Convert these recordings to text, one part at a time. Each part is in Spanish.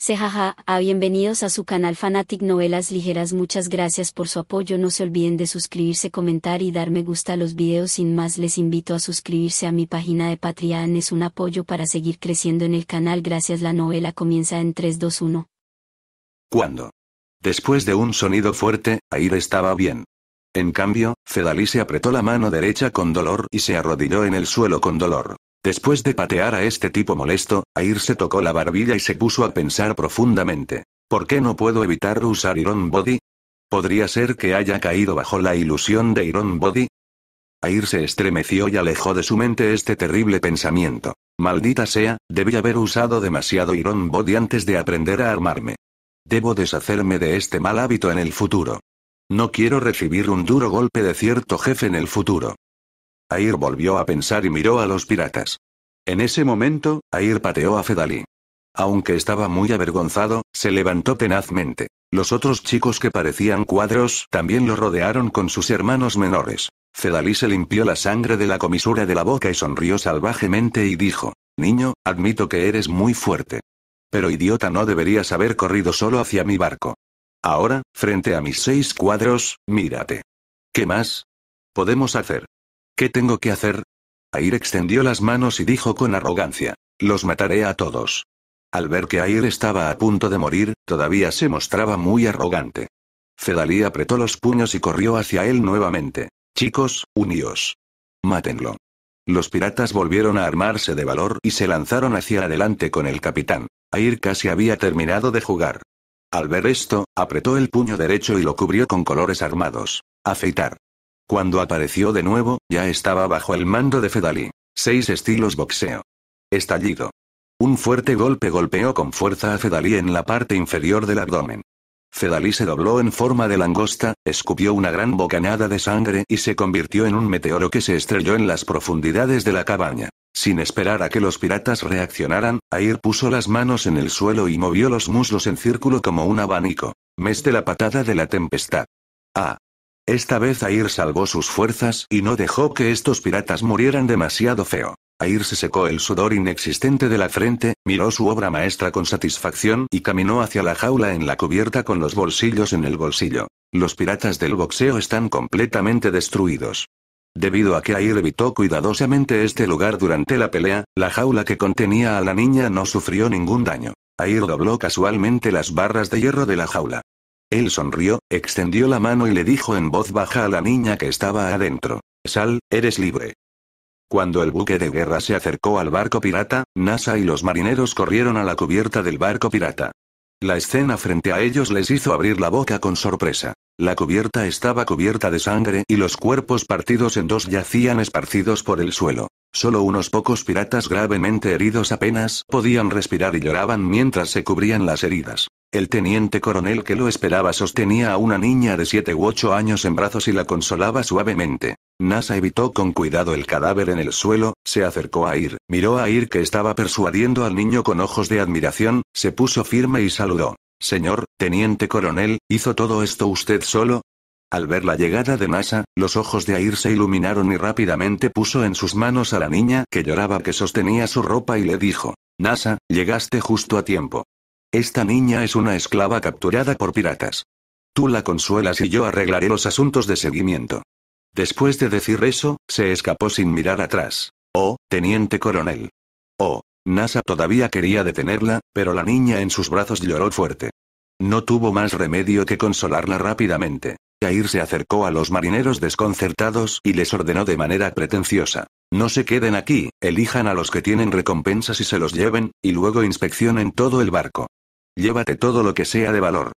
¡Seja a ah, bienvenidos a su canal Fanatic Novelas Ligeras muchas gracias por su apoyo no se olviden de suscribirse comentar y dar me gusta a los videos sin más les invito a suscribirse a mi página de Patreon es un apoyo para seguir creciendo en el canal gracias la novela comienza en 321 ¿Cuándo? Después de un sonido fuerte, Air estaba bien. En cambio, Fedalí se apretó la mano derecha con dolor y se arrodilló en el suelo con dolor. Después de patear a este tipo molesto, Air se tocó la barbilla y se puso a pensar profundamente. ¿Por qué no puedo evitar usar Iron Body? ¿Podría ser que haya caído bajo la ilusión de Iron Body? Air se estremeció y alejó de su mente este terrible pensamiento. Maldita sea, debí haber usado demasiado Iron Body antes de aprender a armarme. Debo deshacerme de este mal hábito en el futuro. No quiero recibir un duro golpe de cierto jefe en el futuro. Air volvió a pensar y miró a los piratas. En ese momento, Air pateó a Fedalí. Aunque estaba muy avergonzado, se levantó tenazmente. Los otros chicos que parecían cuadros también lo rodearon con sus hermanos menores. Fedalí se limpió la sangre de la comisura de la boca y sonrió salvajemente y dijo, Niño, admito que eres muy fuerte. Pero idiota no deberías haber corrido solo hacia mi barco. Ahora, frente a mis seis cuadros, mírate. ¿Qué más? Podemos hacer. ¿Qué tengo que hacer? Air extendió las manos y dijo con arrogancia. Los mataré a todos. Al ver que Air estaba a punto de morir, todavía se mostraba muy arrogante. Fedalí apretó los puños y corrió hacia él nuevamente. Chicos, uníos. Mátenlo. Los piratas volvieron a armarse de valor y se lanzaron hacia adelante con el capitán. Air casi había terminado de jugar. Al ver esto, apretó el puño derecho y lo cubrió con colores armados. Afeitar. Cuando apareció de nuevo, ya estaba bajo el mando de Fedalí. Seis estilos boxeo. Estallido. Un fuerte golpe golpeó con fuerza a Fedalí en la parte inferior del abdomen. Fedalí se dobló en forma de langosta, escupió una gran bocanada de sangre y se convirtió en un meteoro que se estrelló en las profundidades de la cabaña. Sin esperar a que los piratas reaccionaran, Air puso las manos en el suelo y movió los muslos en círculo como un abanico. Mes de la patada de la tempestad. Ah. Esta vez Air salvó sus fuerzas y no dejó que estos piratas murieran demasiado feo. Air se secó el sudor inexistente de la frente, miró su obra maestra con satisfacción y caminó hacia la jaula en la cubierta con los bolsillos en el bolsillo. Los piratas del boxeo están completamente destruidos. Debido a que Air evitó cuidadosamente este lugar durante la pelea, la jaula que contenía a la niña no sufrió ningún daño. Air dobló casualmente las barras de hierro de la jaula. Él sonrió, extendió la mano y le dijo en voz baja a la niña que estaba adentro. Sal, eres libre. Cuando el buque de guerra se acercó al barco pirata, Nasa y los marineros corrieron a la cubierta del barco pirata. La escena frente a ellos les hizo abrir la boca con sorpresa. La cubierta estaba cubierta de sangre y los cuerpos partidos en dos yacían esparcidos por el suelo. Solo unos pocos piratas gravemente heridos apenas podían respirar y lloraban mientras se cubrían las heridas. El teniente coronel que lo esperaba sostenía a una niña de siete u ocho años en brazos y la consolaba suavemente. Nasa evitó con cuidado el cadáver en el suelo, se acercó a Ir, miró a Ir que estaba persuadiendo al niño con ojos de admiración, se puso firme y saludó. Señor, teniente coronel, ¿hizo todo esto usted solo? Al ver la llegada de Nasa, los ojos de Air se iluminaron y rápidamente puso en sus manos a la niña que lloraba que sostenía su ropa y le dijo, Nasa, llegaste justo a tiempo. Esta niña es una esclava capturada por piratas. Tú la consuelas y yo arreglaré los asuntos de seguimiento. Después de decir eso, se escapó sin mirar atrás. Oh, teniente coronel. Oh, NASA todavía quería detenerla, pero la niña en sus brazos lloró fuerte. No tuvo más remedio que consolarla rápidamente. ir se acercó a los marineros desconcertados y les ordenó de manera pretenciosa. No se queden aquí, elijan a los que tienen recompensas y se los lleven, y luego inspeccionen todo el barco. Llévate todo lo que sea de valor.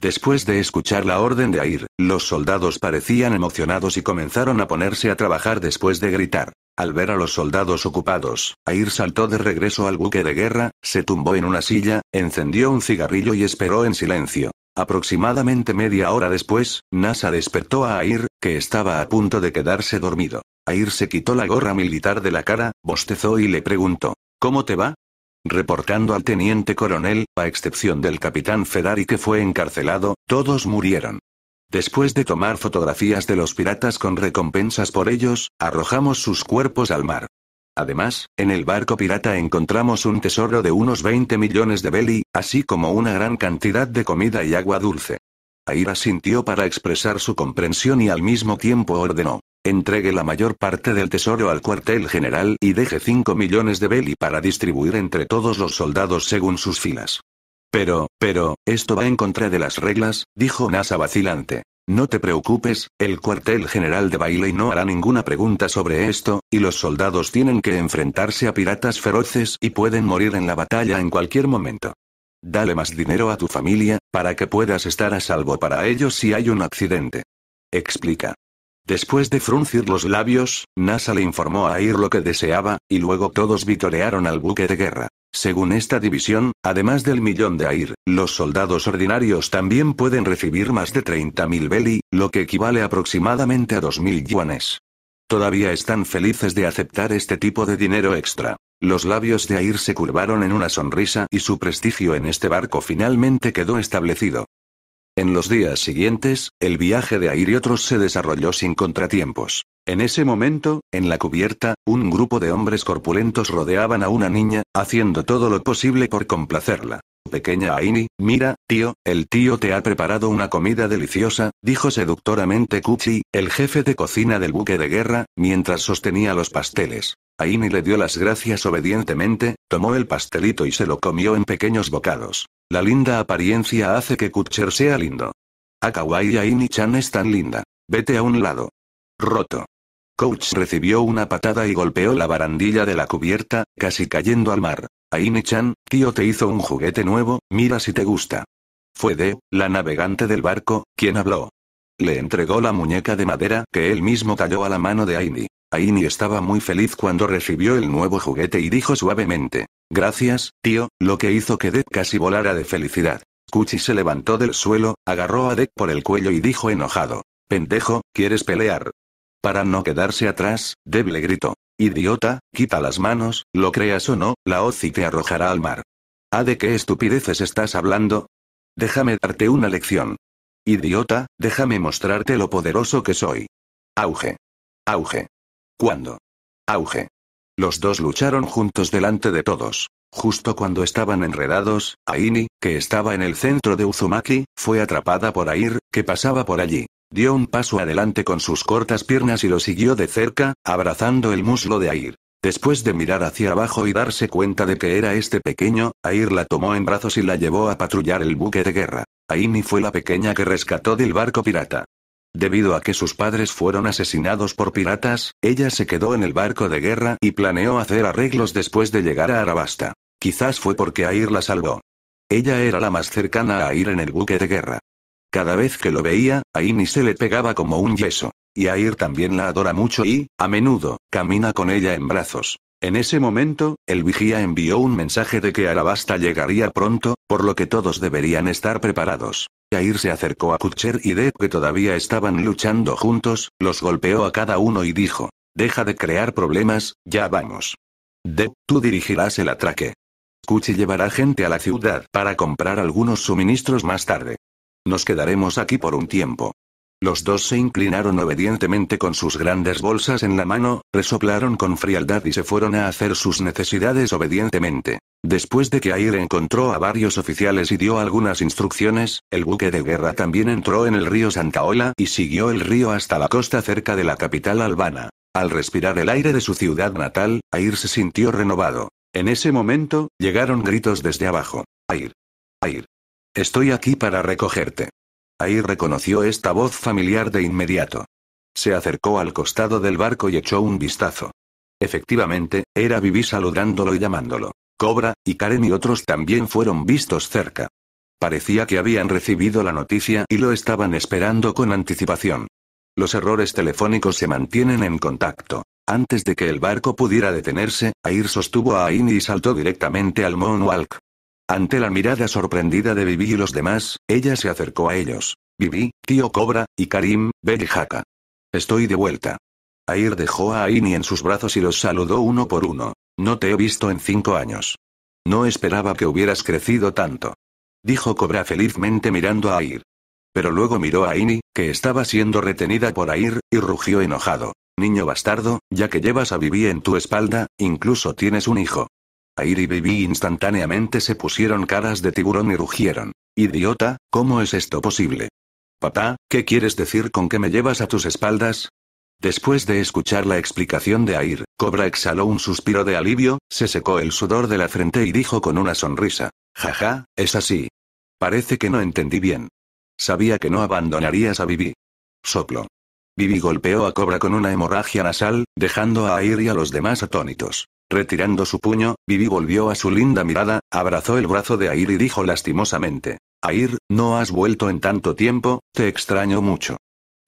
Después de escuchar la orden de Air, los soldados parecían emocionados y comenzaron a ponerse a trabajar después de gritar. Al ver a los soldados ocupados, Air saltó de regreso al buque de guerra, se tumbó en una silla, encendió un cigarrillo y esperó en silencio. Aproximadamente media hora después, NASA despertó a Air, que estaba a punto de quedarse dormido. Air se quitó la gorra militar de la cara, bostezó y le preguntó, ¿Cómo te va? Reportando al teniente coronel, a excepción del capitán Fedari que fue encarcelado, todos murieron. Después de tomar fotografías de los piratas con recompensas por ellos, arrojamos sus cuerpos al mar. Además, en el barco pirata encontramos un tesoro de unos 20 millones de beli, así como una gran cantidad de comida y agua dulce. Aira sintió para expresar su comprensión y al mismo tiempo ordenó. Entregue la mayor parte del tesoro al cuartel general y deje 5 millones de beli para distribuir entre todos los soldados según sus filas. Pero, pero, esto va en contra de las reglas, dijo Nasa vacilante. No te preocupes, el cuartel general de Bailey no hará ninguna pregunta sobre esto, y los soldados tienen que enfrentarse a piratas feroces y pueden morir en la batalla en cualquier momento. Dale más dinero a tu familia, para que puedas estar a salvo para ellos si hay un accidente. Explica. Después de fruncir los labios, NASA le informó a Air lo que deseaba, y luego todos vitorearon al buque de guerra. Según esta división, además del millón de Air, los soldados ordinarios también pueden recibir más de 30.000 beli, lo que equivale aproximadamente a 2.000 yuanes. Todavía están felices de aceptar este tipo de dinero extra. Los labios de Air se curvaron en una sonrisa y su prestigio en este barco finalmente quedó establecido. En los días siguientes, el viaje de Air y otros se desarrolló sin contratiempos. En ese momento, en la cubierta, un grupo de hombres corpulentos rodeaban a una niña, haciendo todo lo posible por complacerla pequeña Aini, mira, tío, el tío te ha preparado una comida deliciosa, dijo seductoramente Kuchi, el jefe de cocina del buque de guerra, mientras sostenía los pasteles. Aini le dio las gracias obedientemente, tomó el pastelito y se lo comió en pequeños bocados. La linda apariencia hace que Kutcher sea lindo. Akawai ah, y Aini-chan es tan linda. Vete a un lado. Roto. Coach recibió una patada y golpeó la barandilla de la cubierta, casi cayendo al mar. Aine-chan, tío te hizo un juguete nuevo, mira si te gusta. Fue de, la navegante del barco, quien habló. Le entregó la muñeca de madera que él mismo talló a la mano de Aini. Aini estaba muy feliz cuando recibió el nuevo juguete y dijo suavemente, Gracias, tío, lo que hizo que de casi volara de felicidad. Kuchi se levantó del suelo, agarró a Deck por el cuello y dijo enojado, Pendejo, ¿quieres pelear? Para no quedarse atrás, débil gritó. Idiota, quita las manos, lo creas o no, la Ozi te arrojará al mar. ¿Ah de qué estupideces estás hablando? Déjame darte una lección. Idiota, déjame mostrarte lo poderoso que soy. Auge. Auge. ¿Cuándo? Auge. Los dos lucharon juntos delante de todos. Justo cuando estaban enredados, Aini, que estaba en el centro de Uzumaki, fue atrapada por Air, que pasaba por allí. Dio un paso adelante con sus cortas piernas y lo siguió de cerca, abrazando el muslo de Air. Después de mirar hacia abajo y darse cuenta de que era este pequeño, Air la tomó en brazos y la llevó a patrullar el buque de guerra. Aini fue la pequeña que rescató del barco pirata. Debido a que sus padres fueron asesinados por piratas, ella se quedó en el barco de guerra y planeó hacer arreglos después de llegar a Arabasta. Quizás fue porque Air la salvó. Ella era la más cercana a Air en el buque de guerra. Cada vez que lo veía, a se le pegaba como un yeso. Y Air también la adora mucho y, a menudo, camina con ella en brazos. En ese momento, el vigía envió un mensaje de que Alabasta llegaría pronto, por lo que todos deberían estar preparados. Air se acercó a Kutcher y Deb que todavía estaban luchando juntos, los golpeó a cada uno y dijo, deja de crear problemas, ya vamos. Deb, tú dirigirás el atraque. Cuchi llevará gente a la ciudad para comprar algunos suministros más tarde. Nos quedaremos aquí por un tiempo. Los dos se inclinaron obedientemente con sus grandes bolsas en la mano, resoplaron con frialdad y se fueron a hacer sus necesidades obedientemente. Después de que Air encontró a varios oficiales y dio algunas instrucciones, el buque de guerra también entró en el río Santa Ola y siguió el río hasta la costa cerca de la capital albana. Al respirar el aire de su ciudad natal, Air se sintió renovado. En ese momento, llegaron gritos desde abajo. Air. Air. Estoy aquí para recogerte. Air reconoció esta voz familiar de inmediato. Se acercó al costado del barco y echó un vistazo. Efectivamente, era Vivi saludándolo y llamándolo. Cobra, y Karen y otros también fueron vistos cerca. Parecía que habían recibido la noticia y lo estaban esperando con anticipación. Los errores telefónicos se mantienen en contacto. Antes de que el barco pudiera detenerse, Air sostuvo a Aini y saltó directamente al Moonwalk. Ante la mirada sorprendida de Vivi y los demás, ella se acercó a ellos. Vivi, tío Cobra, y Karim, Haka. Estoy de vuelta. Air dejó a Aini en sus brazos y los saludó uno por uno. No te he visto en cinco años. No esperaba que hubieras crecido tanto. Dijo Cobra felizmente mirando a Air. Pero luego miró a Ini, que estaba siendo retenida por Air, y rugió enojado. Niño bastardo, ya que llevas a Vivi en tu espalda, incluso tienes un hijo. Air y Vivi instantáneamente se pusieron caras de tiburón y rugieron. Idiota, ¿cómo es esto posible? Papá, ¿qué quieres decir con que me llevas a tus espaldas? Después de escuchar la explicación de Air, Cobra exhaló un suspiro de alivio, se secó el sudor de la frente y dijo con una sonrisa. Jaja, es así. Parece que no entendí bien. Sabía que no abandonarías a Vivi. Soplo. Vivi golpeó a Cobra con una hemorragia nasal, dejando a Air y a los demás atónitos. Retirando su puño, Vivi volvió a su linda mirada, abrazó el brazo de Air y dijo lastimosamente. Air, no has vuelto en tanto tiempo, te extraño mucho.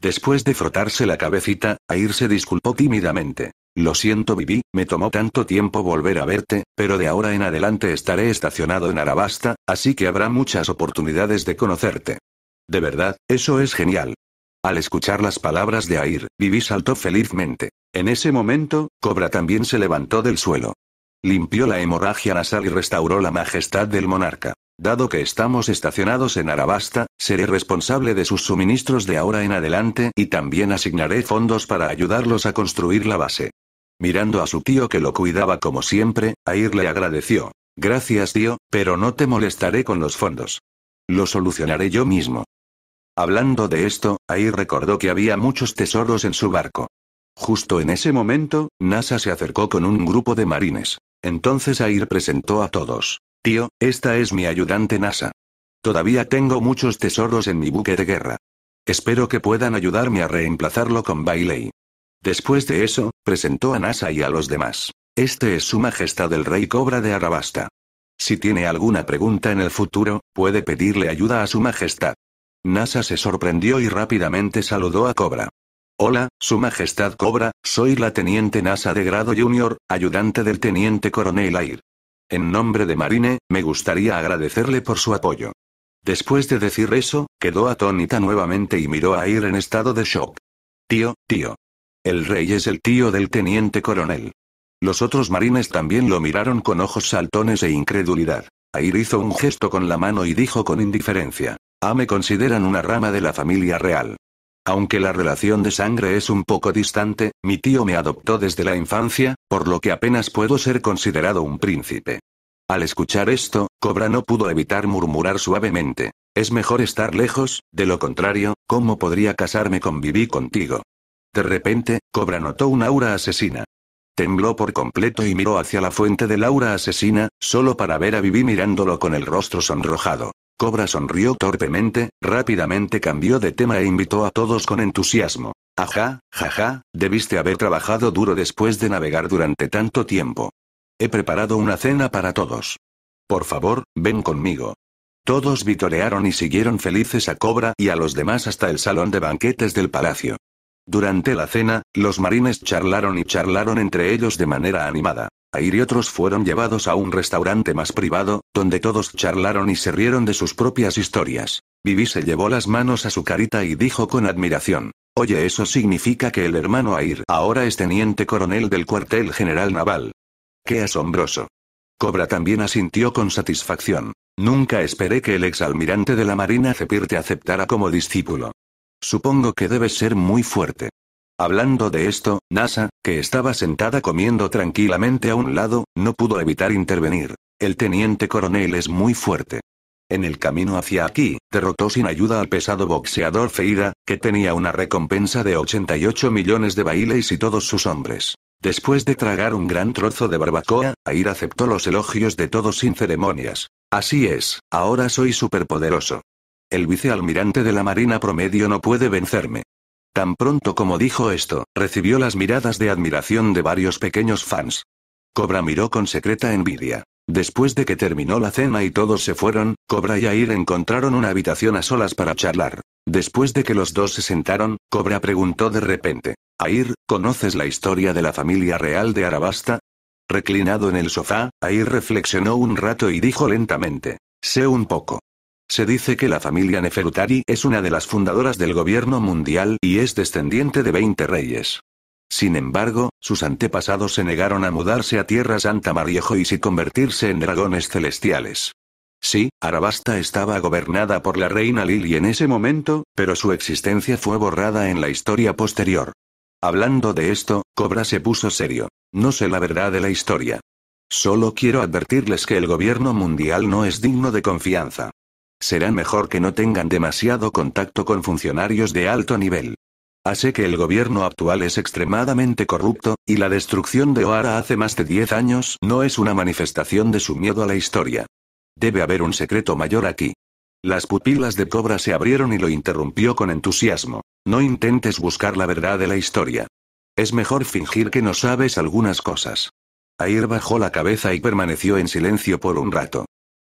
Después de frotarse la cabecita, Air se disculpó tímidamente. Lo siento Vivi, me tomó tanto tiempo volver a verte, pero de ahora en adelante estaré estacionado en Arabasta, así que habrá muchas oportunidades de conocerte. De verdad, eso es genial. Al escuchar las palabras de Air, Vivi saltó felizmente. En ese momento, Cobra también se levantó del suelo. Limpió la hemorragia nasal y restauró la majestad del monarca. Dado que estamos estacionados en Arabasta, seré responsable de sus suministros de ahora en adelante y también asignaré fondos para ayudarlos a construir la base. Mirando a su tío que lo cuidaba como siempre, Air le agradeció. Gracias tío, pero no te molestaré con los fondos. Lo solucionaré yo mismo. Hablando de esto, ahí recordó que había muchos tesoros en su barco. Justo en ese momento, NASA se acercó con un grupo de marines. Entonces Air presentó a todos. Tío, esta es mi ayudante NASA. Todavía tengo muchos tesoros en mi buque de guerra. Espero que puedan ayudarme a reemplazarlo con Bailey. Después de eso, presentó a NASA y a los demás. Este es su majestad el rey cobra de Arabasta. Si tiene alguna pregunta en el futuro, puede pedirle ayuda a su majestad. Nasa se sorprendió y rápidamente saludó a Cobra. Hola, Su Majestad Cobra, soy la Teniente Nasa de grado junior, ayudante del Teniente Coronel Air. En nombre de Marine, me gustaría agradecerle por su apoyo. Después de decir eso, quedó atónita nuevamente y miró a Air en estado de shock. Tío, tío. El rey es el tío del Teniente Coronel. Los otros marines también lo miraron con ojos saltones e incredulidad. Air hizo un gesto con la mano y dijo con indiferencia me consideran una rama de la familia real. Aunque la relación de sangre es un poco distante, mi tío me adoptó desde la infancia, por lo que apenas puedo ser considerado un príncipe. Al escuchar esto, Cobra no pudo evitar murmurar suavemente. Es mejor estar lejos, de lo contrario, ¿cómo podría casarme con Vivi contigo? De repente, Cobra notó un aura asesina. Tembló por completo y miró hacia la fuente la aura asesina, solo para ver a Vivi mirándolo con el rostro sonrojado. Cobra sonrió torpemente, rápidamente cambió de tema e invitó a todos con entusiasmo. Ajá, jaja, debiste haber trabajado duro después de navegar durante tanto tiempo. He preparado una cena para todos. Por favor, ven conmigo. Todos vitorearon y siguieron felices a Cobra y a los demás hasta el salón de banquetes del palacio. Durante la cena, los marines charlaron y charlaron entre ellos de manera animada. Air y otros fueron llevados a un restaurante más privado, donde todos charlaron y se rieron de sus propias historias. Vivi se llevó las manos a su carita y dijo con admiración. Oye, eso significa que el hermano Air ahora es teniente coronel del cuartel general naval. ¡Qué asombroso! Cobra también asintió con satisfacción. Nunca esperé que el exalmirante de la Marina cepirte te aceptara como discípulo. Supongo que debes ser muy fuerte. Hablando de esto, NASA, que estaba sentada comiendo tranquilamente a un lado, no pudo evitar intervenir. El teniente coronel es muy fuerte. En el camino hacia aquí, derrotó sin ayuda al pesado boxeador Feira, que tenía una recompensa de 88 millones de bailes y todos sus hombres. Después de tragar un gran trozo de barbacoa, Air aceptó los elogios de todos sin ceremonias. Así es, ahora soy superpoderoso. El vicealmirante de la Marina promedio no puede vencerme. Tan pronto como dijo esto, recibió las miradas de admiración de varios pequeños fans. Cobra miró con secreta envidia. Después de que terminó la cena y todos se fueron, Cobra y Air encontraron una habitación a solas para charlar. Después de que los dos se sentaron, Cobra preguntó de repente. Air, ¿conoces la historia de la familia real de Arabasta? Reclinado en el sofá, Air reflexionó un rato y dijo lentamente. Sé un poco. Se dice que la familia Neferutari es una de las fundadoras del gobierno mundial y es descendiente de 20 reyes. Sin embargo, sus antepasados se negaron a mudarse a Tierra Santa mariejo y convertirse en dragones celestiales. Sí, Arabasta estaba gobernada por la reina Lili en ese momento, pero su existencia fue borrada en la historia posterior. Hablando de esto, Cobra se puso serio. No sé la verdad de la historia. Solo quiero advertirles que el gobierno mundial no es digno de confianza. Será mejor que no tengan demasiado contacto con funcionarios de alto nivel. Hace que el gobierno actual es extremadamente corrupto, y la destrucción de Oara hace más de 10 años no es una manifestación de su miedo a la historia. Debe haber un secreto mayor aquí. Las pupilas de Cobra se abrieron y lo interrumpió con entusiasmo. No intentes buscar la verdad de la historia. Es mejor fingir que no sabes algunas cosas. Air bajó la cabeza y permaneció en silencio por un rato.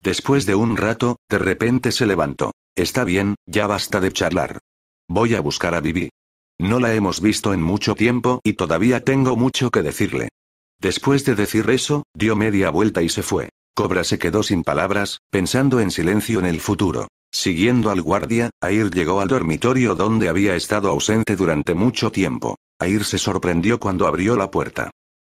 Después de un rato, de repente se levantó. Está bien, ya basta de charlar. Voy a buscar a Vivi. No la hemos visto en mucho tiempo y todavía tengo mucho que decirle. Después de decir eso, dio media vuelta y se fue. Cobra se quedó sin palabras, pensando en silencio en el futuro. Siguiendo al guardia, Air llegó al dormitorio donde había estado ausente durante mucho tiempo. Air se sorprendió cuando abrió la puerta.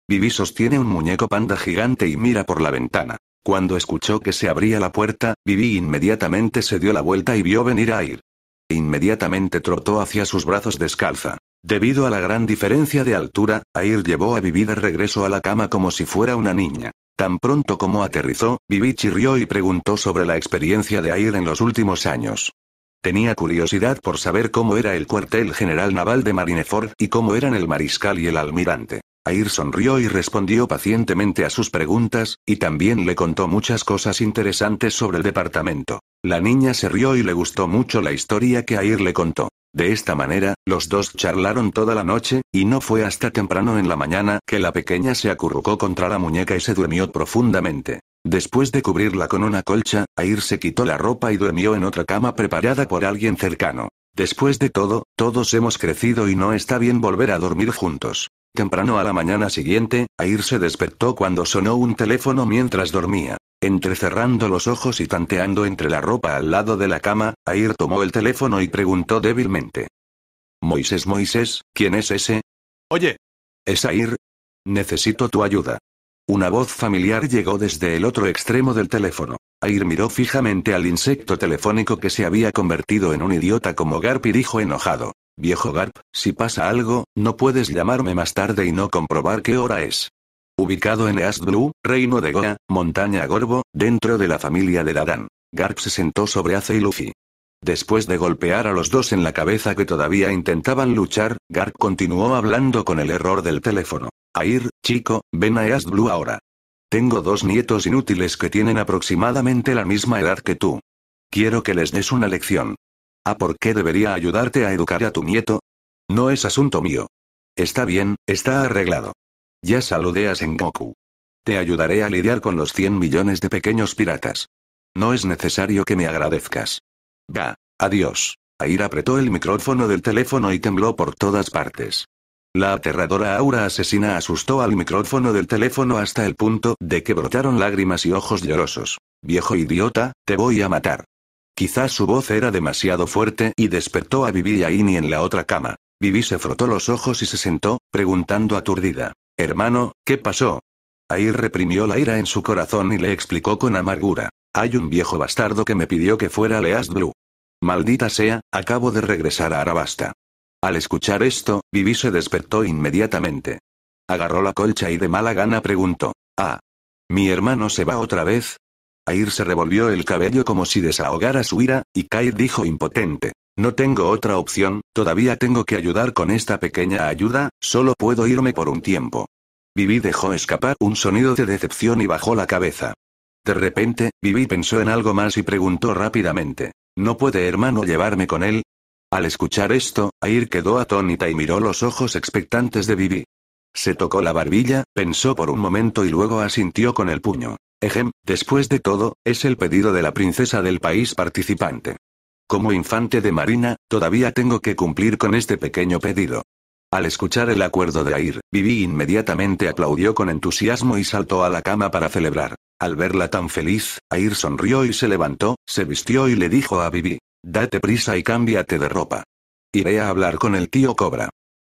Vivi sostiene un muñeco panda gigante y mira por la ventana. Cuando escuchó que se abría la puerta, Vivi inmediatamente se dio la vuelta y vio venir a Air. E inmediatamente trotó hacia sus brazos descalza. Debido a la gran diferencia de altura, Air llevó a Vivi de regreso a la cama como si fuera una niña. Tan pronto como aterrizó, Vivi chirrió y preguntó sobre la experiencia de Air en los últimos años. Tenía curiosidad por saber cómo era el cuartel general naval de Marineford y cómo eran el mariscal y el almirante. Air sonrió y respondió pacientemente a sus preguntas, y también le contó muchas cosas interesantes sobre el departamento. La niña se rió y le gustó mucho la historia que Air le contó. De esta manera, los dos charlaron toda la noche, y no fue hasta temprano en la mañana que la pequeña se acurrucó contra la muñeca y se durmió profundamente. Después de cubrirla con una colcha, Air se quitó la ropa y durmió en otra cama preparada por alguien cercano. Después de todo, todos hemos crecido y no está bien volver a dormir juntos. Temprano a la mañana siguiente, Air se despertó cuando sonó un teléfono mientras dormía. Entrecerrando los ojos y tanteando entre la ropa al lado de la cama, Air tomó el teléfono y preguntó débilmente. Moisés Moisés, ¿quién es ese? Oye. ¿Es Air? Necesito tu ayuda. Una voz familiar llegó desde el otro extremo del teléfono. Air miró fijamente al insecto telefónico que se había convertido en un idiota como Garp y dijo enojado. Viejo Garp, si pasa algo, no puedes llamarme más tarde y no comprobar qué hora es. Ubicado en East Blue, reino de Goa, montaña Gorbo, dentro de la familia de Dadan. Garp se sentó sobre Ace y Luffy. Después de golpear a los dos en la cabeza que todavía intentaban luchar, Garp continuó hablando con el error del teléfono. Air, chico, ven a East Blue ahora. Tengo dos nietos inútiles que tienen aproximadamente la misma edad que tú. Quiero que les des una lección. ¿A ah, por qué debería ayudarte a educar a tu nieto? No es asunto mío. Está bien, está arreglado. Ya saludé a Sengoku. Te ayudaré a lidiar con los 100 millones de pequeños piratas. No es necesario que me agradezcas. Va, Adiós. Aira apretó el micrófono del teléfono y tembló por todas partes. La aterradora aura asesina asustó al micrófono del teléfono hasta el punto de que brotaron lágrimas y ojos llorosos. Viejo idiota, te voy a matar. Quizás su voz era demasiado fuerte y despertó a Vivi y a Ini en la otra cama. Vivi se frotó los ojos y se sentó, preguntando aturdida. Hermano, ¿qué pasó? Ahí reprimió la ira en su corazón y le explicó con amargura. Hay un viejo bastardo que me pidió que fuera Leas Blue. Maldita sea, acabo de regresar a Arabasta. Al escuchar esto, Vivi se despertó inmediatamente. Agarró la colcha y de mala gana preguntó. Ah. ¿Mi hermano se va otra vez? Air se revolvió el cabello como si desahogara su ira, y Kai dijo impotente. No tengo otra opción, todavía tengo que ayudar con esta pequeña ayuda, solo puedo irme por un tiempo. Vivi dejó escapar un sonido de decepción y bajó la cabeza. De repente, Vivi pensó en algo más y preguntó rápidamente. ¿No puede hermano llevarme con él? Al escuchar esto, Air quedó atónita y miró los ojos expectantes de Vivi. Se tocó la barbilla, pensó por un momento y luego asintió con el puño. Ejem, después de todo, es el pedido de la princesa del país participante. Como infante de marina, todavía tengo que cumplir con este pequeño pedido. Al escuchar el acuerdo de Air, Vivi inmediatamente aplaudió con entusiasmo y saltó a la cama para celebrar. Al verla tan feliz, Air sonrió y se levantó, se vistió y le dijo a Vivi, Date prisa y cámbiate de ropa. Iré a hablar con el tío Cobra.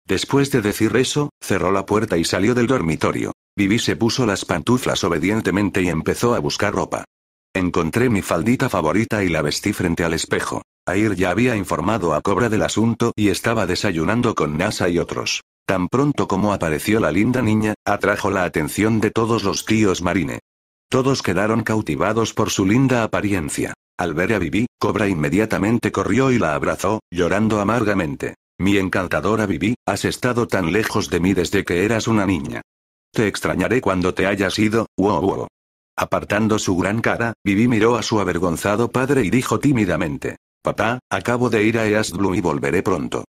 Después de decir eso, cerró la puerta y salió del dormitorio. Vivi se puso las pantuflas obedientemente y empezó a buscar ropa. Encontré mi faldita favorita y la vestí frente al espejo. Air ya había informado a Cobra del asunto y estaba desayunando con Nasa y otros. Tan pronto como apareció la linda niña, atrajo la atención de todos los tíos Marine. Todos quedaron cautivados por su linda apariencia. Al ver a Vivi, Cobra inmediatamente corrió y la abrazó, llorando amargamente. Mi encantadora Vivi, has estado tan lejos de mí desde que eras una niña. Te extrañaré cuando te hayas ido, wow, wow. Apartando su gran cara, Vivi miró a su avergonzado padre y dijo tímidamente. Papá, acabo de ir a East y volveré pronto.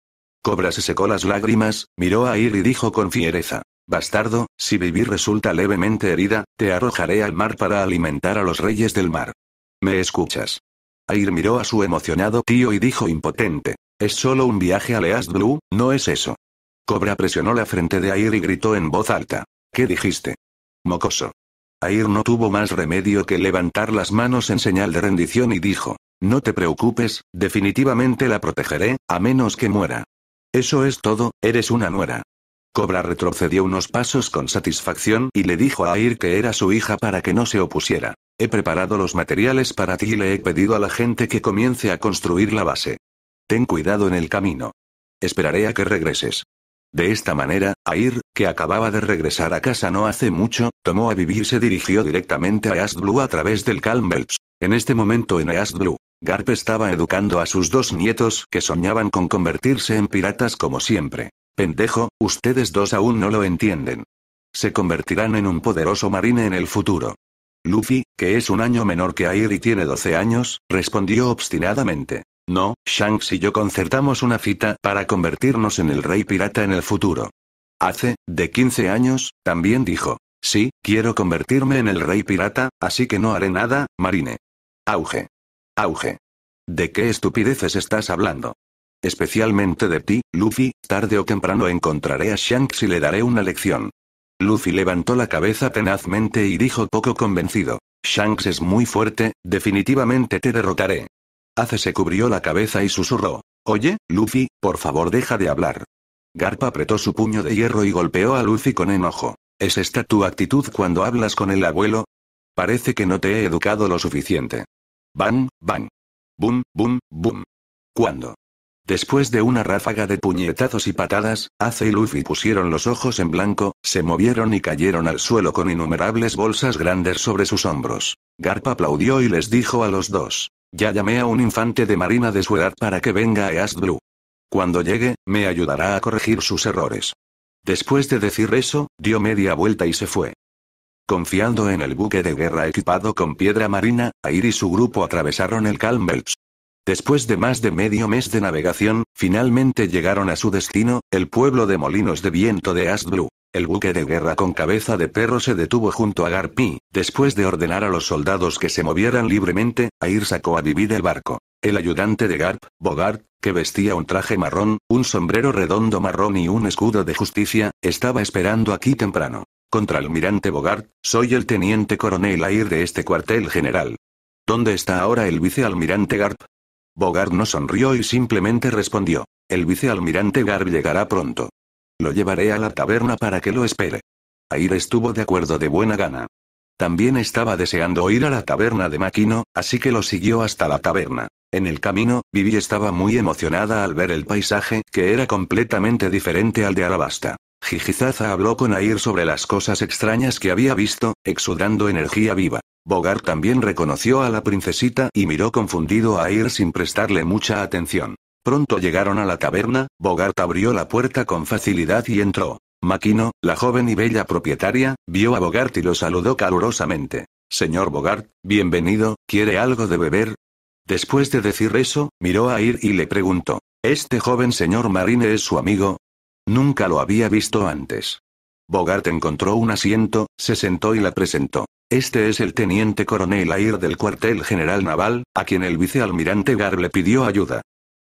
Cobra se secó las lágrimas, miró a Ir y dijo con fiereza. Bastardo, si Vivi resulta levemente herida, te arrojaré al mar para alimentar a los reyes del mar. ¿Me escuchas? Air miró a su emocionado tío y dijo impotente. Es solo un viaje a Leas Blue, no es eso. Cobra presionó la frente de Air y gritó en voz alta. ¿Qué dijiste? Mocoso. Air no tuvo más remedio que levantar las manos en señal de rendición y dijo. No te preocupes, definitivamente la protegeré, a menos que muera. Eso es todo, eres una nuera. Cobra retrocedió unos pasos con satisfacción y le dijo a Air que era su hija para que no se opusiera. He preparado los materiales para ti y le he pedido a la gente que comience a construir la base. Ten cuidado en el camino. Esperaré a que regreses. De esta manera, Air, que acababa de regresar a casa no hace mucho, tomó a vivir se dirigió directamente a East a través del Belts. En este momento en East Garp estaba educando a sus dos nietos que soñaban con convertirse en piratas como siempre. Pendejo, ustedes dos aún no lo entienden. Se convertirán en un poderoso marine en el futuro. Luffy, que es un año menor que Air y tiene 12 años, respondió obstinadamente. No, Shanks y yo concertamos una cita para convertirnos en el rey pirata en el futuro. Hace, de 15 años, también dijo. Sí, quiero convertirme en el rey pirata, así que no haré nada, Marine. Auge. Auge. ¿De qué estupideces estás hablando? Especialmente de ti, Luffy, tarde o temprano encontraré a Shanks y le daré una lección. Luffy levantó la cabeza tenazmente y dijo poco convencido. Shanks es muy fuerte, definitivamente te derrotaré. Ace se cubrió la cabeza y susurró. Oye, Luffy, por favor deja de hablar. Garpa apretó su puño de hierro y golpeó a Luffy con enojo. ¿Es esta tu actitud cuando hablas con el abuelo? Parece que no te he educado lo suficiente. Bang, bang. Boom, boom, boom. ¿Cuándo? Después de una ráfaga de puñetazos y patadas, Ace y Luffy pusieron los ojos en blanco, se movieron y cayeron al suelo con innumerables bolsas grandes sobre sus hombros. Garp aplaudió y les dijo a los dos. Ya llamé a un infante de marina de su edad para que venga a East Blue. Cuando llegue, me ayudará a corregir sus errores. Después de decir eso, dio media vuelta y se fue. Confiando en el buque de guerra equipado con piedra marina, Air y su grupo atravesaron el Calm Belts. Después de más de medio mes de navegación, finalmente llegaron a su destino, el pueblo de molinos de viento de Astblue. El buque de guerra con cabeza de perro se detuvo junto a y, después de ordenar a los soldados que se movieran libremente, Air sacó a vivir del barco. El ayudante de Garp, Bogart, que vestía un traje marrón, un sombrero redondo marrón y un escudo de justicia, estaba esperando aquí temprano. Contra almirante Bogart, soy el teniente coronel Air de este cuartel general. ¿Dónde está ahora el vicealmirante Garp? Bogart no sonrió y simplemente respondió. El vicealmirante Garb llegará pronto. Lo llevaré a la taberna para que lo espere. Air estuvo de acuerdo de buena gana. También estaba deseando ir a la taberna de Maquino, así que lo siguió hasta la taberna. En el camino, Vivi estaba muy emocionada al ver el paisaje, que era completamente diferente al de Alabasta. Jijizaza habló con Air sobre las cosas extrañas que había visto, exudando energía viva. Bogart también reconoció a la princesita y miró confundido a Air sin prestarle mucha atención. Pronto llegaron a la taberna, Bogart abrió la puerta con facilidad y entró. Makino, la joven y bella propietaria, vio a Bogart y lo saludó calurosamente. Señor Bogart, bienvenido, ¿quiere algo de beber? Después de decir eso, miró a Ir y le preguntó. ¿Este joven señor Marine es su amigo? Nunca lo había visto antes. Bogart encontró un asiento, se sentó y la presentó. Este es el teniente coronel Air del cuartel general naval, a quien el vicealmirante Gar le pidió ayuda.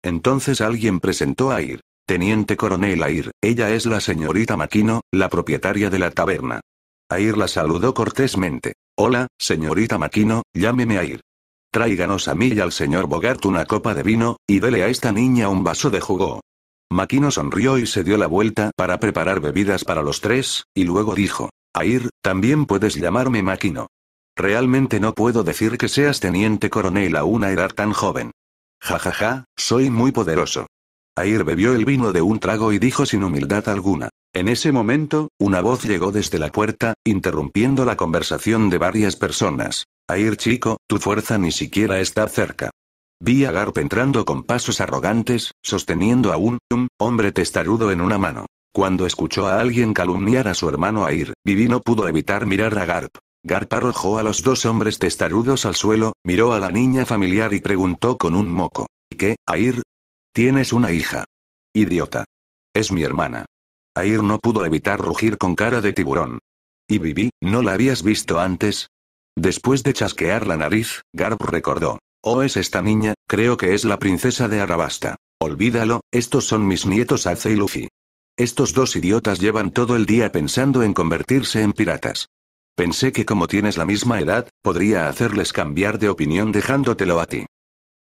Entonces alguien presentó a Ayr. Teniente coronel Air, ella es la señorita Maquino, la propietaria de la taberna. Air la saludó cortésmente. Hola, señorita Maquino, llámeme Ayr. Tráiganos a mí y al señor Bogart una copa de vino, y dele a esta niña un vaso de jugo. Makino sonrió y se dio la vuelta para preparar bebidas para los tres, y luego dijo, Air, también puedes llamarme Makino. Realmente no puedo decir que seas teniente coronel a una edad tan joven. Ja ja, ja, soy muy poderoso. Air bebió el vino de un trago y dijo sin humildad alguna. En ese momento, una voz llegó desde la puerta, interrumpiendo la conversación de varias personas. Air chico, tu fuerza ni siquiera está cerca. Vi a Garp entrando con pasos arrogantes, sosteniendo a un, hombre testarudo en una mano. Cuando escuchó a alguien calumniar a su hermano Air, Vivi no pudo evitar mirar a Garp. Garp arrojó a los dos hombres testarudos al suelo, miró a la niña familiar y preguntó con un moco. ¿Qué, Air? Tienes una hija. Idiota. Es mi hermana. Air no pudo evitar rugir con cara de tiburón. ¿Y Vivi, no la habías visto antes? Después de chasquear la nariz, Garp recordó. Oh, es esta niña, creo que es la princesa de Arabasta. Olvídalo, estos son mis nietos Ace y Luffy. Estos dos idiotas llevan todo el día pensando en convertirse en piratas. Pensé que como tienes la misma edad, podría hacerles cambiar de opinión dejándotelo a ti.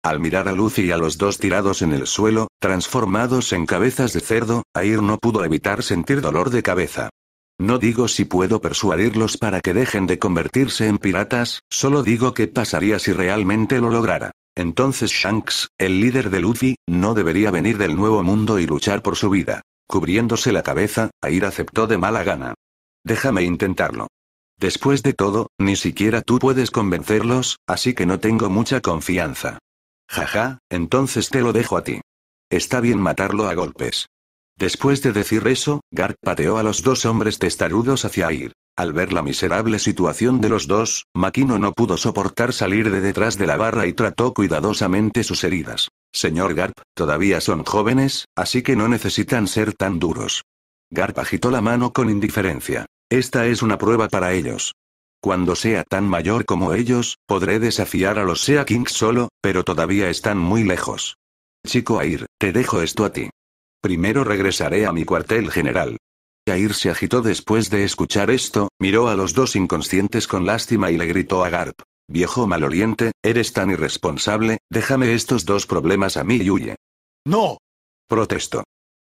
Al mirar a Luffy y a los dos tirados en el suelo, transformados en cabezas de cerdo, Air no pudo evitar sentir dolor de cabeza. No digo si puedo persuadirlos para que dejen de convertirse en piratas, solo digo qué pasaría si realmente lo lograra. Entonces Shanks, el líder de Luffy, no debería venir del nuevo mundo y luchar por su vida. Cubriéndose la cabeza, Air aceptó de mala gana. Déjame intentarlo. Después de todo, ni siquiera tú puedes convencerlos, así que no tengo mucha confianza. Jaja, entonces te lo dejo a ti. Está bien matarlo a golpes. Después de decir eso, Garp pateó a los dos hombres testarudos hacia Air. Al ver la miserable situación de los dos, Makino no pudo soportar salir de detrás de la barra y trató cuidadosamente sus heridas. Señor Garp, todavía son jóvenes, así que no necesitan ser tan duros. Garp agitó la mano con indiferencia. Esta es una prueba para ellos. Cuando sea tan mayor como ellos, podré desafiar a los Sea Kings solo, pero todavía están muy lejos. Chico Air, te dejo esto a ti. Primero regresaré a mi cuartel general. Cair se agitó después de escuchar esto, miró a los dos inconscientes con lástima y le gritó a Garp. Viejo maloliente, eres tan irresponsable, déjame estos dos problemas a mí y huye. ¡No! Protestó.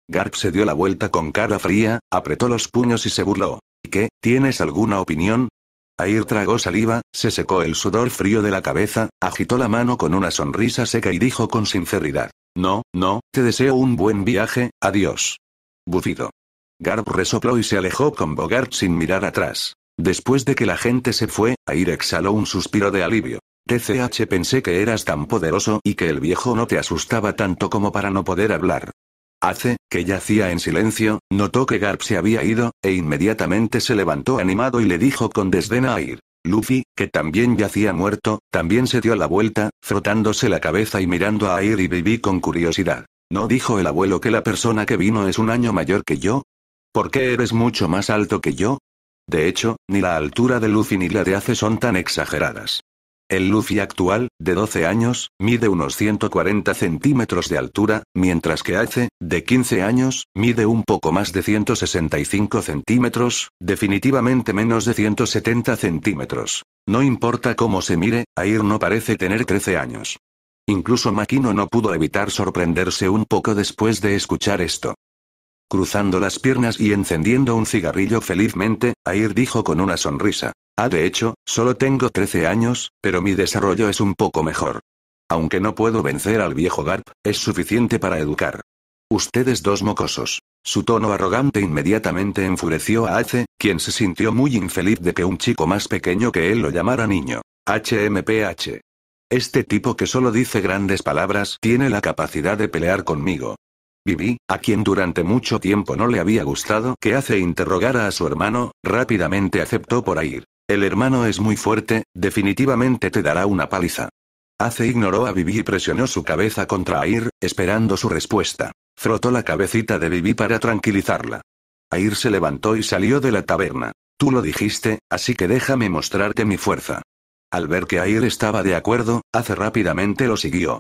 Garp se dio la vuelta con cara fría, apretó los puños y se burló. ¿Y qué? ¿Tienes alguna opinión? Air tragó saliva, se secó el sudor frío de la cabeza, agitó la mano con una sonrisa seca y dijo con sinceridad. No, no, te deseo un buen viaje, adiós. Bufido. Garb resopló y se alejó con Bogart sin mirar atrás. Después de que la gente se fue, Air exhaló un suspiro de alivio. TCH pensé que eras tan poderoso y que el viejo no te asustaba tanto como para no poder hablar. Hace, que yacía en silencio, notó que Garb se había ido, e inmediatamente se levantó animado y le dijo con desdén a Air. Luffy, que también yacía muerto, también se dio la vuelta, frotándose la cabeza y mirando a Air y Bibi con curiosidad. ¿No dijo el abuelo que la persona que vino es un año mayor que yo? ¿Por qué eres mucho más alto que yo? De hecho, ni la altura de Luffy ni la de Ace son tan exageradas. El Luffy actual, de 12 años, mide unos 140 centímetros de altura, mientras que hace, de 15 años, mide un poco más de 165 centímetros, definitivamente menos de 170 centímetros. No importa cómo se mire, Air no parece tener 13 años. Incluso Makino no pudo evitar sorprenderse un poco después de escuchar esto. Cruzando las piernas y encendiendo un cigarrillo felizmente, Air dijo con una sonrisa. Ah, de hecho, solo tengo 13 años, pero mi desarrollo es un poco mejor. Aunque no puedo vencer al viejo Garp, es suficiente para educar. Ustedes dos mocosos. Su tono arrogante inmediatamente enfureció a Ace, quien se sintió muy infeliz de que un chico más pequeño que él lo llamara niño. HMPH. Este tipo que solo dice grandes palabras tiene la capacidad de pelear conmigo. Vivi, a quien durante mucho tiempo no le había gustado que Ace interrogara a su hermano, rápidamente aceptó por ahí. El hermano es muy fuerte, definitivamente te dará una paliza. Ace ignoró a Vivi y presionó su cabeza contra Air, esperando su respuesta. Frotó la cabecita de Vivi para tranquilizarla. Air se levantó y salió de la taberna. Tú lo dijiste, así que déjame mostrarte mi fuerza. Al ver que Air estaba de acuerdo, Ace rápidamente lo siguió.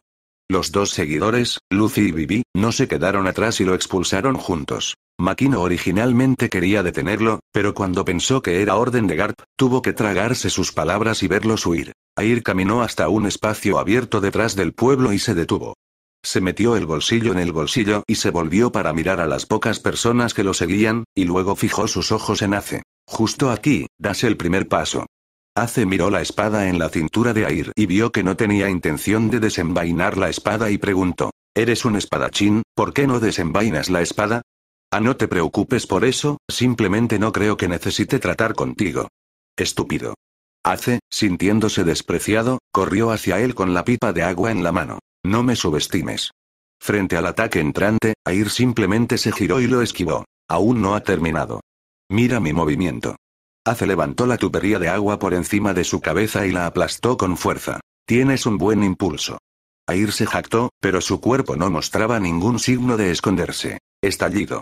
Los dos seguidores, Lucy y Bibi, no se quedaron atrás y lo expulsaron juntos. Makino originalmente quería detenerlo, pero cuando pensó que era orden de Garp, tuvo que tragarse sus palabras y verlos huir. Air caminó hasta un espacio abierto detrás del pueblo y se detuvo. Se metió el bolsillo en el bolsillo y se volvió para mirar a las pocas personas que lo seguían, y luego fijó sus ojos en Ace. Justo aquí, das el primer paso. Ace miró la espada en la cintura de Air y vio que no tenía intención de desenvainar la espada y preguntó, ¿Eres un espadachín, por qué no desenvainas la espada? Ah, no te preocupes por eso, simplemente no creo que necesite tratar contigo. Estúpido. Ace, sintiéndose despreciado, corrió hacia él con la pipa de agua en la mano. No me subestimes. Frente al ataque entrante, Air simplemente se giró y lo esquivó. Aún no ha terminado. Mira mi movimiento. Ace levantó la tubería de agua por encima de su cabeza y la aplastó con fuerza. Tienes un buen impulso. Air se jactó, pero su cuerpo no mostraba ningún signo de esconderse. Estallido.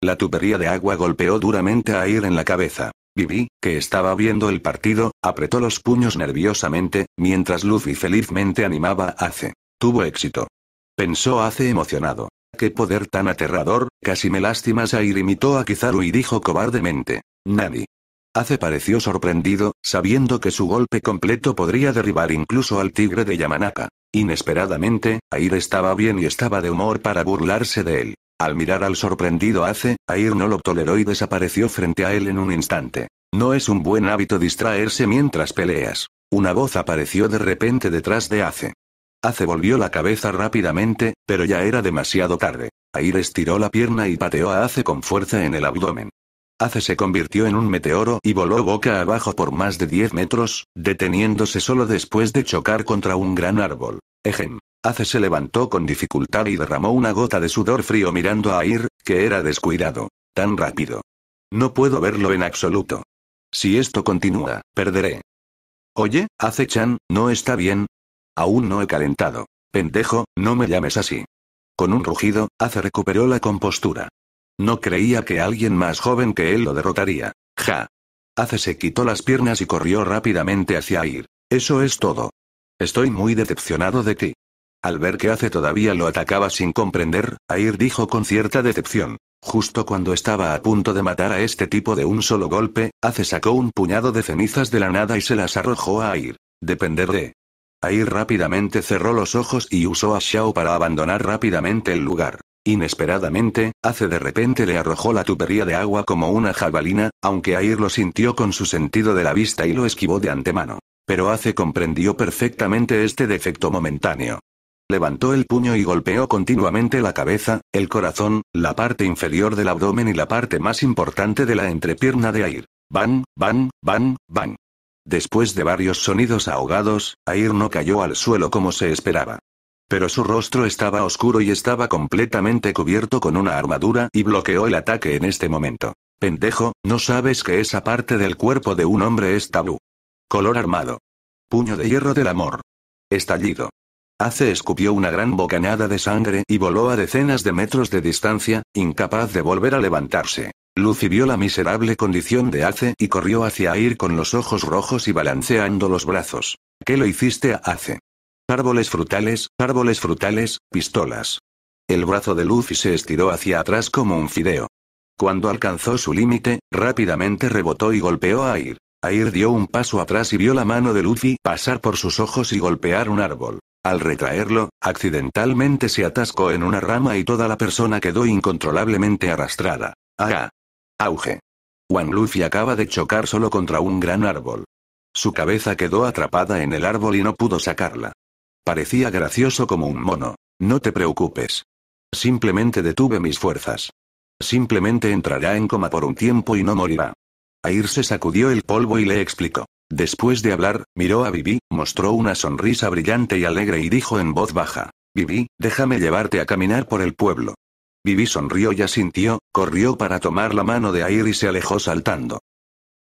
La tubería de agua golpeó duramente a Air en la cabeza. Vivi, que estaba viendo el partido, apretó los puños nerviosamente, mientras Luffy felizmente animaba a Ace. Tuvo éxito. Pensó Ace emocionado. ¡Qué poder tan aterrador! Casi me lastimas Air imitó a Kizaru y dijo cobardemente. Nadie. Ace pareció sorprendido, sabiendo que su golpe completo podría derribar incluso al tigre de Yamanaka. Inesperadamente, Air estaba bien y estaba de humor para burlarse de él. Al mirar al sorprendido Ace, Air no lo toleró y desapareció frente a él en un instante. No es un buen hábito distraerse mientras peleas. Una voz apareció de repente detrás de Ace. Ace volvió la cabeza rápidamente, pero ya era demasiado tarde. Air estiró la pierna y pateó a Ace con fuerza en el abdomen. Ace se convirtió en un meteoro y voló boca abajo por más de 10 metros, deteniéndose solo después de chocar contra un gran árbol. Ejem. Ace se levantó con dificultad y derramó una gota de sudor frío mirando a Ir, que era descuidado. Tan rápido. No puedo verlo en absoluto. Si esto continúa, perderé. Oye, Ace-chan, ¿no está bien? Aún no he calentado. Pendejo, no me llames así. Con un rugido, Ace recuperó la compostura. No creía que alguien más joven que él lo derrotaría. Ja. Hace se quitó las piernas y corrió rápidamente hacia Air. Eso es todo. Estoy muy decepcionado de ti. Al ver que Hace todavía lo atacaba sin comprender, Air dijo con cierta decepción. Justo cuando estaba a punto de matar a este tipo de un solo golpe, Hace sacó un puñado de cenizas de la nada y se las arrojó a Air. Depender de. Air rápidamente cerró los ojos y usó a Xiao para abandonar rápidamente el lugar. Inesperadamente, Ace de repente le arrojó la tubería de agua como una jabalina, aunque Air lo sintió con su sentido de la vista y lo esquivó de antemano. Pero Ace comprendió perfectamente este defecto momentáneo. Levantó el puño y golpeó continuamente la cabeza, el corazón, la parte inferior del abdomen y la parte más importante de la entrepierna de Air. Van, van, van, van. Después de varios sonidos ahogados, Air no cayó al suelo como se esperaba. Pero su rostro estaba oscuro y estaba completamente cubierto con una armadura y bloqueó el ataque en este momento. Pendejo, no sabes que esa parte del cuerpo de un hombre es tabú. Color armado. Puño de hierro del amor. Estallido. Ace escupió una gran bocanada de sangre y voló a decenas de metros de distancia, incapaz de volver a levantarse. Lucy vio la miserable condición de Ace y corrió hacia Air con los ojos rojos y balanceando los brazos. ¿Qué lo hiciste a Ace? Árboles frutales, árboles frutales, pistolas. El brazo de Luffy se estiró hacia atrás como un fideo. Cuando alcanzó su límite, rápidamente rebotó y golpeó a Air. Air dio un paso atrás y vio la mano de Luffy pasar por sus ojos y golpear un árbol. Al retraerlo, accidentalmente se atascó en una rama y toda la persona quedó incontrolablemente arrastrada. ¡Ah! Auge. Juan Luffy acaba de chocar solo contra un gran árbol. Su cabeza quedó atrapada en el árbol y no pudo sacarla. Parecía gracioso como un mono. No te preocupes. Simplemente detuve mis fuerzas. Simplemente entrará en coma por un tiempo y no morirá. Air se sacudió el polvo y le explicó. Después de hablar, miró a Vivi, mostró una sonrisa brillante y alegre y dijo en voz baja. Vivi, déjame llevarte a caminar por el pueblo. Vivi sonrió y asintió, corrió para tomar la mano de Air y se alejó saltando.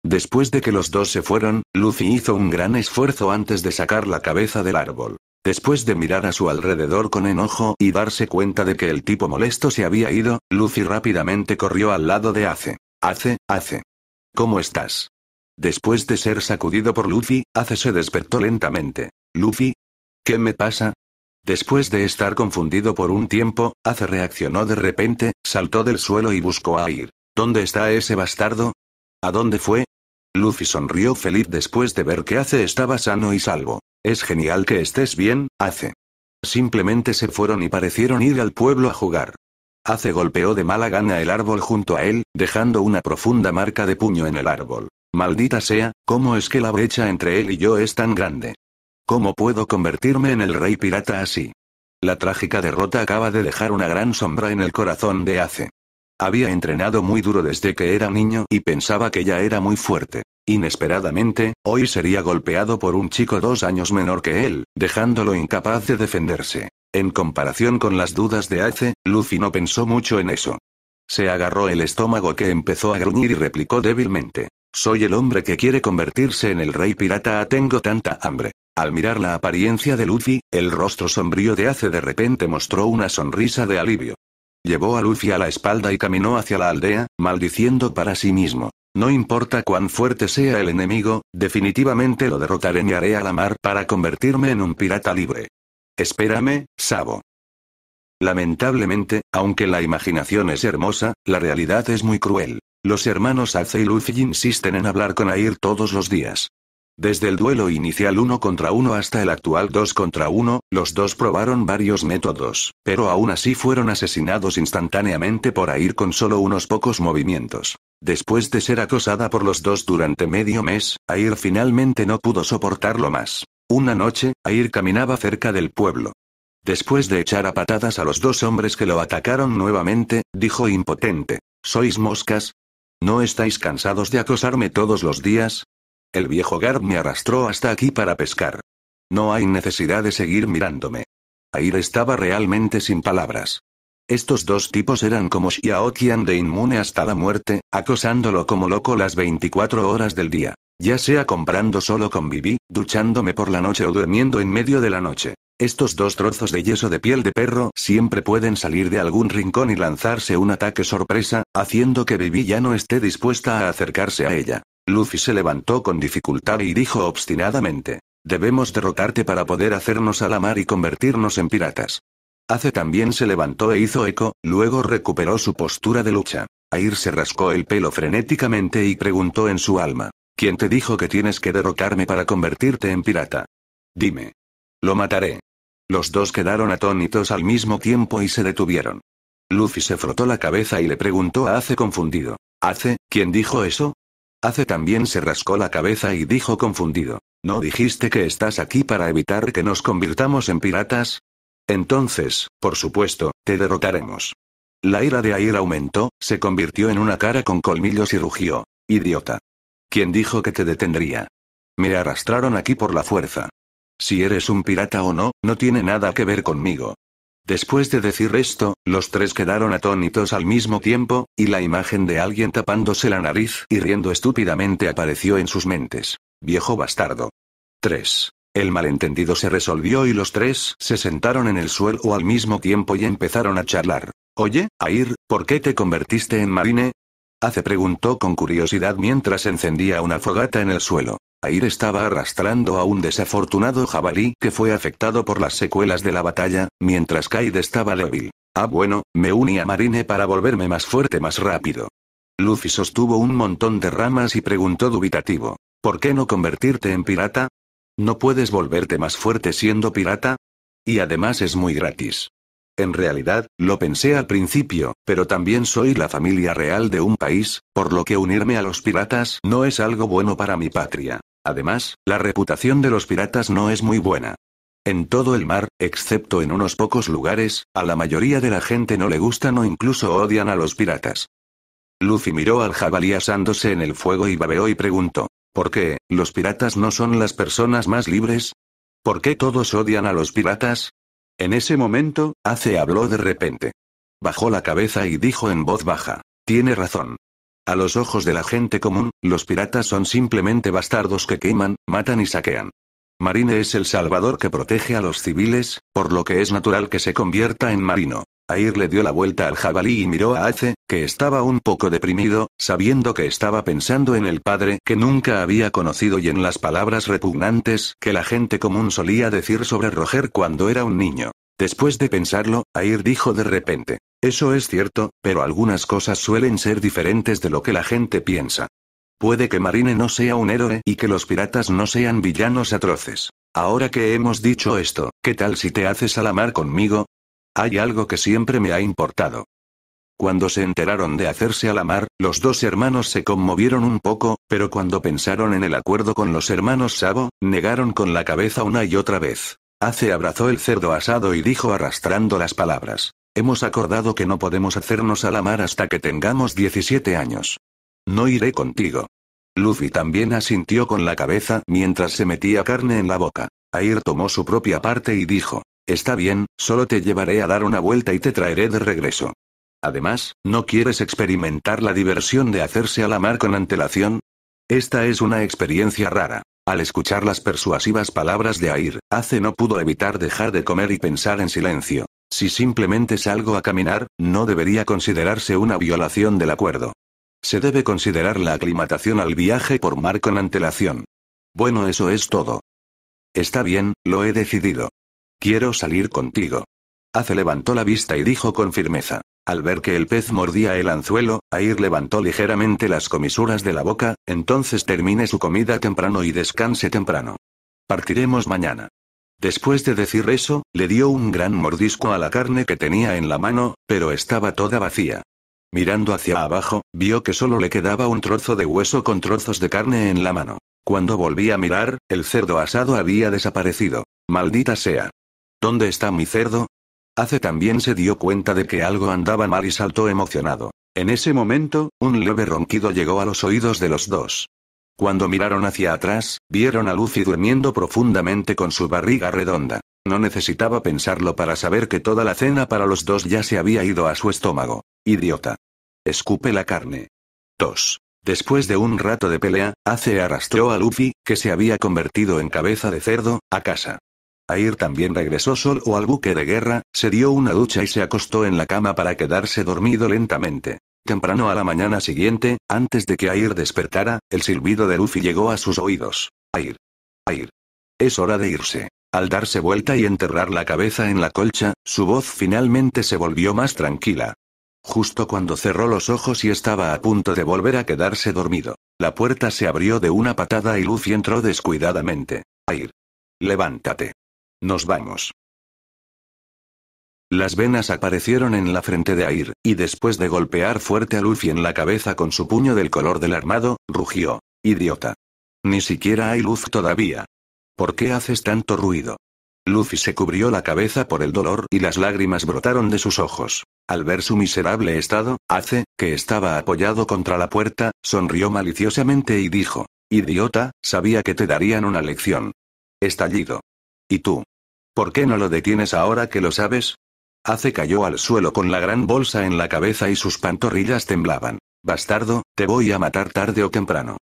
Después de que los dos se fueron, Lucy hizo un gran esfuerzo antes de sacar la cabeza del árbol. Después de mirar a su alrededor con enojo y darse cuenta de que el tipo molesto se había ido, Lucy rápidamente corrió al lado de Ace. Ace, Ace. ¿Cómo estás? Después de ser sacudido por Luffy, Ace se despertó lentamente. ¿Luffy? ¿qué me pasa? Después de estar confundido por un tiempo, Ace reaccionó de repente, saltó del suelo y buscó a Ir. ¿Dónde está ese bastardo? ¿A dónde fue? Luffy sonrió feliz después de ver que Ace estaba sano y salvo. Es genial que estés bien, Ace. Simplemente se fueron y parecieron ir al pueblo a jugar. Ace golpeó de mala gana el árbol junto a él, dejando una profunda marca de puño en el árbol. Maldita sea, ¿cómo es que la brecha entre él y yo es tan grande? ¿Cómo puedo convertirme en el rey pirata así? La trágica derrota acaba de dejar una gran sombra en el corazón de Ace. Había entrenado muy duro desde que era niño y pensaba que ya era muy fuerte. Inesperadamente, hoy sería golpeado por un chico dos años menor que él, dejándolo incapaz de defenderse. En comparación con las dudas de Ace, Luffy no pensó mucho en eso. Se agarró el estómago que empezó a gruñir y replicó débilmente. Soy el hombre que quiere convertirse en el rey pirata. Tengo tanta hambre. Al mirar la apariencia de Luffy, el rostro sombrío de Ace de repente mostró una sonrisa de alivio. Llevó a Luffy a la espalda y caminó hacia la aldea, maldiciendo para sí mismo. No importa cuán fuerte sea el enemigo, definitivamente lo derrotaré y haré a la mar para convertirme en un pirata libre. Espérame, Sabo. Lamentablemente, aunque la imaginación es hermosa, la realidad es muy cruel. Los hermanos Ace y Luffy insisten en hablar con Air todos los días. Desde el duelo inicial uno contra uno hasta el actual dos contra uno, los dos probaron varios métodos, pero aún así fueron asesinados instantáneamente por Air con solo unos pocos movimientos. Después de ser acosada por los dos durante medio mes, Ayr finalmente no pudo soportarlo más. Una noche, Air caminaba cerca del pueblo. Después de echar a patadas a los dos hombres que lo atacaron nuevamente, dijo impotente, ¿Sois moscas? ¿No estáis cansados de acosarme todos los días? El viejo Garb me arrastró hasta aquí para pescar. No hay necesidad de seguir mirándome. Air estaba realmente sin palabras. Estos dos tipos eran como Xiao de inmune hasta la muerte, acosándolo como loco las 24 horas del día. Ya sea comprando solo con Vivi, duchándome por la noche o durmiendo en medio de la noche. Estos dos trozos de yeso de piel de perro siempre pueden salir de algún rincón y lanzarse un ataque sorpresa, haciendo que Vivi ya no esté dispuesta a acercarse a ella. Luffy se levantó con dificultad y dijo obstinadamente. Debemos derrotarte para poder hacernos a la mar y convertirnos en piratas. Ace también se levantó e hizo eco, luego recuperó su postura de lucha. Air se rascó el pelo frenéticamente y preguntó en su alma. ¿Quién te dijo que tienes que derrocarme para convertirte en pirata? Dime. Lo mataré. Los dos quedaron atónitos al mismo tiempo y se detuvieron. Luffy se frotó la cabeza y le preguntó a Ace confundido. ¿Ace, quién dijo eso? Ace también se rascó la cabeza y dijo confundido. ¿No dijiste que estás aquí para evitar que nos convirtamos en piratas? Entonces, por supuesto, te derrotaremos. La ira de Air aumentó, se convirtió en una cara con colmillos y rugió. Idiota. ¿Quién dijo que te detendría? Me arrastraron aquí por la fuerza. Si eres un pirata o no, no tiene nada que ver conmigo. Después de decir esto, los tres quedaron atónitos al mismo tiempo, y la imagen de alguien tapándose la nariz y riendo estúpidamente apareció en sus mentes. Viejo bastardo. 3. El malentendido se resolvió y los tres se sentaron en el suelo al mismo tiempo y empezaron a charlar. Oye, Air, ¿por qué te convertiste en marine? Ace preguntó con curiosidad mientras encendía una fogata en el suelo. Air estaba arrastrando a un desafortunado jabalí que fue afectado por las secuelas de la batalla, mientras Kaid estaba débil. Ah bueno, me uní a Marine para volverme más fuerte más rápido. Luffy sostuvo un montón de ramas y preguntó dubitativo. ¿Por qué no convertirte en pirata? ¿No puedes volverte más fuerte siendo pirata? Y además es muy gratis. En realidad, lo pensé al principio, pero también soy la familia real de un país, por lo que unirme a los piratas no es algo bueno para mi patria. Además, la reputación de los piratas no es muy buena. En todo el mar, excepto en unos pocos lugares, a la mayoría de la gente no le gustan o incluso odian a los piratas. Lucy miró al jabalí asándose en el fuego y babeó y preguntó. ¿Por qué, los piratas no son las personas más libres? ¿Por qué todos odian a los piratas? En ese momento, Ace habló de repente. Bajó la cabeza y dijo en voz baja. Tiene razón. A los ojos de la gente común, los piratas son simplemente bastardos que queman, matan y saquean. Marine es el salvador que protege a los civiles, por lo que es natural que se convierta en marino. Air le dio la vuelta al jabalí y miró a Ace, que estaba un poco deprimido, sabiendo que estaba pensando en el padre que nunca había conocido y en las palabras repugnantes que la gente común solía decir sobre Roger cuando era un niño. Después de pensarlo, Air dijo de repente, eso es cierto, pero algunas cosas suelen ser diferentes de lo que la gente piensa. Puede que Marine no sea un héroe y que los piratas no sean villanos atroces. Ahora que hemos dicho esto, ¿qué tal si te haces a la mar conmigo? Hay algo que siempre me ha importado. Cuando se enteraron de hacerse a la mar, los dos hermanos se conmovieron un poco, pero cuando pensaron en el acuerdo con los hermanos Sabo, negaron con la cabeza una y otra vez. Ace abrazó el cerdo asado y dijo arrastrando las palabras. Hemos acordado que no podemos hacernos a la mar hasta que tengamos 17 años. No iré contigo. Luffy también asintió con la cabeza mientras se metía carne en la boca. Air tomó su propia parte y dijo, Está bien, solo te llevaré a dar una vuelta y te traeré de regreso. Además, ¿no quieres experimentar la diversión de hacerse a la mar con antelación? Esta es una experiencia rara. Al escuchar las persuasivas palabras de Air, Ace no pudo evitar dejar de comer y pensar en silencio. Si simplemente salgo a caminar, no debería considerarse una violación del acuerdo. Se debe considerar la aclimatación al viaje por mar con antelación. Bueno, eso es todo. Está bien, lo he decidido. Quiero salir contigo. Hace levantó la vista y dijo con firmeza. Al ver que el pez mordía el anzuelo, Air levantó ligeramente las comisuras de la boca, entonces termine su comida temprano y descanse temprano. Partiremos mañana. Después de decir eso, le dio un gran mordisco a la carne que tenía en la mano, pero estaba toda vacía. Mirando hacia abajo, vio que solo le quedaba un trozo de hueso con trozos de carne en la mano. Cuando volví a mirar, el cerdo asado había desaparecido. Maldita sea. ¿Dónde está mi cerdo? Hace también se dio cuenta de que algo andaba mal y saltó emocionado. En ese momento, un leve ronquido llegó a los oídos de los dos. Cuando miraron hacia atrás, vieron a Luffy durmiendo profundamente con su barriga redonda. No necesitaba pensarlo para saber que toda la cena para los dos ya se había ido a su estómago. Idiota. Escupe la carne. Tos. Después de un rato de pelea, Ace arrastró a Luffy, que se había convertido en cabeza de cerdo, a casa. Air también regresó sol o al buque de guerra, se dio una ducha y se acostó en la cama para quedarse dormido lentamente. Temprano a la mañana siguiente, antes de que Air despertara, el silbido de Luffy llegó a sus oídos. Air. Air. Es hora de irse. Al darse vuelta y enterrar la cabeza en la colcha, su voz finalmente se volvió más tranquila. Justo cuando cerró los ojos y estaba a punto de volver a quedarse dormido, la puerta se abrió de una patada y Luffy entró descuidadamente. Air. Levántate. Nos vamos. Las venas aparecieron en la frente de Air, y después de golpear fuerte a Luffy en la cabeza con su puño del color del armado, rugió. Idiota. Ni siquiera hay luz todavía. ¿Por qué haces tanto ruido? Luffy se cubrió la cabeza por el dolor y las lágrimas brotaron de sus ojos. Al ver su miserable estado, Ace, que estaba apoyado contra la puerta, sonrió maliciosamente y dijo, Idiota, sabía que te darían una lección. Estallido. ¿Y tú? ¿Por qué no lo detienes ahora que lo sabes? Hace cayó al suelo con la gran bolsa en la cabeza y sus pantorrillas temblaban. Bastardo, te voy a matar tarde o temprano.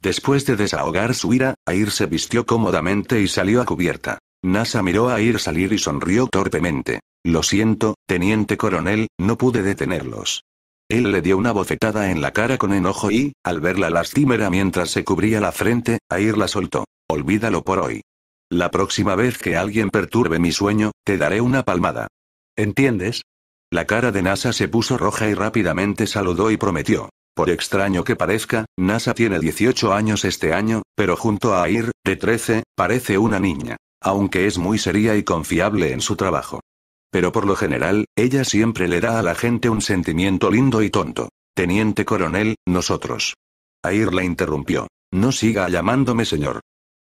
Después de desahogar su ira, Air se vistió cómodamente y salió a cubierta. Nasa miró a Air salir y sonrió torpemente. Lo siento, teniente coronel, no pude detenerlos. Él le dio una bofetada en la cara con enojo y, al ver la lastimera mientras se cubría la frente, Air la soltó. Olvídalo por hoy. La próxima vez que alguien perturbe mi sueño, te daré una palmada. ¿Entiendes? La cara de NASA se puso roja y rápidamente saludó y prometió. Por extraño que parezca, NASA tiene 18 años este año, pero junto a Air, de 13, parece una niña. Aunque es muy seria y confiable en su trabajo. Pero por lo general, ella siempre le da a la gente un sentimiento lindo y tonto. Teniente coronel, nosotros. Air la interrumpió. No siga llamándome señor.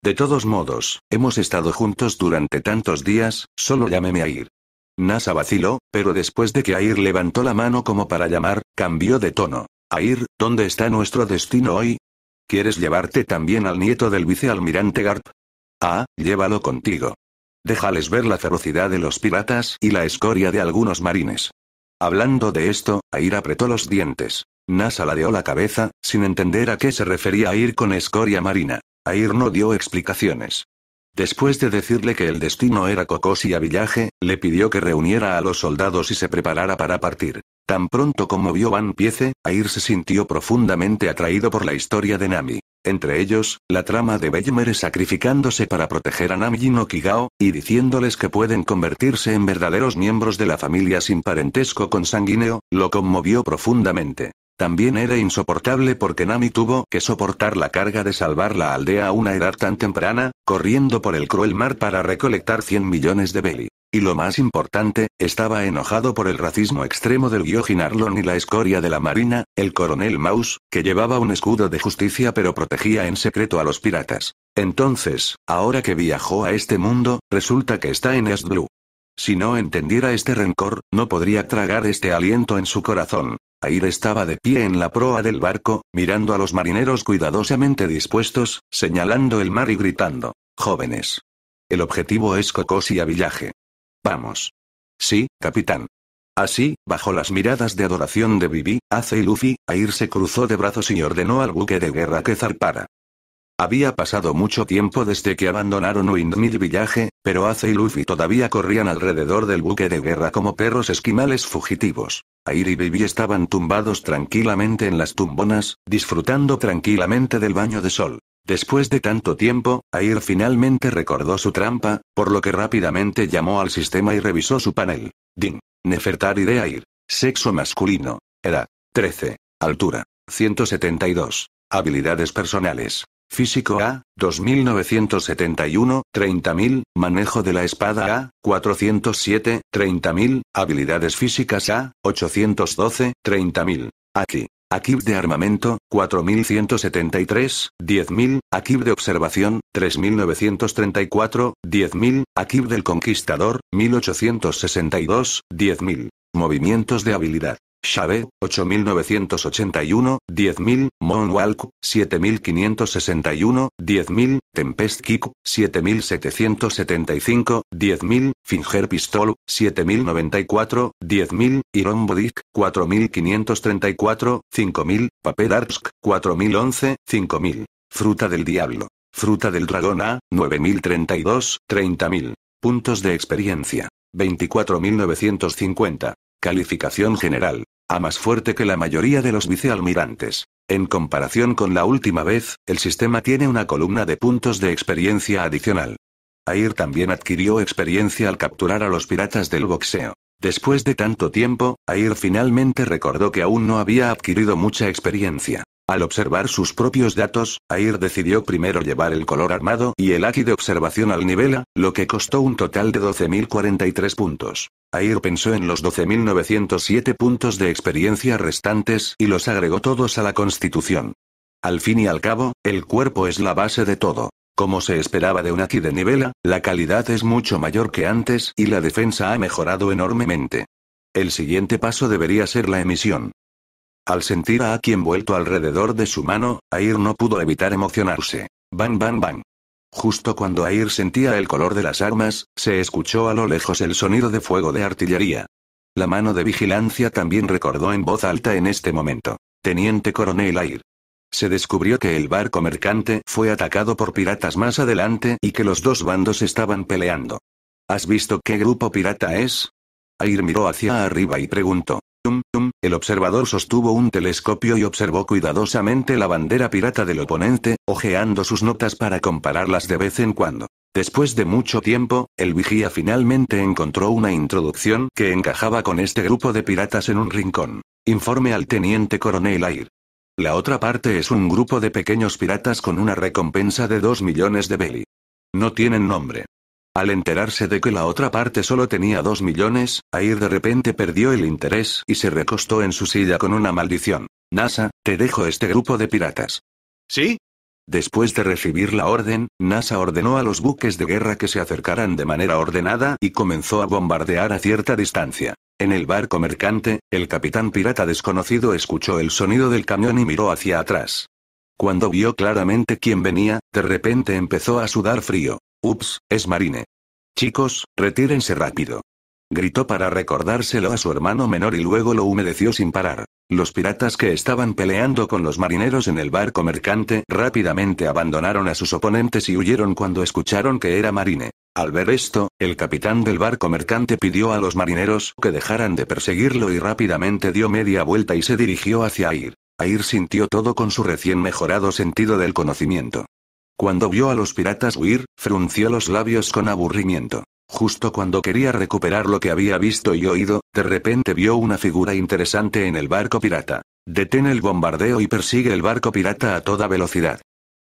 De todos modos, hemos estado juntos durante tantos días, solo llámeme a ir. Nasa vaciló, pero después de que Air levantó la mano como para llamar, cambió de tono. Air, ¿dónde está nuestro destino hoy? ¿Quieres llevarte también al nieto del vicealmirante Garp? Ah, llévalo contigo. Déjales ver la ferocidad de los piratas y la escoria de algunos marines. Hablando de esto, Air apretó los dientes. Nasa ladeó la cabeza, sin entender a qué se refería ir con escoria marina. Air no dio explicaciones. Después de decirle que el destino era Cocos y Villaje, le pidió que reuniera a los soldados y se preparara para partir. Tan pronto como vio Van Piece, Air se sintió profundamente atraído por la historia de Nami. Entre ellos, la trama de Bellemere sacrificándose para proteger a Nami y Nokigao, y diciéndoles que pueden convertirse en verdaderos miembros de la familia sin parentesco con consanguíneo, lo conmovió profundamente. También era insoportable porque Nami tuvo que soportar la carga de salvar la aldea a una edad tan temprana, corriendo por el cruel mar para recolectar 100 millones de beli. Y lo más importante, estaba enojado por el racismo extremo del Gyojin Arlon y la escoria de la marina, el coronel Mouse, que llevaba un escudo de justicia pero protegía en secreto a los piratas. Entonces, ahora que viajó a este mundo, resulta que está en East Blue. Si no entendiera este rencor, no podría tragar este aliento en su corazón. Air estaba de pie en la proa del barco, mirando a los marineros cuidadosamente dispuestos, señalando el mar y gritando. Jóvenes. El objetivo es y Villaje. Vamos. Sí, capitán. Así, bajo las miradas de adoración de Bibi, Ace y Luffy, Air se cruzó de brazos y ordenó al buque de guerra que zarpara. Había pasado mucho tiempo desde que abandonaron Windmill Villaje, pero Ace y Luffy todavía corrían alrededor del buque de guerra como perros esquimales fugitivos. Air y Bibi estaban tumbados tranquilamente en las tumbonas, disfrutando tranquilamente del baño de sol. Después de tanto tiempo, Air finalmente recordó su trampa, por lo que rápidamente llamó al sistema y revisó su panel. Ding. Nefertari de Air. Sexo masculino. Edad. 13. Altura. 172. Habilidades personales. Físico A, 2971, 30.000, manejo de la espada A, 407, 30.000, habilidades físicas A, 812, 30.000. Aquí. Akib de armamento, 4173, 10.000, Akib de observación, 3934, 10.000, Akib del conquistador, 1862, 10.000. Movimientos de habilidad. Chave, 8981, 10000, Moonwalk, 7561, 10000, Tempest Kick, 7775, 10000, Finger Pistol, 7094, 10000, Iron Bodik, 4534, 5000, Paper Arsk, 4011, 5000. Fruta del Diablo. Fruta del Dragón A, 9032, 30000. Puntos de experiencia. 24950. Calificación general. A más fuerte que la mayoría de los vicealmirantes. En comparación con la última vez, el sistema tiene una columna de puntos de experiencia adicional. Air también adquirió experiencia al capturar a los piratas del boxeo. Después de tanto tiempo, Air finalmente recordó que aún no había adquirido mucha experiencia. Al observar sus propios datos, Air decidió primero llevar el color armado y el aquí de observación al nivel lo que costó un total de 12.043 puntos. Air pensó en los 12.907 puntos de experiencia restantes y los agregó todos a la constitución. Al fin y al cabo, el cuerpo es la base de todo. Como se esperaba de un aquí de nivel la calidad es mucho mayor que antes y la defensa ha mejorado enormemente. El siguiente paso debería ser la emisión. Al sentir a quien vuelto alrededor de su mano, Air no pudo evitar emocionarse. Bang, bang, bang. Justo cuando Air sentía el color de las armas, se escuchó a lo lejos el sonido de fuego de artillería. La mano de vigilancia también recordó en voz alta en este momento. Teniente coronel Air. Se descubrió que el barco mercante fue atacado por piratas más adelante y que los dos bandos estaban peleando. ¿Has visto qué grupo pirata es? Air miró hacia arriba y preguntó. ¿Tum, tum el observador sostuvo un telescopio y observó cuidadosamente la bandera pirata del oponente, hojeando sus notas para compararlas de vez en cuando. Después de mucho tiempo, el vigía finalmente encontró una introducción que encajaba con este grupo de piratas en un rincón. Informe al teniente coronel Air. La otra parte es un grupo de pequeños piratas con una recompensa de 2 millones de belly. No tienen nombre. Al enterarse de que la otra parte solo tenía dos millones, Air de repente perdió el interés y se recostó en su silla con una maldición. NASA, te dejo este grupo de piratas. ¿Sí? Después de recibir la orden, NASA ordenó a los buques de guerra que se acercaran de manera ordenada y comenzó a bombardear a cierta distancia. En el barco mercante, el capitán pirata desconocido escuchó el sonido del cañón y miró hacia atrás. Cuando vio claramente quién venía, de repente empezó a sudar frío. Ups, es Marine. Chicos, retírense rápido. Gritó para recordárselo a su hermano menor y luego lo humedeció sin parar. Los piratas que estaban peleando con los marineros en el barco mercante rápidamente abandonaron a sus oponentes y huyeron cuando escucharon que era Marine. Al ver esto, el capitán del barco mercante pidió a los marineros que dejaran de perseguirlo y rápidamente dio media vuelta y se dirigió hacia Air. Air sintió todo con su recién mejorado sentido del conocimiento. Cuando vio a los piratas huir, frunció los labios con aburrimiento. Justo cuando quería recuperar lo que había visto y oído, de repente vio una figura interesante en el barco pirata. Detén el bombardeo y persigue el barco pirata a toda velocidad.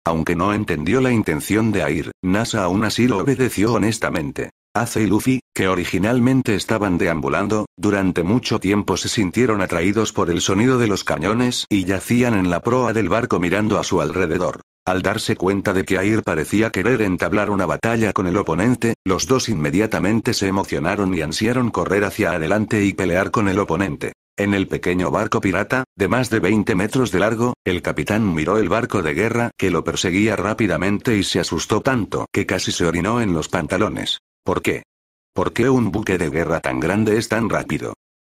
Aunque no entendió la intención de Air, NASA aún así lo obedeció honestamente. Ace y Luffy, que originalmente estaban deambulando, durante mucho tiempo se sintieron atraídos por el sonido de los cañones y yacían en la proa del barco mirando a su alrededor. Al darse cuenta de que Air parecía querer entablar una batalla con el oponente, los dos inmediatamente se emocionaron y ansiaron correr hacia adelante y pelear con el oponente. En el pequeño barco pirata, de más de 20 metros de largo, el capitán miró el barco de guerra que lo perseguía rápidamente y se asustó tanto que casi se orinó en los pantalones. ¿Por qué? ¿Por qué un buque de guerra tan grande es tan rápido?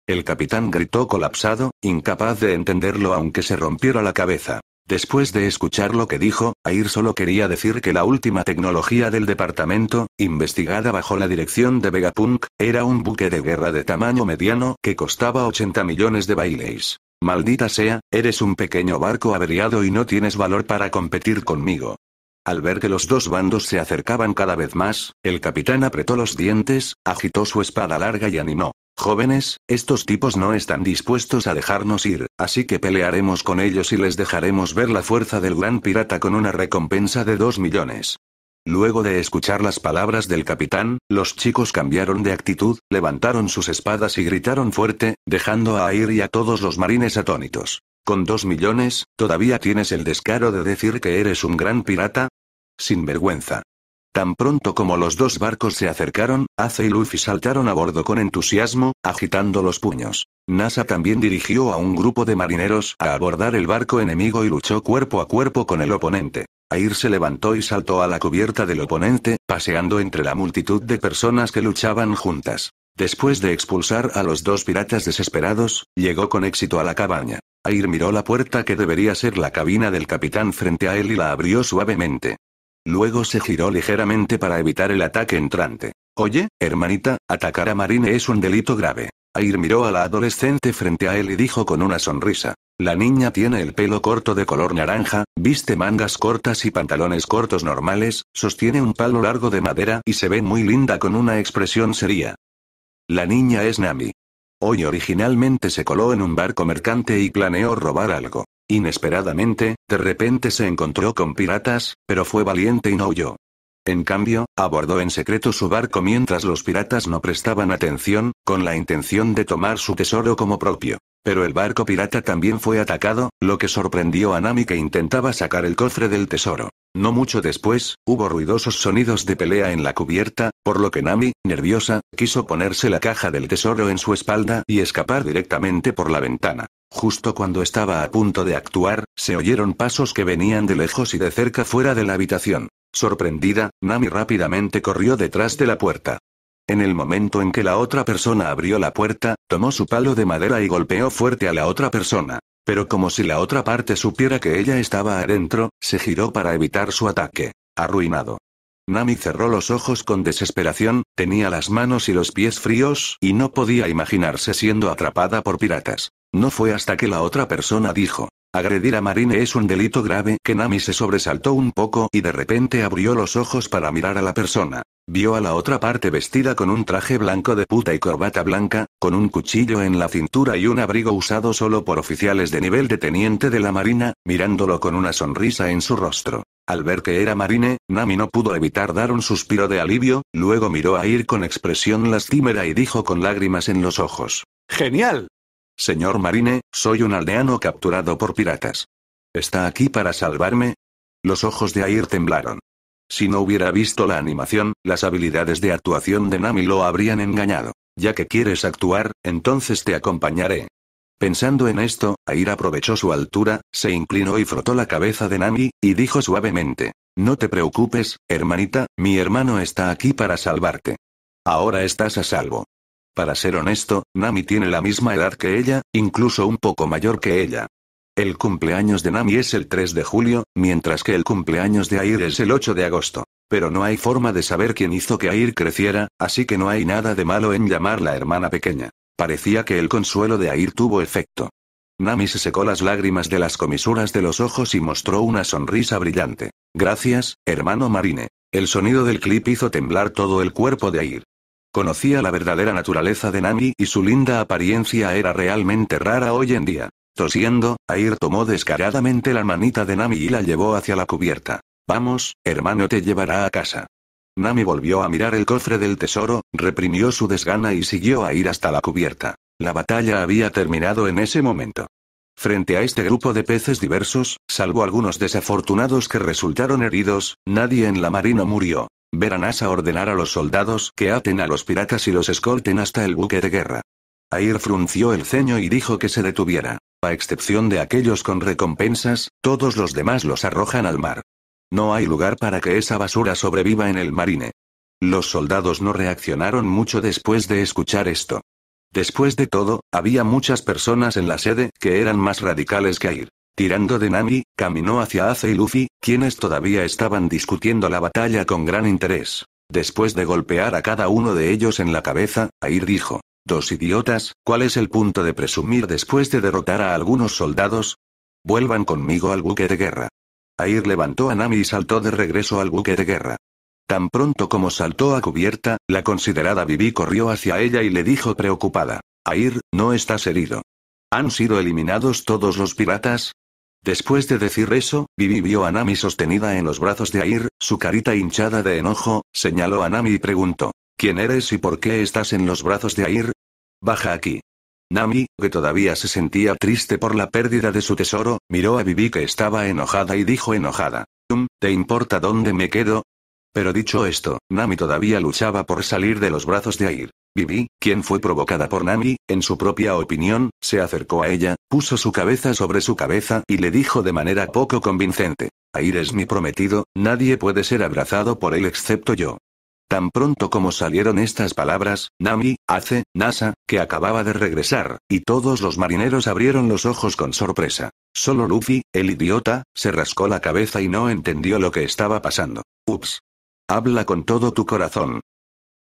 El capitán gritó colapsado, incapaz de entenderlo aunque se rompiera la cabeza. Después de escuchar lo que dijo, Air solo quería decir que la última tecnología del departamento, investigada bajo la dirección de Vegapunk, era un buque de guerra de tamaño mediano que costaba 80 millones de bailes. Maldita sea, eres un pequeño barco averiado y no tienes valor para competir conmigo. Al ver que los dos bandos se acercaban cada vez más, el capitán apretó los dientes, agitó su espada larga y animó. Jóvenes, estos tipos no están dispuestos a dejarnos ir, así que pelearemos con ellos y les dejaremos ver la fuerza del gran pirata con una recompensa de 2 millones. Luego de escuchar las palabras del capitán, los chicos cambiaron de actitud, levantaron sus espadas y gritaron fuerte, dejando a Air y a todos los marines atónitos. ¿Con dos millones, todavía tienes el descaro de decir que eres un gran pirata? Sin vergüenza. Tan pronto como los dos barcos se acercaron, Ace y Luffy saltaron a bordo con entusiasmo, agitando los puños. NASA también dirigió a un grupo de marineros a abordar el barco enemigo y luchó cuerpo a cuerpo con el oponente. Air se levantó y saltó a la cubierta del oponente, paseando entre la multitud de personas que luchaban juntas. Después de expulsar a los dos piratas desesperados, llegó con éxito a la cabaña. Air miró la puerta que debería ser la cabina del capitán frente a él y la abrió suavemente. Luego se giró ligeramente para evitar el ataque entrante. Oye, hermanita, atacar a Marine es un delito grave. Air miró a la adolescente frente a él y dijo con una sonrisa. La niña tiene el pelo corto de color naranja, viste mangas cortas y pantalones cortos normales, sostiene un palo largo de madera y se ve muy linda con una expresión seria. La niña es Nami. Hoy originalmente se coló en un barco mercante y planeó robar algo. Inesperadamente, de repente se encontró con piratas, pero fue valiente y no huyó. En cambio, abordó en secreto su barco mientras los piratas no prestaban atención, con la intención de tomar su tesoro como propio. Pero el barco pirata también fue atacado, lo que sorprendió a Nami que intentaba sacar el cofre del tesoro. No mucho después, hubo ruidosos sonidos de pelea en la cubierta, por lo que Nami, nerviosa, quiso ponerse la caja del tesoro en su espalda y escapar directamente por la ventana. Justo cuando estaba a punto de actuar, se oyeron pasos que venían de lejos y de cerca fuera de la habitación. Sorprendida, Nami rápidamente corrió detrás de la puerta. En el momento en que la otra persona abrió la puerta, tomó su palo de madera y golpeó fuerte a la otra persona. Pero como si la otra parte supiera que ella estaba adentro, se giró para evitar su ataque. Arruinado. Nami cerró los ojos con desesperación, tenía las manos y los pies fríos, y no podía imaginarse siendo atrapada por piratas. No fue hasta que la otra persona dijo, agredir a Marine es un delito grave, que Nami se sobresaltó un poco y de repente abrió los ojos para mirar a la persona. Vio a la otra parte vestida con un traje blanco de puta y corbata blanca, con un cuchillo en la cintura y un abrigo usado solo por oficiales de nivel de teniente de la Marina, mirándolo con una sonrisa en su rostro. Al ver que era Marine, Nami no pudo evitar dar un suspiro de alivio, luego miró a Ir con expresión lastimera y dijo con lágrimas en los ojos. ¡Genial! Señor Marine, soy un aldeano capturado por piratas. ¿Está aquí para salvarme? Los ojos de Air temblaron. Si no hubiera visto la animación, las habilidades de actuación de Nami lo habrían engañado. Ya que quieres actuar, entonces te acompañaré. Pensando en esto, Air aprovechó su altura, se inclinó y frotó la cabeza de Nami, y dijo suavemente. No te preocupes, hermanita, mi hermano está aquí para salvarte. Ahora estás a salvo. Para ser honesto, Nami tiene la misma edad que ella, incluso un poco mayor que ella. El cumpleaños de Nami es el 3 de julio, mientras que el cumpleaños de Air es el 8 de agosto. Pero no hay forma de saber quién hizo que Air creciera, así que no hay nada de malo en llamarla hermana pequeña. Parecía que el consuelo de Air tuvo efecto. Nami se secó las lágrimas de las comisuras de los ojos y mostró una sonrisa brillante. Gracias, hermano Marine. El sonido del clip hizo temblar todo el cuerpo de Air. Conocía la verdadera naturaleza de Nami y su linda apariencia era realmente rara hoy en día. Tosiendo, Air tomó descaradamente la manita de Nami y la llevó hacia la cubierta. Vamos, hermano te llevará a casa. Nami volvió a mirar el cofre del tesoro, reprimió su desgana y siguió a ir hasta la cubierta. La batalla había terminado en ese momento. Frente a este grupo de peces diversos, salvo algunos desafortunados que resultaron heridos, nadie en la marina murió. Veranasa a ordenar a los soldados que aten a los piratas y los escolten hasta el buque de guerra. Air frunció el ceño y dijo que se detuviera. A excepción de aquellos con recompensas, todos los demás los arrojan al mar. No hay lugar para que esa basura sobreviva en el marine. Los soldados no reaccionaron mucho después de escuchar esto. Después de todo, había muchas personas en la sede que eran más radicales que Air. Tirando de Nami, caminó hacia Ace y Luffy, quienes todavía estaban discutiendo la batalla con gran interés. Después de golpear a cada uno de ellos en la cabeza, Air dijo, Dos idiotas, ¿cuál es el punto de presumir después de derrotar a algunos soldados? Vuelvan conmigo al buque de guerra. Air levantó a Nami y saltó de regreso al buque de guerra. Tan pronto como saltó a cubierta, la considerada Vivi corrió hacia ella y le dijo preocupada, Air, no estás herido. ¿Han sido eliminados todos los piratas? Después de decir eso, Vivi vio a Nami sostenida en los brazos de Air, su carita hinchada de enojo, señaló a Nami y preguntó, ¿quién eres y por qué estás en los brazos de Air? Baja aquí. Nami, que todavía se sentía triste por la pérdida de su tesoro, miró a Vivi que estaba enojada y dijo enojada, ¿te importa dónde me quedo? Pero dicho esto, Nami todavía luchaba por salir de los brazos de Air. Vivi, quien fue provocada por Nami, en su propia opinión, se acercó a ella, puso su cabeza sobre su cabeza y le dijo de manera poco convincente. Air es mi prometido, nadie puede ser abrazado por él excepto yo. Tan pronto como salieron estas palabras, Nami, Ace, Nasa, que acababa de regresar, y todos los marineros abrieron los ojos con sorpresa. Solo Luffy, el idiota, se rascó la cabeza y no entendió lo que estaba pasando. Ups. Habla con todo tu corazón,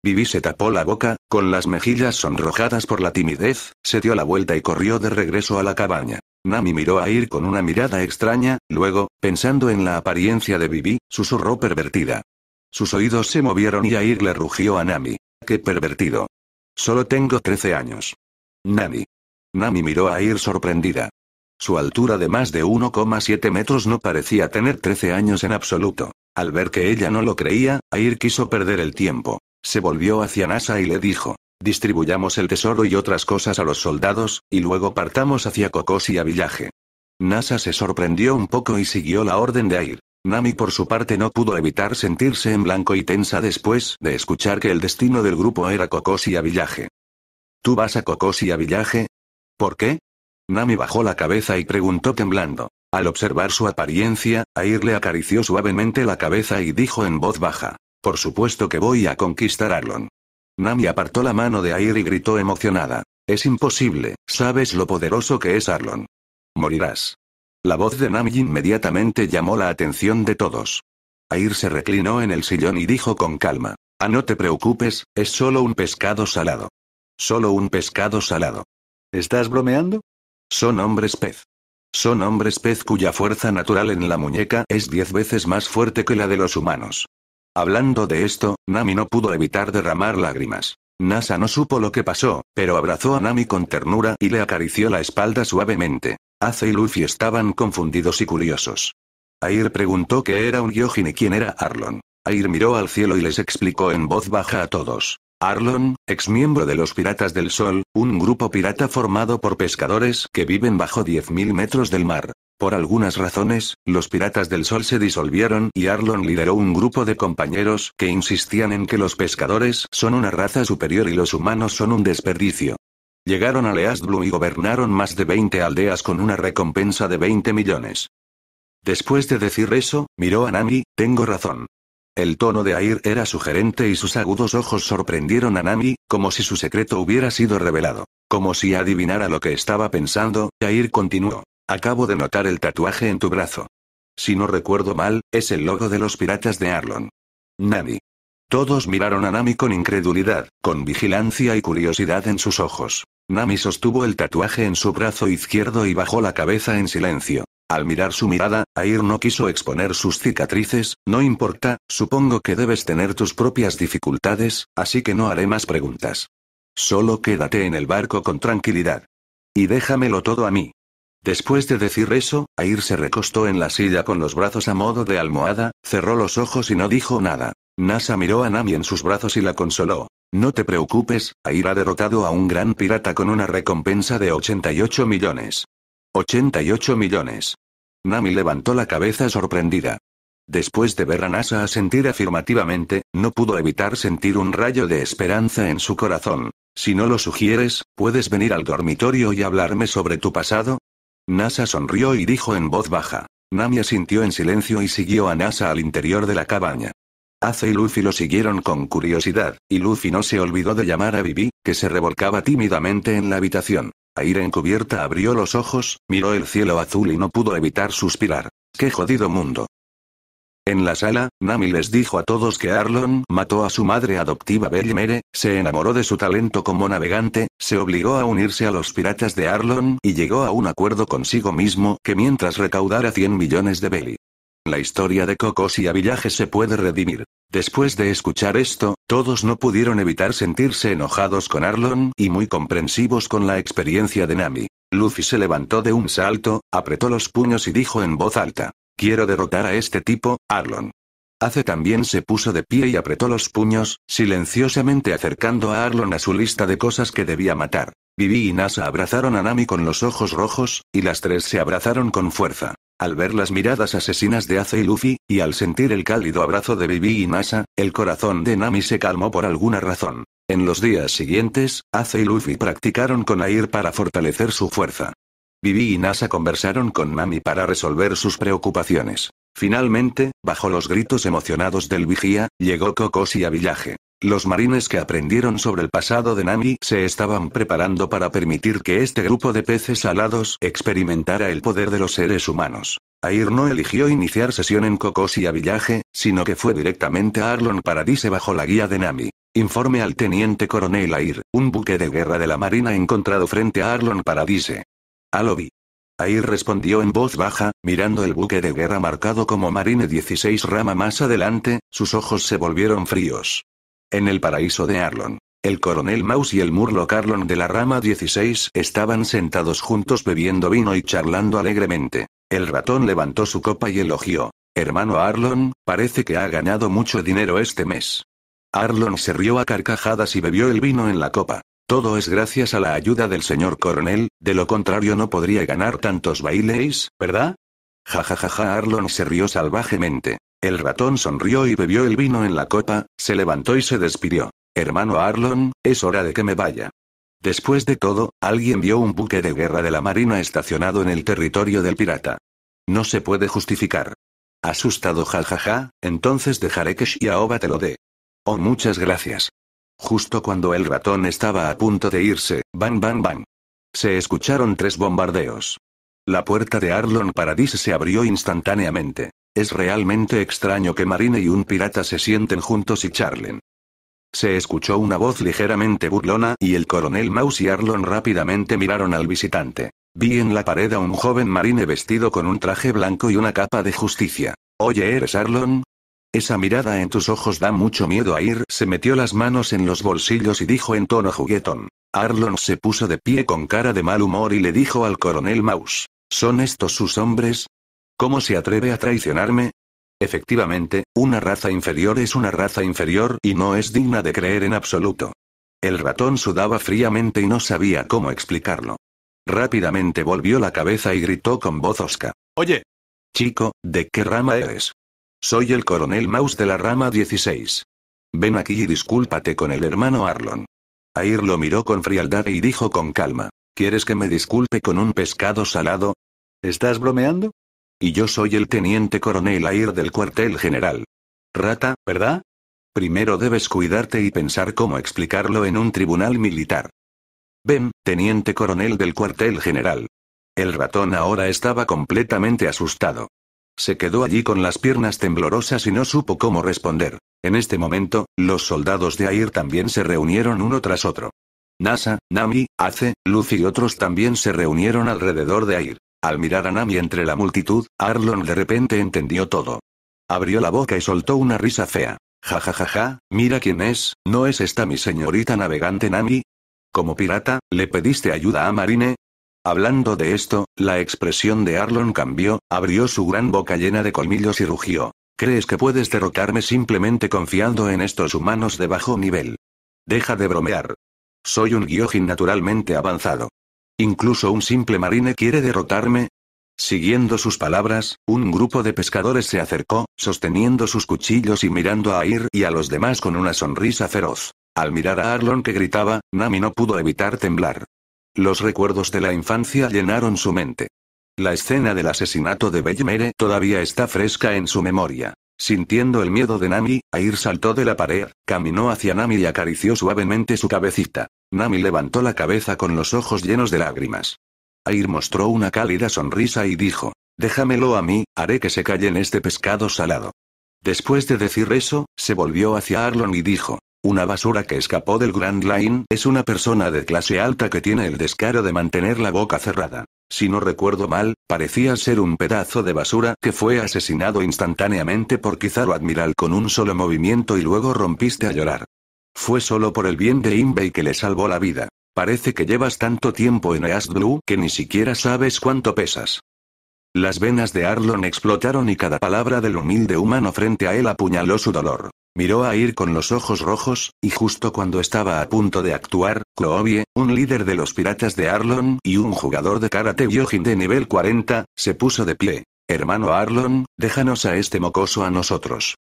Vivi se tapó la boca, con las mejillas sonrojadas por la timidez, se dio la vuelta y corrió de regreso a la cabaña. Nami miró a Ir con una mirada extraña, luego, pensando en la apariencia de Vivi, susurró pervertida. Sus oídos se movieron y Ir le rugió a Nami. ¡Qué pervertido! Solo tengo 13 años. Nami. Nami miró a Ir sorprendida. Su altura de más de 1,7 metros no parecía tener 13 años en absoluto. Al ver que ella no lo creía, Air quiso perder el tiempo. Se volvió hacia Nasa y le dijo, distribuyamos el tesoro y otras cosas a los soldados, y luego partamos hacia Cocos y a Villaje. Nasa se sorprendió un poco y siguió la orden de Air. Nami por su parte no pudo evitar sentirse en blanco y tensa después de escuchar que el destino del grupo era Cocos y a Villaje. ¿Tú vas a Cocos y a Villaje? ¿Por qué? Nami bajó la cabeza y preguntó temblando. Al observar su apariencia, Air le acarició suavemente la cabeza y dijo en voz baja, por supuesto que voy a conquistar Arlon. Nami apartó la mano de Air y gritó emocionada. Es imposible, sabes lo poderoso que es Arlon. Morirás. La voz de Nami inmediatamente llamó la atención de todos. Air se reclinó en el sillón y dijo con calma. Ah, no te preocupes, es solo un pescado salado. Solo un pescado salado. ¿Estás bromeando? Son hombres pez. Son hombres pez cuya fuerza natural en la muñeca es diez veces más fuerte que la de los humanos. Hablando de esto, Nami no pudo evitar derramar lágrimas. Nasa no supo lo que pasó, pero abrazó a Nami con ternura y le acarició la espalda suavemente. Ace y Luffy estaban confundidos y curiosos. Air preguntó qué era un Gyojin y quién era Arlon. Air miró al cielo y les explicó en voz baja a todos. Arlon, ex miembro de los Piratas del Sol, un grupo pirata formado por pescadores que viven bajo 10.000 metros del mar. Por algunas razones, los Piratas del Sol se disolvieron y Arlon lideró un grupo de compañeros que insistían en que los pescadores son una raza superior y los humanos son un desperdicio. Llegaron a Leas Blue y gobernaron más de 20 aldeas con una recompensa de 20 millones. Después de decir eso, miró a Nami, tengo razón. El tono de Air era sugerente y sus agudos ojos sorprendieron a Nami, como si su secreto hubiera sido revelado. Como si adivinara lo que estaba pensando, Air continuó. Acabo de notar el tatuaje en tu brazo. Si no recuerdo mal, es el logo de los piratas de Arlon. Nami. Todos miraron a Nami con incredulidad, con vigilancia y curiosidad en sus ojos. Nami sostuvo el tatuaje en su brazo izquierdo y bajó la cabeza en silencio. Al mirar su mirada, Air no quiso exponer sus cicatrices, no importa, supongo que debes tener tus propias dificultades, así que no haré más preguntas. Solo quédate en el barco con tranquilidad. Y déjamelo todo a mí. Después de decir eso, Air se recostó en la silla con los brazos a modo de almohada, cerró los ojos y no dijo nada. Nasa miró a Nami en sus brazos y la consoló. No te preocupes, Air ha derrotado a un gran pirata con una recompensa de 88 millones. 88 millones. Nami levantó la cabeza sorprendida. Después de ver a Nasa asentir afirmativamente, no pudo evitar sentir un rayo de esperanza en su corazón. Si no lo sugieres, puedes venir al dormitorio y hablarme sobre tu pasado, Nasa sonrió y dijo en voz baja. Nami asintió en silencio y siguió a Nasa al interior de la cabaña. Ace y Luffy lo siguieron con curiosidad, y Luffy no se olvidó de llamar a Vivi, que se revolcaba tímidamente en la habitación. Aire encubierta abrió los ojos, miró el cielo azul y no pudo evitar suspirar. ¡Qué jodido mundo! En la sala, Nami les dijo a todos que Arlon mató a su madre adoptiva Mere, se enamoró de su talento como navegante, se obligó a unirse a los piratas de Arlon y llegó a un acuerdo consigo mismo que mientras recaudara 100 millones de Belly. La historia de Cocos y Avillaje se puede redimir. Después de escuchar esto, todos no pudieron evitar sentirse enojados con Arlon y muy comprensivos con la experiencia de Nami. Luffy se levantó de un salto, apretó los puños y dijo en voz alta. Quiero derrotar a este tipo, Arlon. Ace también se puso de pie y apretó los puños, silenciosamente acercando a Arlon a su lista de cosas que debía matar. Vivi y Nasa abrazaron a Nami con los ojos rojos, y las tres se abrazaron con fuerza. Al ver las miradas asesinas de Ace y Luffy, y al sentir el cálido abrazo de Vivi y Nasa, el corazón de Nami se calmó por alguna razón. En los días siguientes, Ace y Luffy practicaron con Air para fortalecer su fuerza. Vivi y Nasa conversaron con Nami para resolver sus preocupaciones. Finalmente, bajo los gritos emocionados del vigía, llegó Kokosi a Villaje. Los marines que aprendieron sobre el pasado de Nami se estaban preparando para permitir que este grupo de peces alados experimentara el poder de los seres humanos. Air no eligió iniciar sesión en Kokosi a Villaje, sino que fue directamente a Arlon Paradise bajo la guía de Nami. Informe al teniente coronel Air, un buque de guerra de la Marina encontrado frente a Arlon Paradise. Alobi. Ahí respondió en voz baja, mirando el buque de guerra marcado como Marine 16 rama más adelante, sus ojos se volvieron fríos. En el paraíso de Arlon. El coronel Mouse y el murlo Carlon de la rama 16 estaban sentados juntos bebiendo vino y charlando alegremente. El ratón levantó su copa y elogió. Hermano Arlon, parece que ha ganado mucho dinero este mes. Arlon se rió a carcajadas y bebió el vino en la copa. Todo es gracias a la ayuda del señor coronel, de lo contrario no podría ganar tantos bailes, ¿verdad? Ja ja ja Arlon se rió salvajemente. El ratón sonrió y bebió el vino en la copa, se levantó y se despidió. Hermano Arlon, es hora de que me vaya. Después de todo, alguien vio un buque de guerra de la Marina estacionado en el territorio del pirata. No se puede justificar. Asustado jajaja, ja, ja, entonces dejaré que Shiaoba te lo dé. Oh muchas gracias. Justo cuando el ratón estaba a punto de irse, bam, bam, bam. Se escucharon tres bombardeos. La puerta de Arlon Paradis se abrió instantáneamente. Es realmente extraño que Marine y un pirata se sienten juntos y charlen. Se escuchó una voz ligeramente burlona y el coronel Mouse y Arlon rápidamente miraron al visitante. Vi en la pared a un joven marine vestido con un traje blanco y una capa de justicia. Oye, ¿eres Arlon? Esa mirada en tus ojos da mucho miedo a ir. Se metió las manos en los bolsillos y dijo en tono juguetón. Arlon se puso de pie con cara de mal humor y le dijo al coronel Mouse. ¿Son estos sus hombres? ¿Cómo se atreve a traicionarme? Efectivamente, una raza inferior es una raza inferior y no es digna de creer en absoluto. El ratón sudaba fríamente y no sabía cómo explicarlo. Rápidamente volvió la cabeza y gritó con voz osca. Oye. Chico, ¿de qué rama eres? Soy el coronel Mouse de la rama 16. Ven aquí y discúlpate con el hermano Arlon. Air lo miró con frialdad y dijo con calma. ¿Quieres que me disculpe con un pescado salado? ¿Estás bromeando? Y yo soy el teniente coronel Air del cuartel general. Rata, ¿verdad? Primero debes cuidarte y pensar cómo explicarlo en un tribunal militar. Ven, teniente coronel del cuartel general. El ratón ahora estaba completamente asustado. Se quedó allí con las piernas temblorosas y no supo cómo responder. En este momento, los soldados de Air también se reunieron uno tras otro. Nasa, Nami, Ace, Luz y otros también se reunieron alrededor de Air. Al mirar a Nami entre la multitud, Arlon de repente entendió todo. Abrió la boca y soltó una risa fea. Ja ja ja ja, mira quién es, ¿no es esta mi señorita navegante Nami? Como pirata, le pediste ayuda a Marine, Hablando de esto, la expresión de Arlon cambió, abrió su gran boca llena de colmillos y rugió. ¿Crees que puedes derrotarme simplemente confiando en estos humanos de bajo nivel? Deja de bromear. Soy un Gyojin naturalmente avanzado. Incluso un simple marine quiere derrotarme, Siguiendo sus palabras, un grupo de pescadores se acercó, sosteniendo sus cuchillos y mirando a Ir y a los demás con una sonrisa feroz. Al mirar a Arlon que gritaba, Nami no pudo evitar temblar. Los recuerdos de la infancia llenaron su mente. La escena del asesinato de Bellemere todavía está fresca en su memoria. Sintiendo el miedo de Nami, Air saltó de la pared, caminó hacia Nami y acarició suavemente su cabecita. Nami levantó la cabeza con los ojos llenos de lágrimas. Air mostró una cálida sonrisa y dijo, Déjamelo a mí, haré que se calle en este pescado salado. Después de decir eso, se volvió hacia Arlon y dijo, una basura que escapó del Grand Line es una persona de clase alta que tiene el descaro de mantener la boca cerrada. Si no recuerdo mal, parecía ser un pedazo de basura que fue asesinado instantáneamente por Kizaru Admiral con un solo movimiento y luego rompiste a llorar. Fue solo por el bien de Inbey que le salvó la vida. Parece que llevas tanto tiempo en East Blue que ni siquiera sabes cuánto pesas. Las venas de Arlon explotaron y cada palabra del humilde humano frente a él apuñaló su dolor. Miró a Ir con los ojos rojos, y justo cuando estaba a punto de actuar, Kloobie, un líder de los piratas de Arlon y un jugador de karate yojin de nivel 40, se puso de pie. Hermano Arlon, déjanos a este mocoso a nosotros.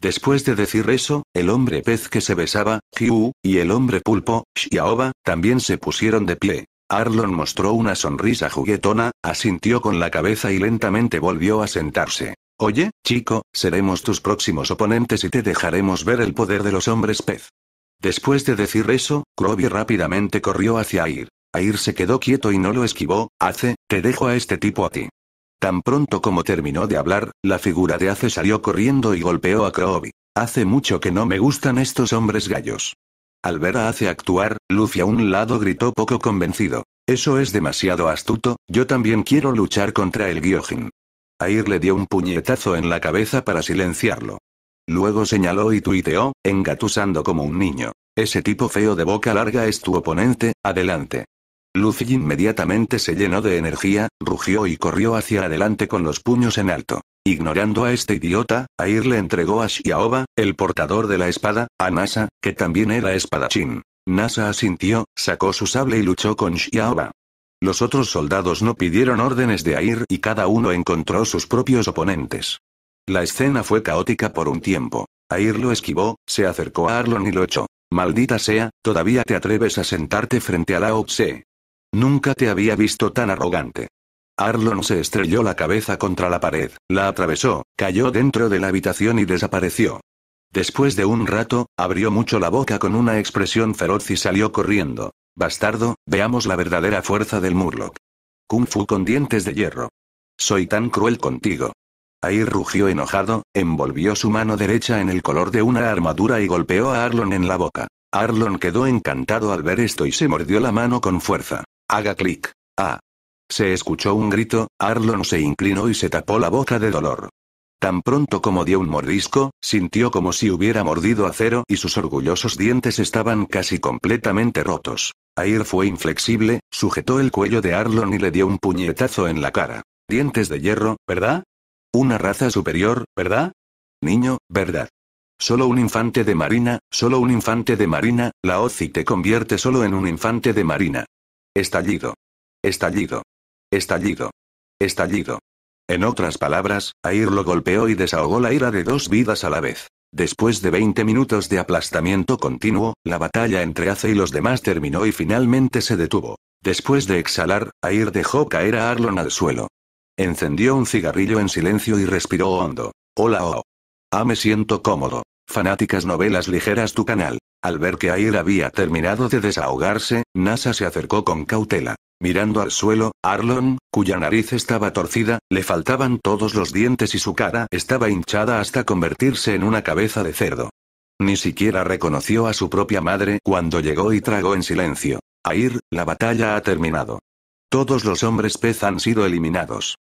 Después de decir eso, el hombre pez que se besaba, Hiu, y el hombre pulpo, Xiaoba, también se pusieron de pie. Arlon mostró una sonrisa juguetona, asintió con la cabeza y lentamente volvió a sentarse. Oye, chico, seremos tus próximos oponentes y te dejaremos ver el poder de los hombres pez. Después de decir eso, Krobi rápidamente corrió hacia Air. Air se quedó quieto y no lo esquivó. Ace, te dejo a este tipo a ti. Tan pronto como terminó de hablar, la figura de Ace salió corriendo y golpeó a Krobi. Hace mucho que no me gustan estos hombres gallos. Al ver a Ace actuar, Lucy a un lado gritó poco convencido. Eso es demasiado astuto, yo también quiero luchar contra el Gyojin. Air le dio un puñetazo en la cabeza para silenciarlo. Luego señaló y tuiteó, engatusando como un niño. Ese tipo feo de boca larga es tu oponente, adelante. Luffy inmediatamente se llenó de energía, rugió y corrió hacia adelante con los puños en alto. Ignorando a este idiota, Air le entregó a Xiaoba, el portador de la espada, a Nasa, que también era espadachín. Nasa asintió, sacó su sable y luchó con Xiaoba. Los otros soldados no pidieron órdenes de Air y cada uno encontró sus propios oponentes. La escena fue caótica por un tiempo. Air lo esquivó, se acercó a Arlon y lo echó. Maldita sea, todavía te atreves a sentarte frente a Lao Tse. Nunca te había visto tan arrogante. Arlon se estrelló la cabeza contra la pared, la atravesó, cayó dentro de la habitación y desapareció. Después de un rato, abrió mucho la boca con una expresión feroz y salió corriendo. Bastardo, veamos la verdadera fuerza del Murloc. Kung Fu con dientes de hierro. Soy tan cruel contigo. Ahí rugió enojado, envolvió su mano derecha en el color de una armadura y golpeó a Arlon en la boca. Arlon quedó encantado al ver esto y se mordió la mano con fuerza. Haga clic. Ah. Se escuchó un grito, Arlon se inclinó y se tapó la boca de dolor. Tan pronto como dio un mordisco, sintió como si hubiera mordido acero y sus orgullosos dientes estaban casi completamente rotos. Air fue inflexible, sujetó el cuello de Arlon y le dio un puñetazo en la cara. Dientes de hierro, ¿verdad? Una raza superior, ¿verdad? Niño, ¿verdad? Solo un infante de marina, solo un infante de marina, la OCI te convierte solo en un infante de marina. Estallido. Estallido. Estallido. Estallido. En otras palabras, Air lo golpeó y desahogó la ira de dos vidas a la vez. Después de 20 minutos de aplastamiento continuo, la batalla entre Ace y los demás terminó y finalmente se detuvo. Después de exhalar, Air dejó caer a Arlon al suelo. Encendió un cigarrillo en silencio y respiró hondo. Hola, oh. Ah, me siento cómodo. Fanáticas novelas ligeras tu canal. Al ver que Air había terminado de desahogarse, NASA se acercó con cautela. Mirando al suelo, Arlon, cuya nariz estaba torcida, le faltaban todos los dientes y su cara estaba hinchada hasta convertirse en una cabeza de cerdo. Ni siquiera reconoció a su propia madre cuando llegó y tragó en silencio. Air, la batalla ha terminado. Todos los hombres pez han sido eliminados.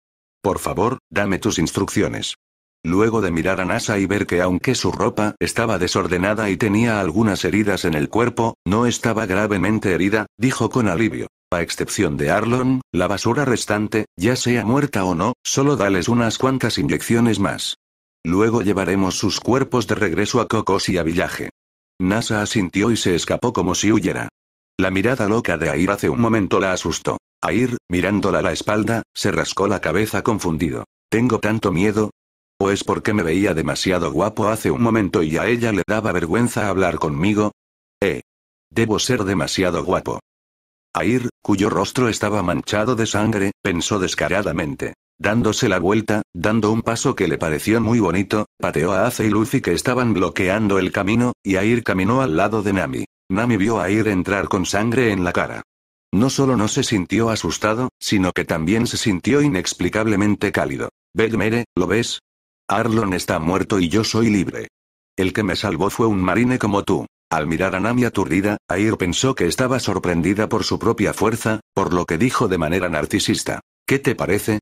Por favor, dame tus instrucciones. Luego de mirar a Nasa y ver que aunque su ropa estaba desordenada y tenía algunas heridas en el cuerpo, no estaba gravemente herida, dijo con alivio. A excepción de Arlon, la basura restante, ya sea muerta o no, solo dales unas cuantas inyecciones más. Luego llevaremos sus cuerpos de regreso a Cocos y a Villaje. Nasa asintió y se escapó como si huyera. La mirada loca de Air hace un momento la asustó. Air, mirándola a la espalda, se rascó la cabeza confundido. Tengo tanto miedo, ¿O es pues, porque me veía demasiado guapo hace un momento y a ella le daba vergüenza hablar conmigo? Eh. Debo ser demasiado guapo. Air, cuyo rostro estaba manchado de sangre, pensó descaradamente. Dándose la vuelta, dando un paso que le pareció muy bonito, pateó a Ace y Lucy que estaban bloqueando el camino, y Air caminó al lado de Nami. Nami vio a Air entrar con sangre en la cara. No solo no se sintió asustado, sino que también se sintió inexplicablemente cálido. Mere, ¿lo ves? Arlon está muerto y yo soy libre. El que me salvó fue un marine como tú. Al mirar a Nami aturdida, Air pensó que estaba sorprendida por su propia fuerza, por lo que dijo de manera narcisista. ¿Qué te parece?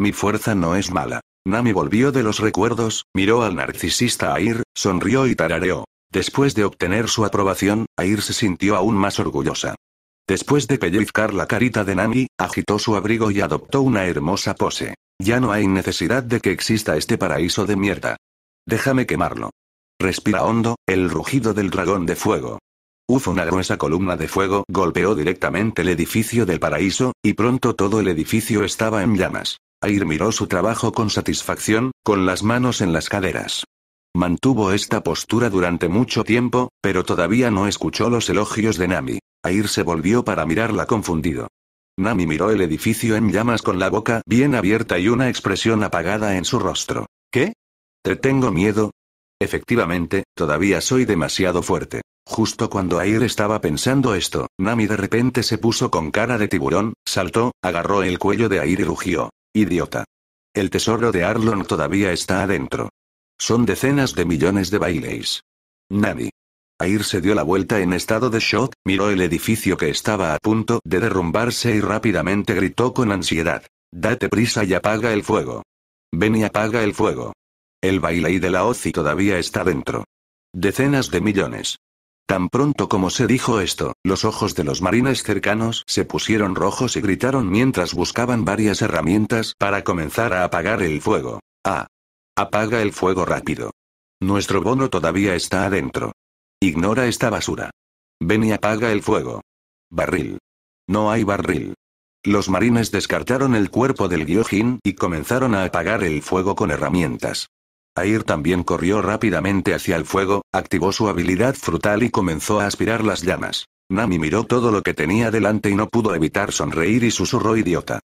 Mi fuerza no es mala. Nami volvió de los recuerdos, miró al narcisista Air, sonrió y tarareó. Después de obtener su aprobación, Air se sintió aún más orgullosa. Después de pellizcar la carita de Nami, agitó su abrigo y adoptó una hermosa pose. Ya no hay necesidad de que exista este paraíso de mierda. Déjame quemarlo. Respira hondo, el rugido del dragón de fuego. Uf, una gruesa columna de fuego golpeó directamente el edificio del paraíso, y pronto todo el edificio estaba en llamas. Air miró su trabajo con satisfacción, con las manos en las caderas. Mantuvo esta postura durante mucho tiempo, pero todavía no escuchó los elogios de Nami. Air se volvió para mirarla confundido. Nami miró el edificio en llamas con la boca bien abierta y una expresión apagada en su rostro. ¿Qué? ¿Te tengo miedo? Efectivamente, todavía soy demasiado fuerte. Justo cuando Air estaba pensando esto, Nami de repente se puso con cara de tiburón, saltó, agarró el cuello de Air y rugió. Idiota. El tesoro de Arlon todavía está adentro. Son decenas de millones de baileys. Nami. Air se dio la vuelta en estado de shock, miró el edificio que estaba a punto de derrumbarse y rápidamente gritó con ansiedad. Date prisa y apaga el fuego. Ven y apaga el fuego. El baile de la OCI todavía está dentro. Decenas de millones. Tan pronto como se dijo esto, los ojos de los marines cercanos se pusieron rojos y gritaron mientras buscaban varias herramientas para comenzar a apagar el fuego. Ah. Apaga el fuego rápido. Nuestro bono todavía está adentro. Ignora esta basura. Ven y apaga el fuego. Barril. No hay barril. Los marines descartaron el cuerpo del Gyojin y comenzaron a apagar el fuego con herramientas. Air también corrió rápidamente hacia el fuego, activó su habilidad frutal y comenzó a aspirar las llamas. Nami miró todo lo que tenía delante y no pudo evitar sonreír y susurró idiota.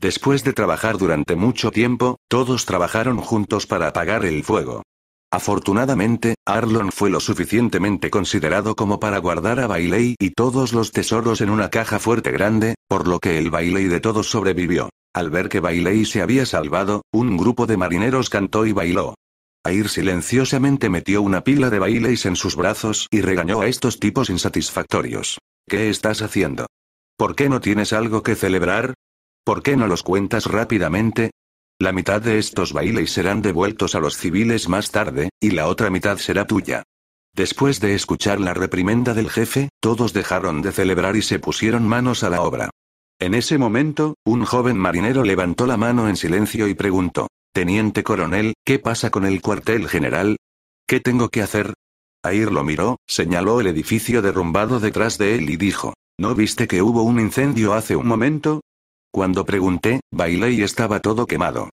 Después de trabajar durante mucho tiempo, todos trabajaron juntos para apagar el fuego. Afortunadamente, Arlon fue lo suficientemente considerado como para guardar a Bailey y todos los tesoros en una caja fuerte grande, por lo que el Bailey de todos sobrevivió. Al ver que Bailey se había salvado, un grupo de marineros cantó y bailó. Air silenciosamente metió una pila de Baileys en sus brazos y regañó a estos tipos insatisfactorios. ¿Qué estás haciendo? ¿Por qué no tienes algo que celebrar? ¿Por qué no los cuentas rápidamente? La mitad de estos bailes serán devueltos a los civiles más tarde, y la otra mitad será tuya. Después de escuchar la reprimenda del jefe, todos dejaron de celebrar y se pusieron manos a la obra. En ese momento, un joven marinero levantó la mano en silencio y preguntó, Teniente coronel, ¿qué pasa con el cuartel general? ¿Qué tengo que hacer? Air lo miró, señaló el edificio derrumbado detrás de él y dijo, ¿no viste que hubo un incendio hace un momento? Cuando pregunté, bailé y estaba todo quemado.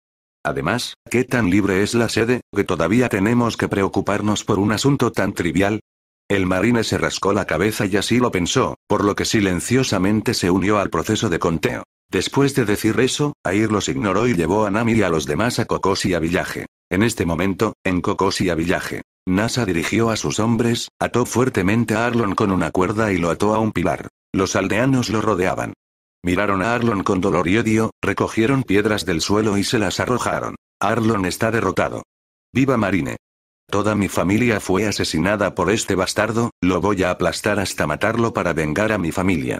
Además, ¿qué tan libre es la sede, que todavía tenemos que preocuparnos por un asunto tan trivial? El marine se rascó la cabeza y así lo pensó, por lo que silenciosamente se unió al proceso de conteo. Después de decir eso, Air los ignoró y llevó a Nami y a los demás a Cocos a Villaje. En este momento, en a Villaje, Nasa dirigió a sus hombres, ató fuertemente a Arlon con una cuerda y lo ató a un pilar. Los aldeanos lo rodeaban. Miraron a Arlon con dolor y odio, recogieron piedras del suelo y se las arrojaron. Arlon está derrotado. Viva Marine. Toda mi familia fue asesinada por este bastardo, lo voy a aplastar hasta matarlo para vengar a mi familia.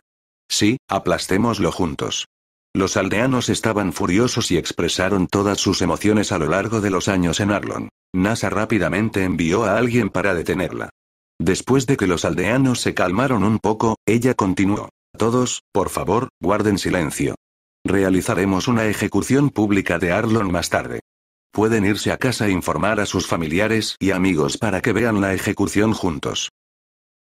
Sí, aplastémoslo juntos. Los aldeanos estaban furiosos y expresaron todas sus emociones a lo largo de los años en Arlon. NASA rápidamente envió a alguien para detenerla. Después de que los aldeanos se calmaron un poco, ella continuó. Todos, por favor, guarden silencio. Realizaremos una ejecución pública de Arlon más tarde. Pueden irse a casa e informar a sus familiares y amigos para que vean la ejecución juntos.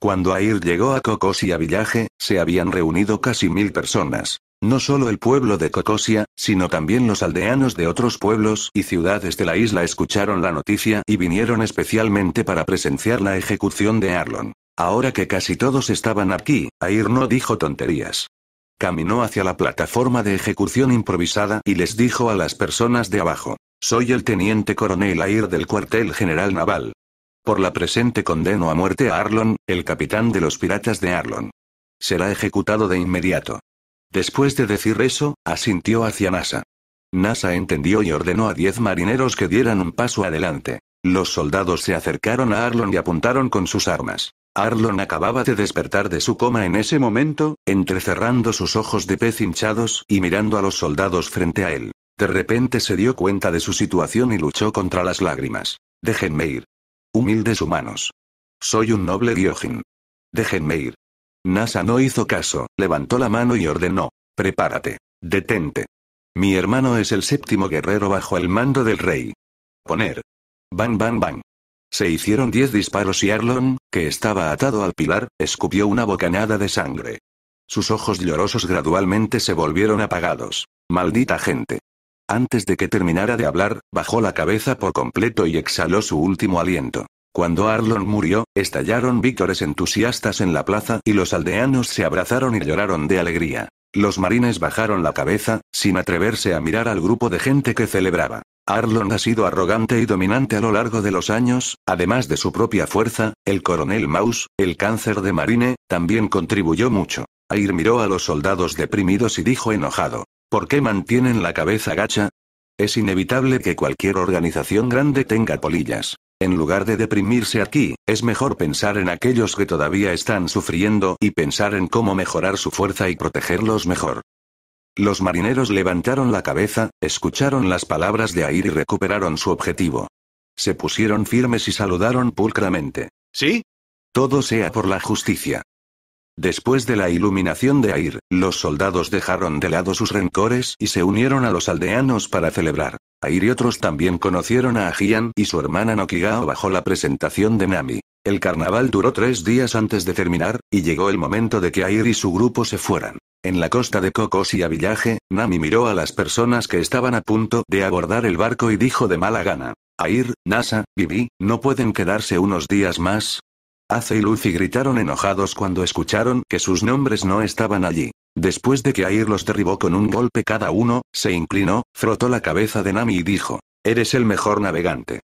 Cuando Air llegó a Cocosia Villaje, se habían reunido casi mil personas. No solo el pueblo de Cocosia, sino también los aldeanos de otros pueblos y ciudades de la isla escucharon la noticia y vinieron especialmente para presenciar la ejecución de Arlon. Ahora que casi todos estaban aquí, Air no dijo tonterías. Caminó hacia la plataforma de ejecución improvisada y les dijo a las personas de abajo. Soy el teniente coronel Air del cuartel general naval. Por la presente condeno a muerte a Arlon, el capitán de los piratas de Arlon. Será ejecutado de inmediato. Después de decir eso, asintió hacia NASA. NASA entendió y ordenó a diez marineros que dieran un paso adelante. Los soldados se acercaron a Arlon y apuntaron con sus armas. Arlon acababa de despertar de su coma en ese momento, entrecerrando sus ojos de pez hinchados y mirando a los soldados frente a él. De repente se dio cuenta de su situación y luchó contra las lágrimas. Déjenme ir. Humildes humanos. Soy un noble Gyojin. Déjenme ir. Nasa no hizo caso, levantó la mano y ordenó. Prepárate. Detente. Mi hermano es el séptimo guerrero bajo el mando del rey. Poner. Bang, bang, bang. Se hicieron diez disparos y Arlon, que estaba atado al pilar, escupió una bocanada de sangre. Sus ojos llorosos gradualmente se volvieron apagados. Maldita gente. Antes de que terminara de hablar, bajó la cabeza por completo y exhaló su último aliento. Cuando Arlon murió, estallaron víctores entusiastas en la plaza y los aldeanos se abrazaron y lloraron de alegría. Los marines bajaron la cabeza, sin atreverse a mirar al grupo de gente que celebraba. Arlon ha sido arrogante y dominante a lo largo de los años, además de su propia fuerza, el coronel Maus, el cáncer de Marine, también contribuyó mucho. Air miró a los soldados deprimidos y dijo enojado, ¿por qué mantienen la cabeza gacha? Es inevitable que cualquier organización grande tenga polillas. En lugar de deprimirse aquí, es mejor pensar en aquellos que todavía están sufriendo y pensar en cómo mejorar su fuerza y protegerlos mejor. Los marineros levantaron la cabeza, escucharon las palabras de Air y recuperaron su objetivo. Se pusieron firmes y saludaron pulcramente. ¿Sí? Todo sea por la justicia. Después de la iluminación de Air, los soldados dejaron de lado sus rencores y se unieron a los aldeanos para celebrar. Air y otros también conocieron a Ajian y su hermana Nokigao bajo la presentación de Nami. El carnaval duró tres días antes de terminar, y llegó el momento de que Air y su grupo se fueran. En la costa de Cocos y Avillaje, Nami miró a las personas que estaban a punto de abordar el barco y dijo de mala gana. Air, Nasa, Bibi, ¿no pueden quedarse unos días más? Ace y Lucy gritaron enojados cuando escucharon que sus nombres no estaban allí. Después de que Air los derribó con un golpe cada uno, se inclinó, frotó la cabeza de Nami y dijo, Eres el mejor navegante.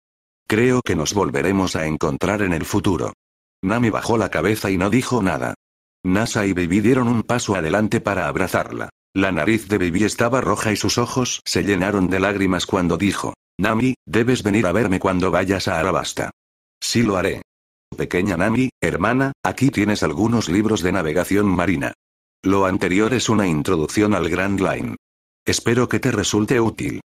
Creo que nos volveremos a encontrar en el futuro. Nami bajó la cabeza y no dijo nada. Nasa y Bibi dieron un paso adelante para abrazarla. La nariz de Bibi estaba roja y sus ojos se llenaron de lágrimas cuando dijo, Nami, debes venir a verme cuando vayas a Arabasta. Sí lo haré. Pequeña Nami, hermana, aquí tienes algunos libros de navegación marina. Lo anterior es una introducción al Grand Line. Espero que te resulte útil.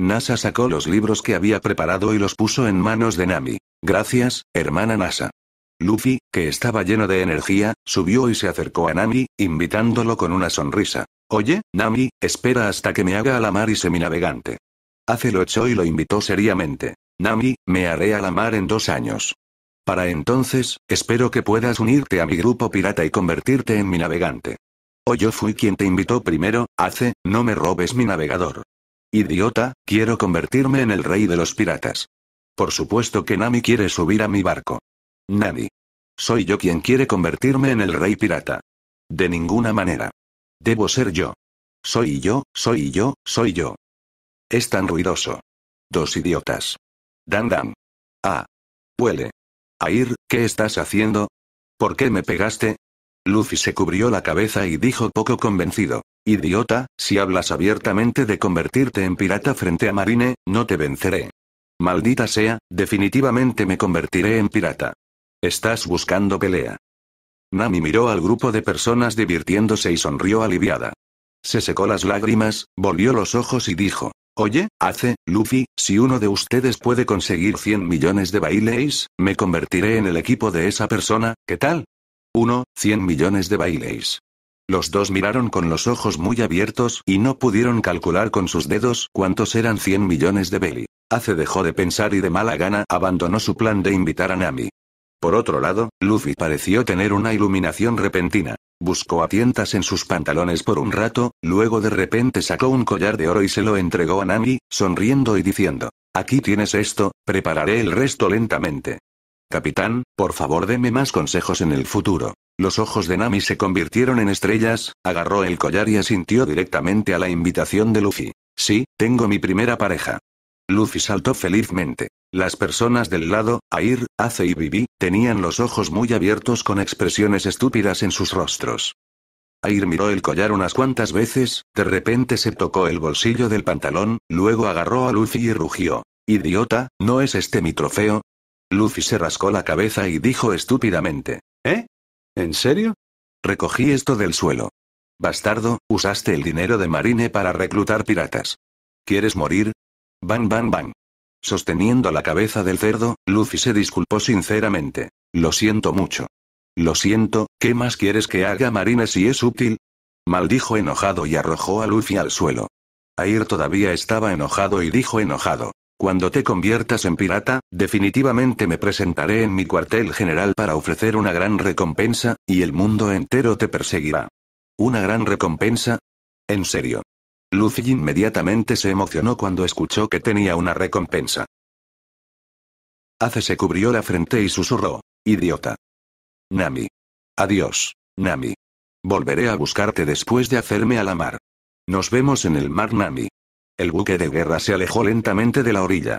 Nasa sacó los libros que había preparado y los puso en manos de Nami. Gracias, hermana Nasa. Luffy, que estaba lleno de energía, subió y se acercó a Nami, invitándolo con una sonrisa. Oye, Nami, espera hasta que me haga a la mar y navegante. Hace lo echó y lo invitó seriamente. Nami, me haré a la mar en dos años. Para entonces, espero que puedas unirte a mi grupo pirata y convertirte en mi navegante. O yo fui quien te invitó primero, hace, no me robes mi navegador. Idiota, quiero convertirme en el rey de los piratas. Por supuesto que Nami quiere subir a mi barco. Nani. Soy yo quien quiere convertirme en el rey pirata. De ninguna manera. Debo ser yo. Soy yo, soy yo, soy yo. Es tan ruidoso. Dos idiotas. Dan Dan. Ah. Huele. Air, ¿qué estás haciendo? ¿Por qué me pegaste? Lucy se cubrió la cabeza y dijo poco convencido. Idiota, si hablas abiertamente de convertirte en pirata frente a Marine, no te venceré. Maldita sea, definitivamente me convertiré en pirata. Estás buscando pelea. Nami miró al grupo de personas divirtiéndose y sonrió aliviada. Se secó las lágrimas, volvió los ojos y dijo. Oye, Ace, Luffy, si uno de ustedes puede conseguir 100 millones de bailes, me convertiré en el equipo de esa persona, ¿qué tal? Uno, 100 millones de bailes. Los dos miraron con los ojos muy abiertos y no pudieron calcular con sus dedos cuántos eran 100 millones de Bailey. Ace dejó de pensar y de mala gana abandonó su plan de invitar a Nami. Por otro lado, Luffy pareció tener una iluminación repentina. Buscó a tientas en sus pantalones por un rato, luego de repente sacó un collar de oro y se lo entregó a Nami, sonriendo y diciendo, Aquí tienes esto, prepararé el resto lentamente. Capitán, por favor deme más consejos en el futuro. Los ojos de Nami se convirtieron en estrellas, agarró el collar y asintió directamente a la invitación de Luffy. Sí, tengo mi primera pareja. Luffy saltó felizmente. Las personas del lado, Air, Ace y Vivi, tenían los ojos muy abiertos con expresiones estúpidas en sus rostros. Air miró el collar unas cuantas veces, de repente se tocó el bolsillo del pantalón, luego agarró a Luffy y rugió. Idiota, ¿no es este mi trofeo? Luffy se rascó la cabeza y dijo estúpidamente. ¿Eh? ¿En serio? Recogí esto del suelo. Bastardo, usaste el dinero de Marine para reclutar piratas. ¿Quieres morir? Bang, bang, bang. Sosteniendo la cabeza del cerdo, Luffy se disculpó sinceramente. Lo siento mucho. Lo siento, ¿qué más quieres que haga Marina si es útil? Maldijo enojado y arrojó a Luffy al suelo. Air todavía estaba enojado y dijo enojado. Cuando te conviertas en pirata, definitivamente me presentaré en mi cuartel general para ofrecer una gran recompensa, y el mundo entero te perseguirá. ¿Una gran recompensa? En serio. Luffy inmediatamente se emocionó cuando escuchó que tenía una recompensa. Ace se cubrió la frente y susurró. Idiota. Nami. Adiós, Nami. Volveré a buscarte después de hacerme a la mar. Nos vemos en el mar Nami. El buque de guerra se alejó lentamente de la orilla.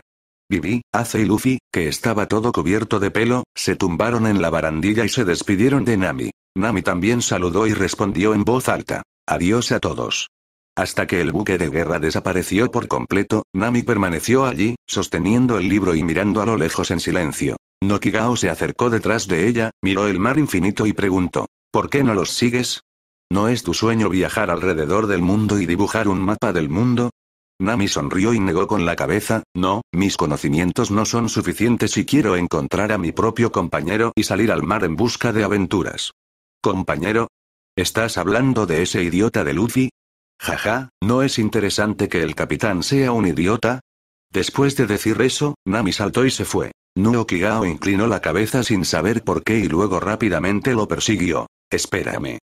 Vivi, Ace y Luffy, que estaba todo cubierto de pelo, se tumbaron en la barandilla y se despidieron de Nami. Nami también saludó y respondió en voz alta. Adiós a todos. Hasta que el buque de guerra desapareció por completo, Nami permaneció allí, sosteniendo el libro y mirando a lo lejos en silencio. Nokigao se acercó detrás de ella, miró el mar infinito y preguntó, ¿por qué no los sigues? ¿No es tu sueño viajar alrededor del mundo y dibujar un mapa del mundo? Nami sonrió y negó con la cabeza, no, mis conocimientos no son suficientes y quiero encontrar a mi propio compañero y salir al mar en busca de aventuras. ¿Compañero? ¿Estás hablando de ese idiota de Luffy? Jaja, ¿no es interesante que el capitán sea un idiota? Después de decir eso, Nami saltó y se fue. Nuokigao inclinó la cabeza sin saber por qué y luego rápidamente lo persiguió. Espérame.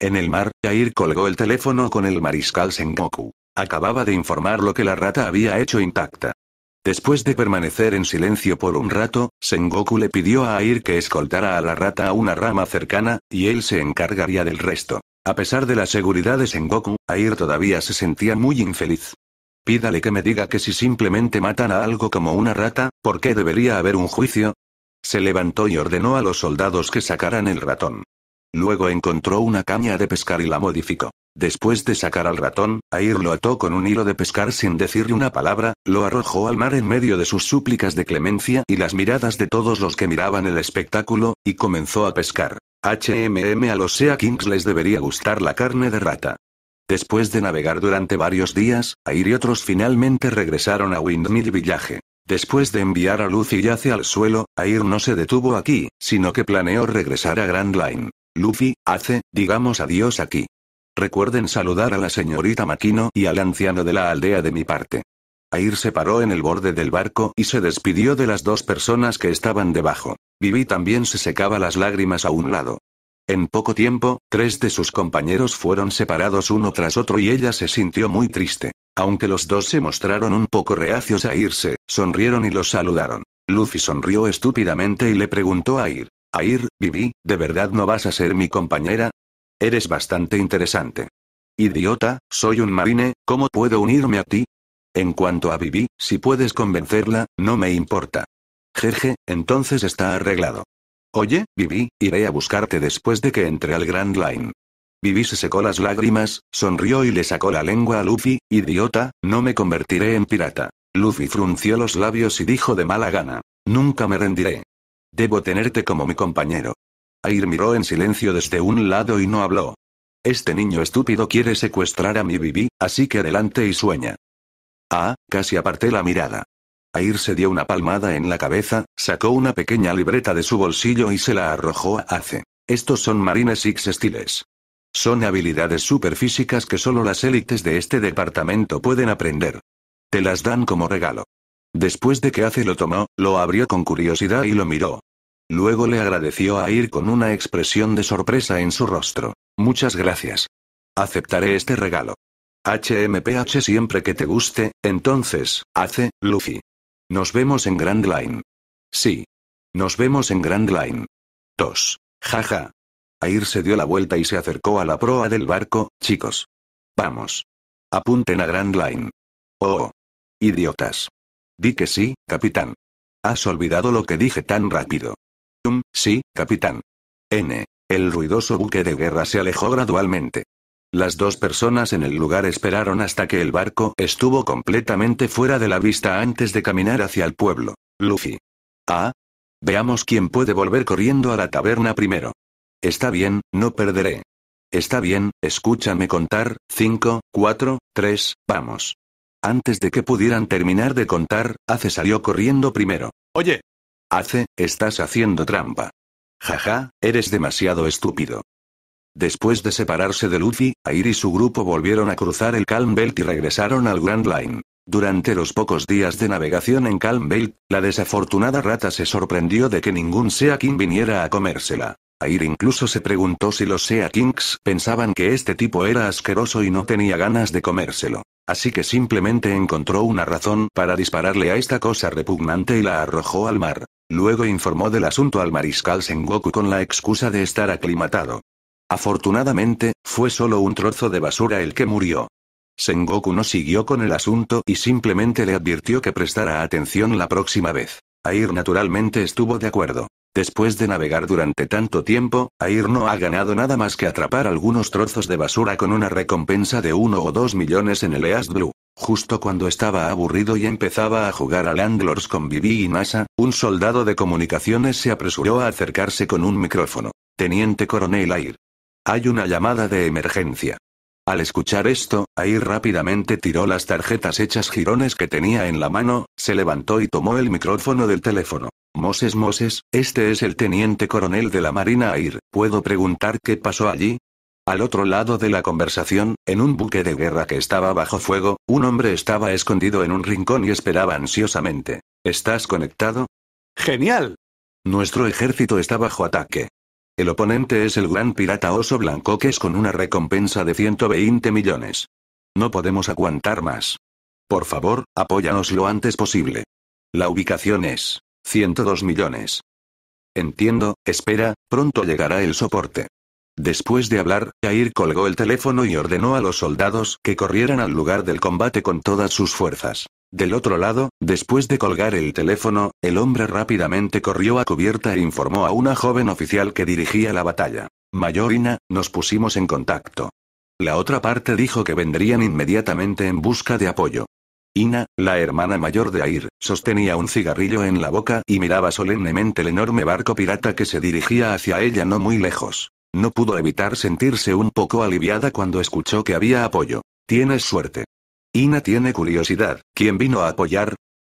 En el mar, Air colgó el teléfono con el mariscal Sengoku. Acababa de informar lo que la rata había hecho intacta. Después de permanecer en silencio por un rato, Sengoku le pidió a Air que escoltara a la rata a una rama cercana, y él se encargaría del resto. A pesar de las seguridades en Goku, Air todavía se sentía muy infeliz. Pídale que me diga que si simplemente matan a algo como una rata, ¿por qué debería haber un juicio? Se levantó y ordenó a los soldados que sacaran el ratón. Luego encontró una caña de pescar y la modificó. Después de sacar al ratón, Air lo ató con un hilo de pescar sin decirle una palabra, lo arrojó al mar en medio de sus súplicas de clemencia y las miradas de todos los que miraban el espectáculo, y comenzó a pescar. HMM a los Sea Kings les debería gustar la carne de rata. Después de navegar durante varios días, Air y otros finalmente regresaron a Windmill Village. Después de enviar a Luffy y hacia al suelo, Air no se detuvo aquí, sino que planeó regresar a Grand Line. Luffy, hace, digamos adiós aquí. Recuerden saludar a la señorita Makino y al anciano de la aldea de mi parte. Air se paró en el borde del barco y se despidió de las dos personas que estaban debajo. Vivi también se secaba las lágrimas a un lado. En poco tiempo, tres de sus compañeros fueron separados uno tras otro y ella se sintió muy triste. Aunque los dos se mostraron un poco reacios a irse, sonrieron y los saludaron. Luffy sonrió estúpidamente y le preguntó a Ir. Air, Vivi, ¿de verdad no vas a ser mi compañera? Eres bastante interesante. Idiota, soy un marine, ¿cómo puedo unirme a ti? En cuanto a Vivi, si puedes convencerla, no me importa. Jeje, entonces está arreglado. Oye, Vivi, iré a buscarte después de que entre al Grand Line. Vivi se secó las lágrimas, sonrió y le sacó la lengua a Luffy, idiota, no me convertiré en pirata. Luffy frunció los labios y dijo de mala gana, nunca me rendiré. Debo tenerte como mi compañero. Air miró en silencio desde un lado y no habló. Este niño estúpido quiere secuestrar a mi Vivi, así que adelante y sueña. Ah, casi aparté la mirada. Air se dio una palmada en la cabeza, sacó una pequeña libreta de su bolsillo y se la arrojó a Ace. Estos son Marines x Estiles. Son habilidades superfísicas que solo las élites de este departamento pueden aprender. Te las dan como regalo. Después de que Ace lo tomó, lo abrió con curiosidad y lo miró. Luego le agradeció a Ir con una expresión de sorpresa en su rostro. Muchas gracias. Aceptaré este regalo. HMPH siempre que te guste, entonces, hace, Luffy. Nos vemos en Grand Line. Sí. Nos vemos en Grand Line. 2. Jaja. Air se dio la vuelta y se acercó a la proa del barco, chicos. Vamos. Apunten a Grand Line. Oh. Idiotas. Di que sí, capitán. Has olvidado lo que dije tan rápido. Um, sí, capitán. N. El ruidoso buque de guerra se alejó gradualmente. Las dos personas en el lugar esperaron hasta que el barco estuvo completamente fuera de la vista antes de caminar hacia el pueblo. Luffy. Ah. Veamos quién puede volver corriendo a la taberna primero. Está bien, no perderé. Está bien, escúchame contar, cinco, cuatro, tres, vamos. Antes de que pudieran terminar de contar, Ace salió corriendo primero. Oye. Ace, estás haciendo trampa. Jaja, eres demasiado estúpido. Después de separarse de Luffy, Air y su grupo volvieron a cruzar el Calm Belt y regresaron al Grand Line. Durante los pocos días de navegación en Calm Belt, la desafortunada rata se sorprendió de que ningún Sea King viniera a comérsela. Air incluso se preguntó si los Sea Kings pensaban que este tipo era asqueroso y no tenía ganas de comérselo. Así que simplemente encontró una razón para dispararle a esta cosa repugnante y la arrojó al mar. Luego informó del asunto al mariscal Sengoku con la excusa de estar aclimatado. Afortunadamente, fue solo un trozo de basura el que murió. Sengoku no siguió con el asunto y simplemente le advirtió que prestara atención la próxima vez. Air naturalmente estuvo de acuerdo. Después de navegar durante tanto tiempo, Air no ha ganado nada más que atrapar algunos trozos de basura con una recompensa de uno o dos millones en el East Blue. Justo cuando estaba aburrido y empezaba a jugar a Landlords con Vivi y Nasa, un soldado de comunicaciones se apresuró a acercarse con un micrófono. Teniente Coronel Air, hay una llamada de emergencia. Al escuchar esto, ahí rápidamente tiró las tarjetas hechas jirones que tenía en la mano, se levantó y tomó el micrófono del teléfono. Moses Moses, este es el teniente coronel de la Marina Air, ¿puedo preguntar qué pasó allí? Al otro lado de la conversación, en un buque de guerra que estaba bajo fuego, un hombre estaba escondido en un rincón y esperaba ansiosamente. ¿Estás conectado? Genial. Nuestro ejército está bajo ataque. El oponente es el gran pirata oso blanco que es con una recompensa de 120 millones. No podemos aguantar más. Por favor, apóyanos lo antes posible. La ubicación es 102 millones. Entiendo, espera, pronto llegará el soporte. Después de hablar, Air colgó el teléfono y ordenó a los soldados que corrieran al lugar del combate con todas sus fuerzas. Del otro lado, después de colgar el teléfono, el hombre rápidamente corrió a cubierta e informó a una joven oficial que dirigía la batalla. Ina, nos pusimos en contacto. La otra parte dijo que vendrían inmediatamente en busca de apoyo. Ina, la hermana mayor de Air, sostenía un cigarrillo en la boca y miraba solemnemente el enorme barco pirata que se dirigía hacia ella no muy lejos. No pudo evitar sentirse un poco aliviada cuando escuchó que había apoyo. Tienes suerte. Ina tiene curiosidad. ¿Quién vino a apoyar?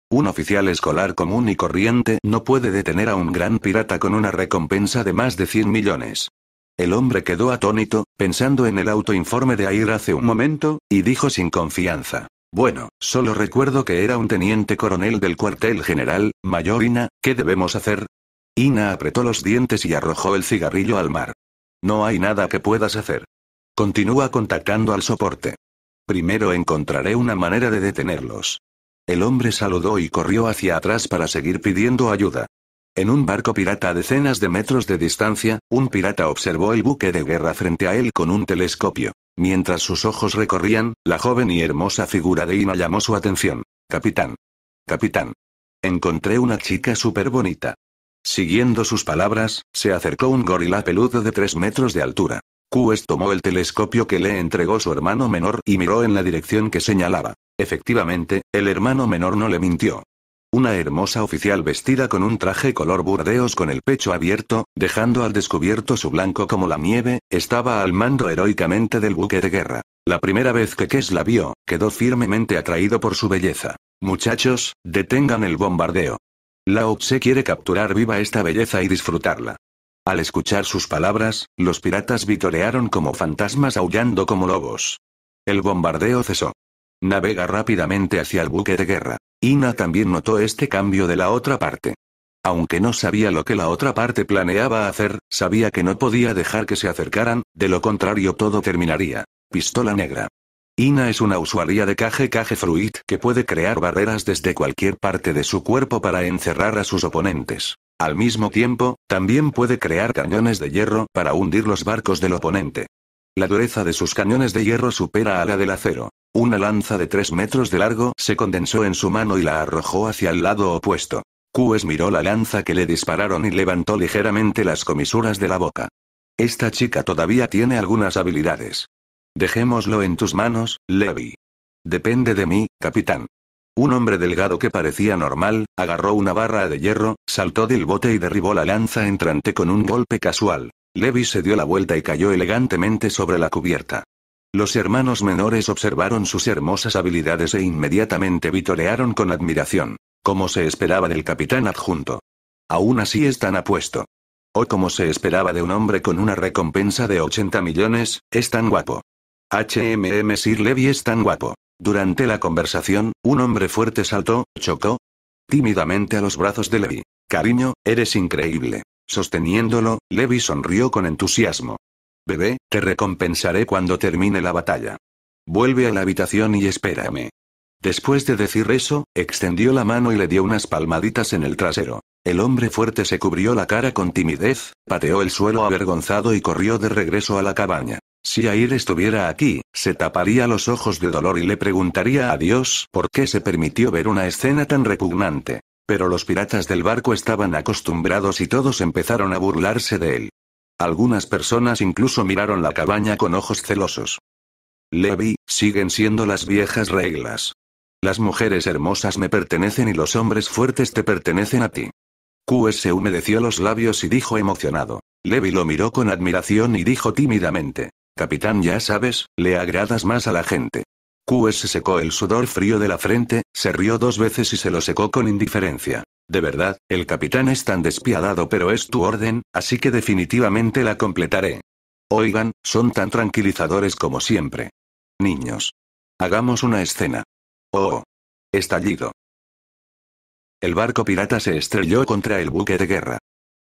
Un oficial escolar común y corriente no puede detener a un gran pirata con una recompensa de más de 100 millones. El hombre quedó atónito, pensando en el autoinforme de Air hace un momento, y dijo sin confianza. Bueno, solo recuerdo que era un teniente coronel del cuartel general, Mayor Ina, ¿qué debemos hacer? Ina apretó los dientes y arrojó el cigarrillo al mar. No hay nada que puedas hacer. Continúa contactando al soporte. Primero encontraré una manera de detenerlos. El hombre saludó y corrió hacia atrás para seguir pidiendo ayuda. En un barco pirata a decenas de metros de distancia, un pirata observó el buque de guerra frente a él con un telescopio. Mientras sus ojos recorrían, la joven y hermosa figura de Ina llamó su atención. Capitán. Capitán. Encontré una chica súper bonita. Siguiendo sus palabras, se acercó un gorila peludo de 3 metros de altura. Kues tomó el telescopio que le entregó su hermano menor y miró en la dirección que señalaba. Efectivamente, el hermano menor no le mintió. Una hermosa oficial vestida con un traje color burdeos con el pecho abierto, dejando al descubierto su blanco como la nieve, estaba al mando heroicamente del buque de guerra. La primera vez que Kes la vio, quedó firmemente atraído por su belleza. Muchachos, detengan el bombardeo. Lao Tse quiere capturar viva esta belleza y disfrutarla. Al escuchar sus palabras, los piratas vitorearon como fantasmas aullando como lobos. El bombardeo cesó. Navega rápidamente hacia el buque de guerra. Ina también notó este cambio de la otra parte. Aunque no sabía lo que la otra parte planeaba hacer, sabía que no podía dejar que se acercaran, de lo contrario todo terminaría. Pistola negra. Ina es una usuaria de caje caje Fruit que puede crear barreras desde cualquier parte de su cuerpo para encerrar a sus oponentes. Al mismo tiempo, también puede crear cañones de hierro para hundir los barcos del oponente. La dureza de sus cañones de hierro supera a la del acero. Una lanza de 3 metros de largo se condensó en su mano y la arrojó hacia el lado opuesto. es miró la lanza que le dispararon y levantó ligeramente las comisuras de la boca. Esta chica todavía tiene algunas habilidades. Dejémoslo en tus manos, Levi. Depende de mí, capitán. Un hombre delgado que parecía normal, agarró una barra de hierro, saltó del bote y derribó la lanza entrante con un golpe casual. Levi se dio la vuelta y cayó elegantemente sobre la cubierta. Los hermanos menores observaron sus hermosas habilidades e inmediatamente vitorearon con admiración, como se esperaba del capitán adjunto. Aún así es tan apuesto. O como se esperaba de un hombre con una recompensa de 80 millones, es tan guapo. HMM Sir Levy es tan guapo. Durante la conversación, un hombre fuerte saltó, chocó tímidamente a los brazos de Levi. Cariño, eres increíble. Sosteniéndolo, Levi sonrió con entusiasmo. Bebé, te recompensaré cuando termine la batalla. Vuelve a la habitación y espérame. Después de decir eso, extendió la mano y le dio unas palmaditas en el trasero. El hombre fuerte se cubrió la cara con timidez, pateó el suelo avergonzado y corrió de regreso a la cabaña. Si Air estuviera aquí, se taparía los ojos de dolor y le preguntaría a Dios por qué se permitió ver una escena tan repugnante. Pero los piratas del barco estaban acostumbrados y todos empezaron a burlarse de él. Algunas personas incluso miraron la cabaña con ojos celosos. Levi, siguen siendo las viejas reglas. Las mujeres hermosas me pertenecen y los hombres fuertes te pertenecen a ti. Q.S. se humedeció los labios y dijo emocionado. Levi lo miró con admiración y dijo tímidamente. Capitán, ya sabes, le agradas más a la gente. Q.S. se secó el sudor frío de la frente, se rió dos veces y se lo secó con indiferencia. De verdad, el capitán es tan despiadado pero es tu orden, así que definitivamente la completaré. Oigan, son tan tranquilizadores como siempre. Niños. Hagamos una escena. Oh. Estallido. El barco pirata se estrelló contra el buque de guerra.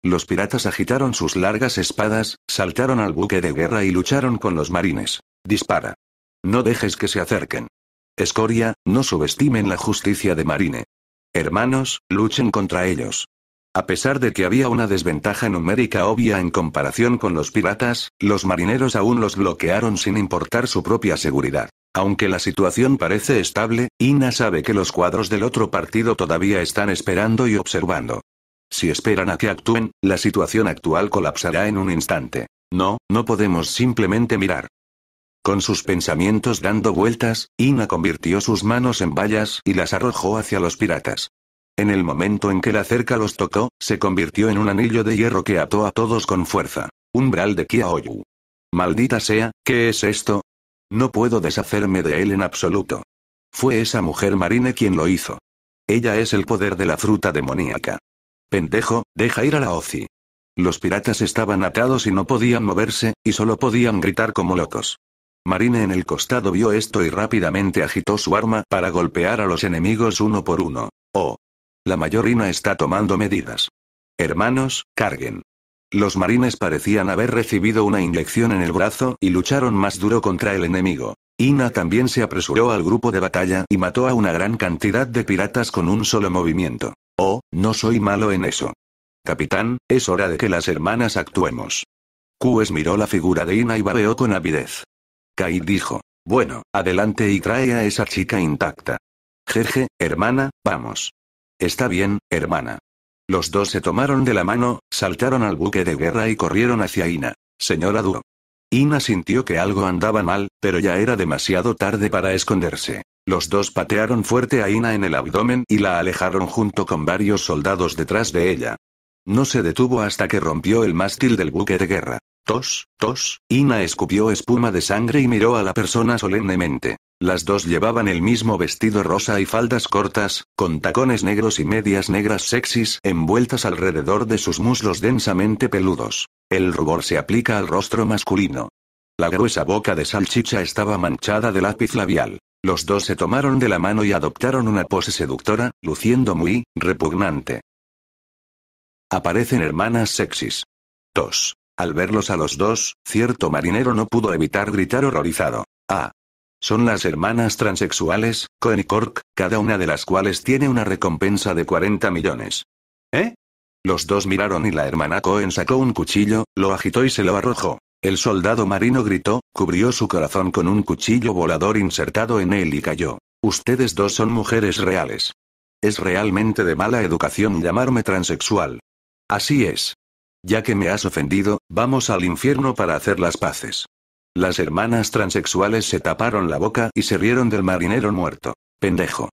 Los piratas agitaron sus largas espadas, saltaron al buque de guerra y lucharon con los marines. Dispara. No dejes que se acerquen. Escoria, no subestimen la justicia de Marine. Hermanos, luchen contra ellos. A pesar de que había una desventaja numérica obvia en comparación con los piratas, los marineros aún los bloquearon sin importar su propia seguridad. Aunque la situación parece estable, Ina sabe que los cuadros del otro partido todavía están esperando y observando. Si esperan a que actúen, la situación actual colapsará en un instante. No, no podemos simplemente mirar. Con sus pensamientos dando vueltas, Ina convirtió sus manos en vallas y las arrojó hacia los piratas. En el momento en que la cerca los tocó, se convirtió en un anillo de hierro que ató a todos con fuerza. Umbral de Kiaoyu. Maldita sea, ¿qué es esto? No puedo deshacerme de él en absoluto. Fue esa mujer marine quien lo hizo. Ella es el poder de la fruta demoníaca. Pendejo, deja ir a la OCI. Los piratas estaban atados y no podían moverse, y solo podían gritar como locos. Marine en el costado vio esto y rápidamente agitó su arma para golpear a los enemigos uno por uno. Oh. La mayorina está tomando medidas. Hermanos, carguen. Los marines parecían haber recibido una inyección en el brazo y lucharon más duro contra el enemigo. Ina también se apresuró al grupo de batalla y mató a una gran cantidad de piratas con un solo movimiento. Oh, no soy malo en eso. Capitán, es hora de que las hermanas actuemos. es miró la figura de Ina y babeó con avidez. Kai dijo, bueno, adelante y trae a esa chica intacta. Jeje, hermana, vamos. Está bien, hermana. Los dos se tomaron de la mano, saltaron al buque de guerra y corrieron hacia Ina. Señora Duo. Ina sintió que algo andaba mal, pero ya era demasiado tarde para esconderse. Los dos patearon fuerte a Ina en el abdomen y la alejaron junto con varios soldados detrás de ella. No se detuvo hasta que rompió el mástil del buque de guerra. Tos, tos, Ina escupió espuma de sangre y miró a la persona solemnemente. Las dos llevaban el mismo vestido rosa y faldas cortas, con tacones negros y medias negras sexys envueltas alrededor de sus muslos densamente peludos. El rubor se aplica al rostro masculino. La gruesa boca de salchicha estaba manchada de lápiz labial. Los dos se tomaron de la mano y adoptaron una pose seductora, luciendo muy repugnante. Aparecen hermanas sexys. Tos. Al verlos a los dos, cierto marinero no pudo evitar gritar horrorizado. Ah. Son las hermanas transexuales, Cohen y Cork, cada una de las cuales tiene una recompensa de 40 millones. ¿Eh? Los dos miraron y la hermana Cohen sacó un cuchillo, lo agitó y se lo arrojó. El soldado marino gritó, cubrió su corazón con un cuchillo volador insertado en él y cayó. Ustedes dos son mujeres reales. Es realmente de mala educación llamarme transexual. Así es. Ya que me has ofendido, vamos al infierno para hacer las paces. Las hermanas transexuales se taparon la boca y se rieron del marinero muerto. Pendejo.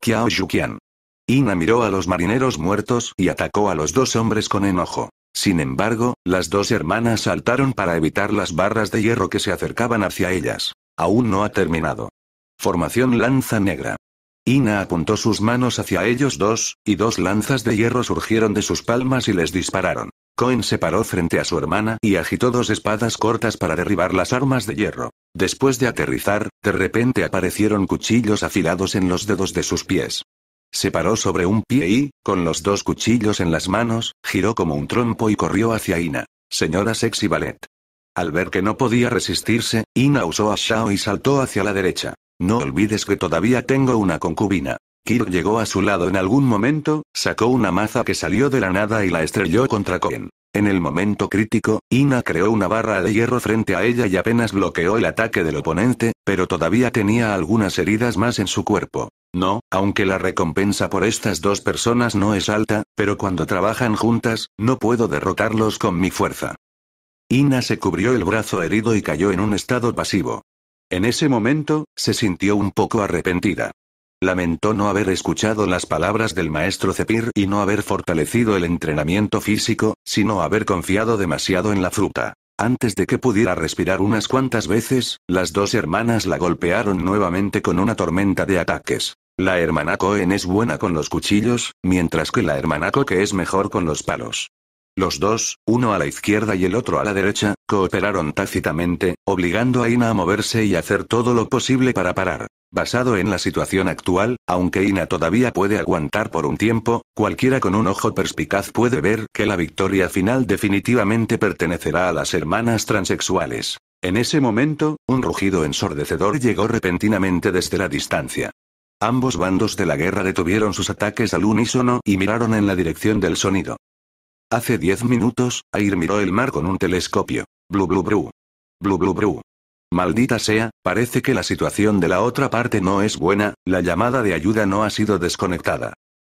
Kiao Yukian. Ina miró a los marineros muertos y atacó a los dos hombres con enojo. Sin embargo, las dos hermanas saltaron para evitar las barras de hierro que se acercaban hacia ellas. Aún no ha terminado. Formación lanza negra. Ina apuntó sus manos hacia ellos dos, y dos lanzas de hierro surgieron de sus palmas y les dispararon. Cohen se paró frente a su hermana y agitó dos espadas cortas para derribar las armas de hierro. Después de aterrizar, de repente aparecieron cuchillos afilados en los dedos de sus pies. Se paró sobre un pie y, con los dos cuchillos en las manos, giró como un trompo y corrió hacia Ina. Señora Sexy Ballet. Al ver que no podía resistirse, Ina usó a Shao y saltó hacia la derecha. No olvides que todavía tengo una concubina. Kirk llegó a su lado en algún momento, sacó una maza que salió de la nada y la estrelló contra Cohen. En el momento crítico, Ina creó una barra de hierro frente a ella y apenas bloqueó el ataque del oponente, pero todavía tenía algunas heridas más en su cuerpo. No, aunque la recompensa por estas dos personas no es alta, pero cuando trabajan juntas, no puedo derrotarlos con mi fuerza. Ina se cubrió el brazo herido y cayó en un estado pasivo. En ese momento, se sintió un poco arrepentida. Lamentó no haber escuchado las palabras del maestro Cepir y no haber fortalecido el entrenamiento físico, sino haber confiado demasiado en la fruta. Antes de que pudiera respirar unas cuantas veces, las dos hermanas la golpearon nuevamente con una tormenta de ataques. La hermana Cohen es buena con los cuchillos, mientras que la hermana que es mejor con los palos. Los dos, uno a la izquierda y el otro a la derecha, cooperaron tácitamente, obligando a Ina a moverse y hacer todo lo posible para parar. Basado en la situación actual, aunque Ina todavía puede aguantar por un tiempo, cualquiera con un ojo perspicaz puede ver que la victoria final definitivamente pertenecerá a las hermanas transexuales. En ese momento, un rugido ensordecedor llegó repentinamente desde la distancia. Ambos bandos de la guerra detuvieron sus ataques al unísono y miraron en la dirección del sonido. Hace diez minutos, Air miró el mar con un telescopio. Blu blu blu. Blu blu blu. Maldita sea, parece que la situación de la otra parte no es buena, la llamada de ayuda no ha sido desconectada.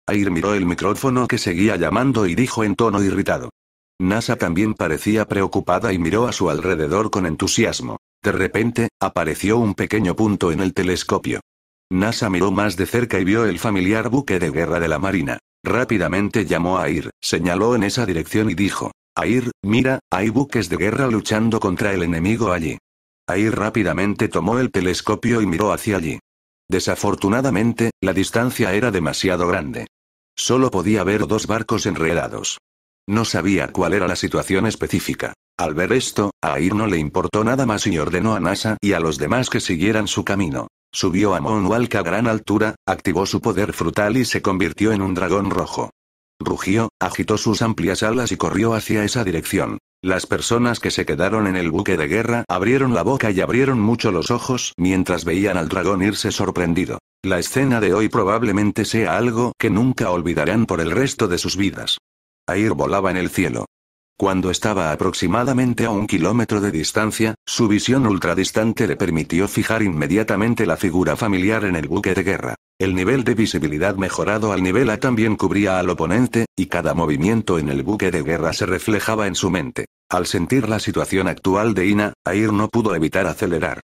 Air miró el micrófono que seguía llamando y dijo en tono irritado. NASA también parecía preocupada y miró a su alrededor con entusiasmo. De repente, apareció un pequeño punto en el telescopio. NASA miró más de cerca y vio el familiar buque de guerra de la Marina. Rápidamente llamó a Air, señaló en esa dirección y dijo, Air, mira, hay buques de guerra luchando contra el enemigo allí. Ahí rápidamente tomó el telescopio y miró hacia allí. Desafortunadamente, la distancia era demasiado grande. Solo podía ver dos barcos enredados. No sabía cuál era la situación específica. Al ver esto, a Air no le importó nada más y ordenó a NASA y a los demás que siguieran su camino. Subió a Moonwalk a gran altura, activó su poder frutal y se convirtió en un dragón rojo rugió, agitó sus amplias alas y corrió hacia esa dirección. Las personas que se quedaron en el buque de guerra abrieron la boca y abrieron mucho los ojos mientras veían al dragón irse sorprendido. La escena de hoy probablemente sea algo que nunca olvidarán por el resto de sus vidas. Air volaba en el cielo. Cuando estaba aproximadamente a un kilómetro de distancia, su visión ultradistante le permitió fijar inmediatamente la figura familiar en el buque de guerra. El nivel de visibilidad mejorado al nivel A también cubría al oponente, y cada movimiento en el buque de guerra se reflejaba en su mente. Al sentir la situación actual de Ina, Air no pudo evitar acelerar.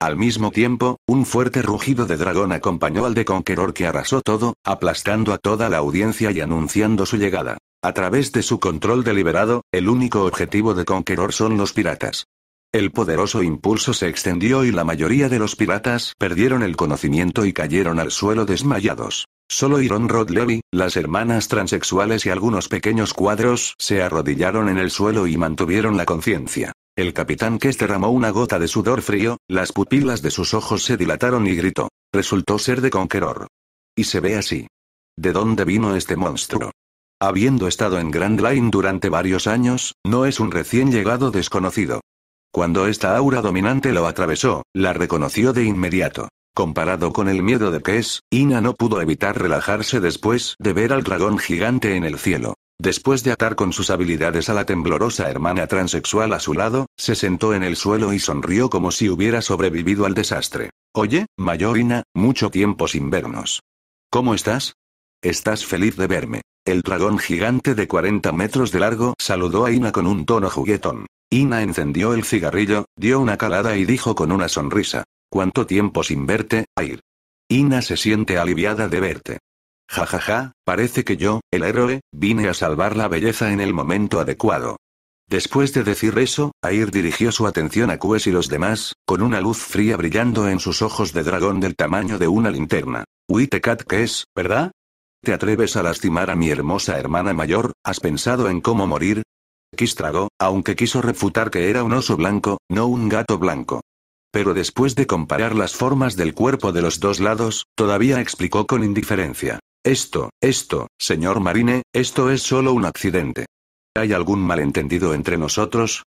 Al mismo tiempo, un fuerte rugido de dragón acompañó al de Conqueror que arrasó todo, aplastando a toda la audiencia y anunciando su llegada. A través de su control deliberado, el único objetivo de Conqueror son los piratas. El poderoso impulso se extendió y la mayoría de los piratas perdieron el conocimiento y cayeron al suelo desmayados. Solo Iron Rod Levy, las hermanas transexuales y algunos pequeños cuadros se arrodillaron en el suelo y mantuvieron la conciencia. El capitán Kess derramó una gota de sudor frío, las pupilas de sus ojos se dilataron y gritó. Resultó ser de Conqueror. Y se ve así. ¿De dónde vino este monstruo? Habiendo estado en Grand Line durante varios años, no es un recién llegado desconocido. Cuando esta aura dominante lo atravesó, la reconoció de inmediato. Comparado con el miedo de es, Ina no pudo evitar relajarse después de ver al dragón gigante en el cielo. Después de atar con sus habilidades a la temblorosa hermana transexual a su lado, se sentó en el suelo y sonrió como si hubiera sobrevivido al desastre. Oye, mayor Ina, mucho tiempo sin vernos. ¿Cómo estás? ¿Estás feliz de verme? El dragón gigante de 40 metros de largo saludó a Ina con un tono juguetón. Ina encendió el cigarrillo, dio una calada y dijo con una sonrisa. ¿Cuánto tiempo sin verte, Air? Ina se siente aliviada de verte. Ja ja ja, parece que yo, el héroe, vine a salvar la belleza en el momento adecuado. Después de decir eso, Air dirigió su atención a Cues y los demás, con una luz fría brillando en sus ojos de dragón del tamaño de una linterna. cat que es, ¿verdad? ¿Te atreves a lastimar a mi hermosa hermana mayor? ¿Has pensado en cómo morir? tragó, aunque quiso refutar que era un oso blanco, no un gato blanco. Pero después de comparar las formas del cuerpo de los dos lados, todavía explicó con indiferencia. Esto, esto, señor Marine, esto es solo un accidente. ¿Hay algún malentendido entre nosotros?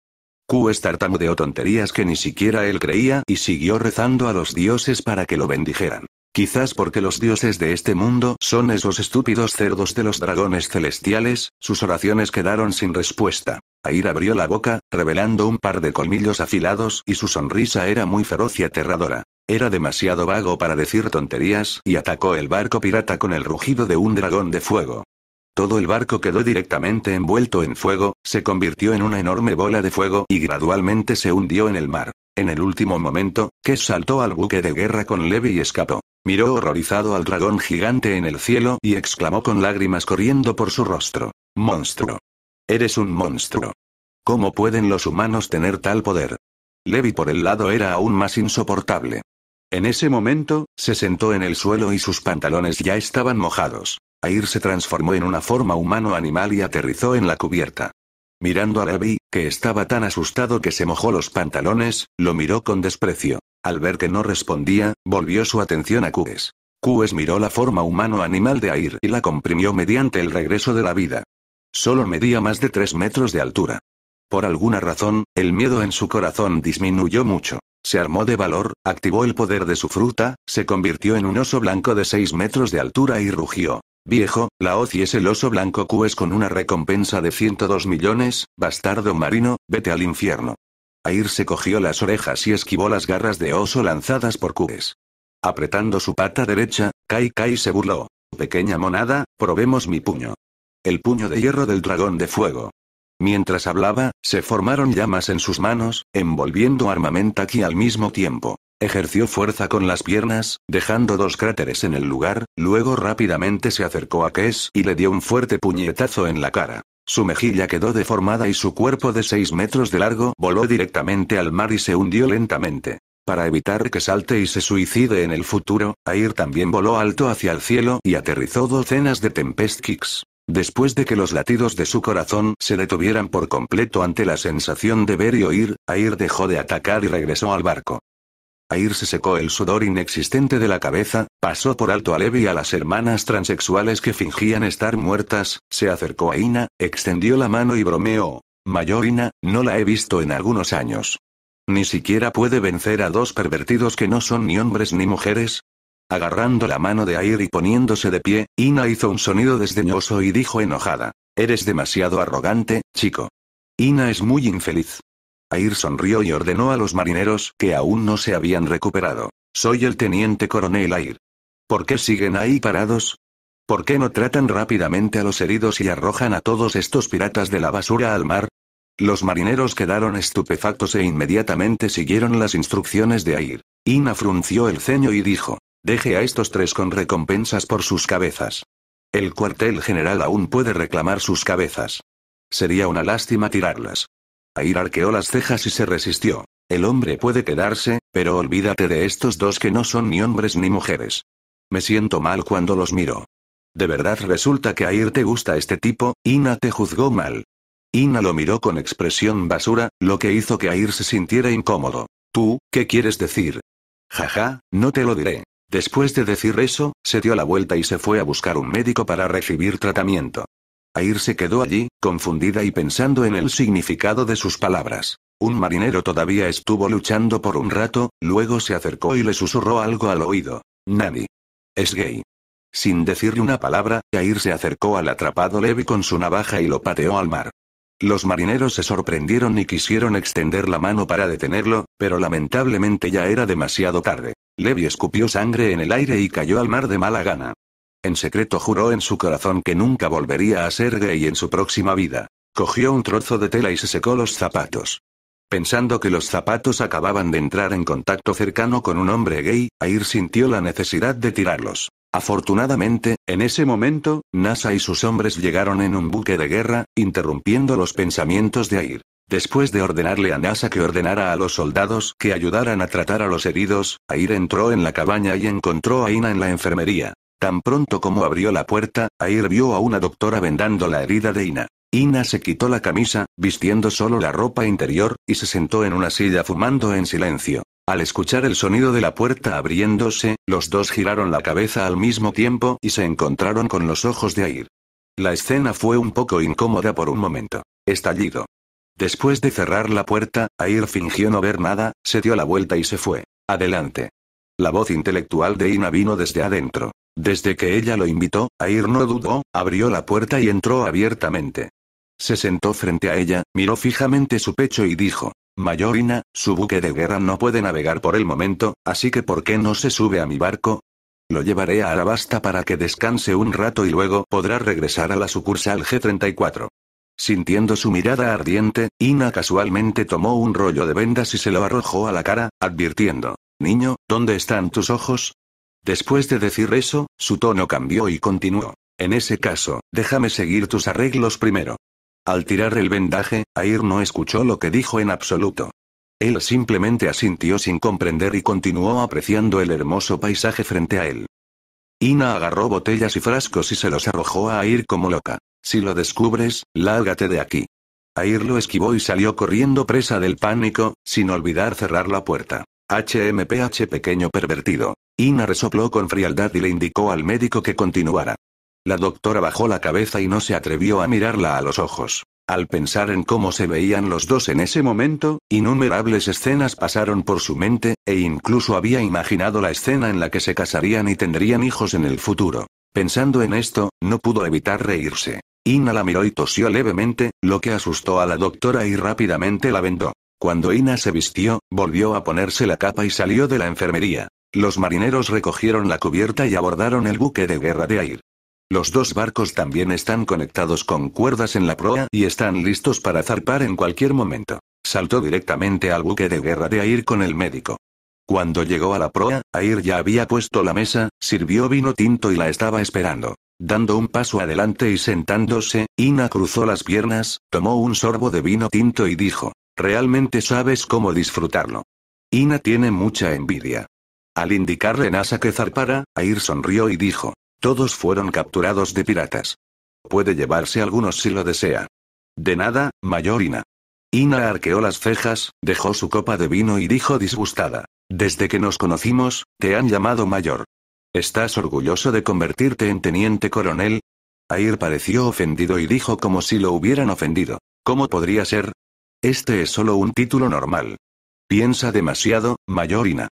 Q estartamudeó tonterías que ni siquiera él creía y siguió rezando a los dioses para que lo bendijeran. Quizás porque los dioses de este mundo son esos estúpidos cerdos de los dragones celestiales, sus oraciones quedaron sin respuesta. Air abrió la boca, revelando un par de colmillos afilados y su sonrisa era muy feroz y aterradora. Era demasiado vago para decir tonterías y atacó el barco pirata con el rugido de un dragón de fuego. Todo el barco quedó directamente envuelto en fuego, se convirtió en una enorme bola de fuego y gradualmente se hundió en el mar. En el último momento, que saltó al buque de guerra con Levi y escapó. Miró horrorizado al dragón gigante en el cielo y exclamó con lágrimas corriendo por su rostro. Monstruo. Eres un monstruo. ¿Cómo pueden los humanos tener tal poder? Levi por el lado era aún más insoportable. En ese momento, se sentó en el suelo y sus pantalones ya estaban mojados. Air se transformó en una forma humano-animal y aterrizó en la cubierta. Mirando a Levi, que estaba tan asustado que se mojó los pantalones, lo miró con desprecio. Al ver que no respondía, volvió su atención a Ques. qes miró la forma humano-animal de Air y la comprimió mediante el regreso de la vida. Solo medía más de 3 metros de altura. Por alguna razón, el miedo en su corazón disminuyó mucho. Se armó de valor, activó el poder de su fruta, se convirtió en un oso blanco de 6 metros de altura y rugió. Viejo, la OCI y es el oso blanco Ques con una recompensa de 102 millones, bastardo marino, vete al infierno. Air se cogió las orejas y esquivó las garras de oso lanzadas por Kures. Apretando su pata derecha, Kai Kai se burló. Pequeña monada, probemos mi puño. El puño de hierro del dragón de fuego. Mientras hablaba, se formaron llamas en sus manos, envolviendo aquí al mismo tiempo. Ejerció fuerza con las piernas, dejando dos cráteres en el lugar, luego rápidamente se acercó a Kes y le dio un fuerte puñetazo en la cara. Su mejilla quedó deformada y su cuerpo de 6 metros de largo voló directamente al mar y se hundió lentamente. Para evitar que salte y se suicide en el futuro, Air también voló alto hacia el cielo y aterrizó docenas de Tempest Kicks. Después de que los latidos de su corazón se detuvieran por completo ante la sensación de ver y oír, Air dejó de atacar y regresó al barco. Air se secó el sudor inexistente de la cabeza, pasó por alto a Levi y a las hermanas transexuales que fingían estar muertas, se acercó a Ina, extendió la mano y bromeó. Mayor Ina, no la he visto en algunos años. Ni siquiera puede vencer a dos pervertidos que no son ni hombres ni mujeres. Agarrando la mano de Air y poniéndose de pie, Ina hizo un sonido desdeñoso y dijo enojada. Eres demasiado arrogante, chico. Ina es muy infeliz. Air sonrió y ordenó a los marineros, que aún no se habían recuperado. Soy el teniente coronel Air. ¿Por qué siguen ahí parados? ¿Por qué no tratan rápidamente a los heridos y arrojan a todos estos piratas de la basura al mar? Los marineros quedaron estupefactos e inmediatamente siguieron las instrucciones de Air. Ina frunció el ceño y dijo, deje a estos tres con recompensas por sus cabezas. El cuartel general aún puede reclamar sus cabezas. Sería una lástima tirarlas. Air arqueó las cejas y se resistió. El hombre puede quedarse, pero olvídate de estos dos que no son ni hombres ni mujeres. Me siento mal cuando los miro. De verdad resulta que Air te gusta este tipo, Ina te juzgó mal. Ina lo miró con expresión basura, lo que hizo que Air se sintiera incómodo. ¿Tú, qué quieres decir? Jaja, no te lo diré. Después de decir eso, se dio la vuelta y se fue a buscar un médico para recibir tratamiento. Air se quedó allí, confundida y pensando en el significado de sus palabras. Un marinero todavía estuvo luchando por un rato, luego se acercó y le susurró algo al oído. Nani. Es gay. Sin decirle una palabra, Air se acercó al atrapado Levi con su navaja y lo pateó al mar. Los marineros se sorprendieron y quisieron extender la mano para detenerlo, pero lamentablemente ya era demasiado tarde. Levi escupió sangre en el aire y cayó al mar de mala gana. En secreto juró en su corazón que nunca volvería a ser gay en su próxima vida. Cogió un trozo de tela y se secó los zapatos. Pensando que los zapatos acababan de entrar en contacto cercano con un hombre gay, Air sintió la necesidad de tirarlos. Afortunadamente, en ese momento, NASA y sus hombres llegaron en un buque de guerra, interrumpiendo los pensamientos de Air. Después de ordenarle a NASA que ordenara a los soldados que ayudaran a tratar a los heridos, Air entró en la cabaña y encontró a Ina en la enfermería. Tan pronto como abrió la puerta, Air vio a una doctora vendando la herida de Ina. Ina se quitó la camisa, vistiendo solo la ropa interior, y se sentó en una silla fumando en silencio. Al escuchar el sonido de la puerta abriéndose, los dos giraron la cabeza al mismo tiempo y se encontraron con los ojos de Air. La escena fue un poco incómoda por un momento. Estallido. Después de cerrar la puerta, Air fingió no ver nada, se dio la vuelta y se fue. Adelante. La voz intelectual de Ina vino desde adentro. Desde que ella lo invitó, a ir no dudó, abrió la puerta y entró abiertamente. Se sentó frente a ella, miró fijamente su pecho y dijo, Ina, su buque de guerra no puede navegar por el momento, así que ¿por qué no se sube a mi barco? Lo llevaré a Arabasta para que descanse un rato y luego podrá regresar a la sucursal G34. Sintiendo su mirada ardiente, Ina casualmente tomó un rollo de vendas y se lo arrojó a la cara, advirtiendo, Niño, ¿dónde están tus ojos? Después de decir eso, su tono cambió y continuó. En ese caso, déjame seguir tus arreglos primero. Al tirar el vendaje, Air no escuchó lo que dijo en absoluto. Él simplemente asintió sin comprender y continuó apreciando el hermoso paisaje frente a él. Ina agarró botellas y frascos y se los arrojó a Air como loca. Si lo descubres, lárgate de aquí. Air lo esquivó y salió corriendo presa del pánico, sin olvidar cerrar la puerta. HMPH pequeño pervertido. Ina resopló con frialdad y le indicó al médico que continuara. La doctora bajó la cabeza y no se atrevió a mirarla a los ojos. Al pensar en cómo se veían los dos en ese momento, innumerables escenas pasaron por su mente, e incluso había imaginado la escena en la que se casarían y tendrían hijos en el futuro. Pensando en esto, no pudo evitar reírse. Ina la miró y tosió levemente, lo que asustó a la doctora y rápidamente la vendó. Cuando Ina se vistió, volvió a ponerse la capa y salió de la enfermería. Los marineros recogieron la cubierta y abordaron el buque de guerra de Air. Los dos barcos también están conectados con cuerdas en la proa y están listos para zarpar en cualquier momento. Saltó directamente al buque de guerra de Air con el médico. Cuando llegó a la proa, Air ya había puesto la mesa, sirvió vino tinto y la estaba esperando. Dando un paso adelante y sentándose, Ina cruzó las piernas, tomó un sorbo de vino tinto y dijo, Realmente sabes cómo disfrutarlo. Ina tiene mucha envidia. Al indicarle NASA que zarpara, Air sonrió y dijo. Todos fueron capturados de piratas. Puede llevarse algunos si lo desea. De nada, mayorina. Ina arqueó las cejas, dejó su copa de vino y dijo disgustada. Desde que nos conocimos, te han llamado mayor. ¿Estás orgulloso de convertirte en teniente coronel? Air pareció ofendido y dijo como si lo hubieran ofendido. ¿Cómo podría ser? Este es solo un título normal. Piensa demasiado, mayorina.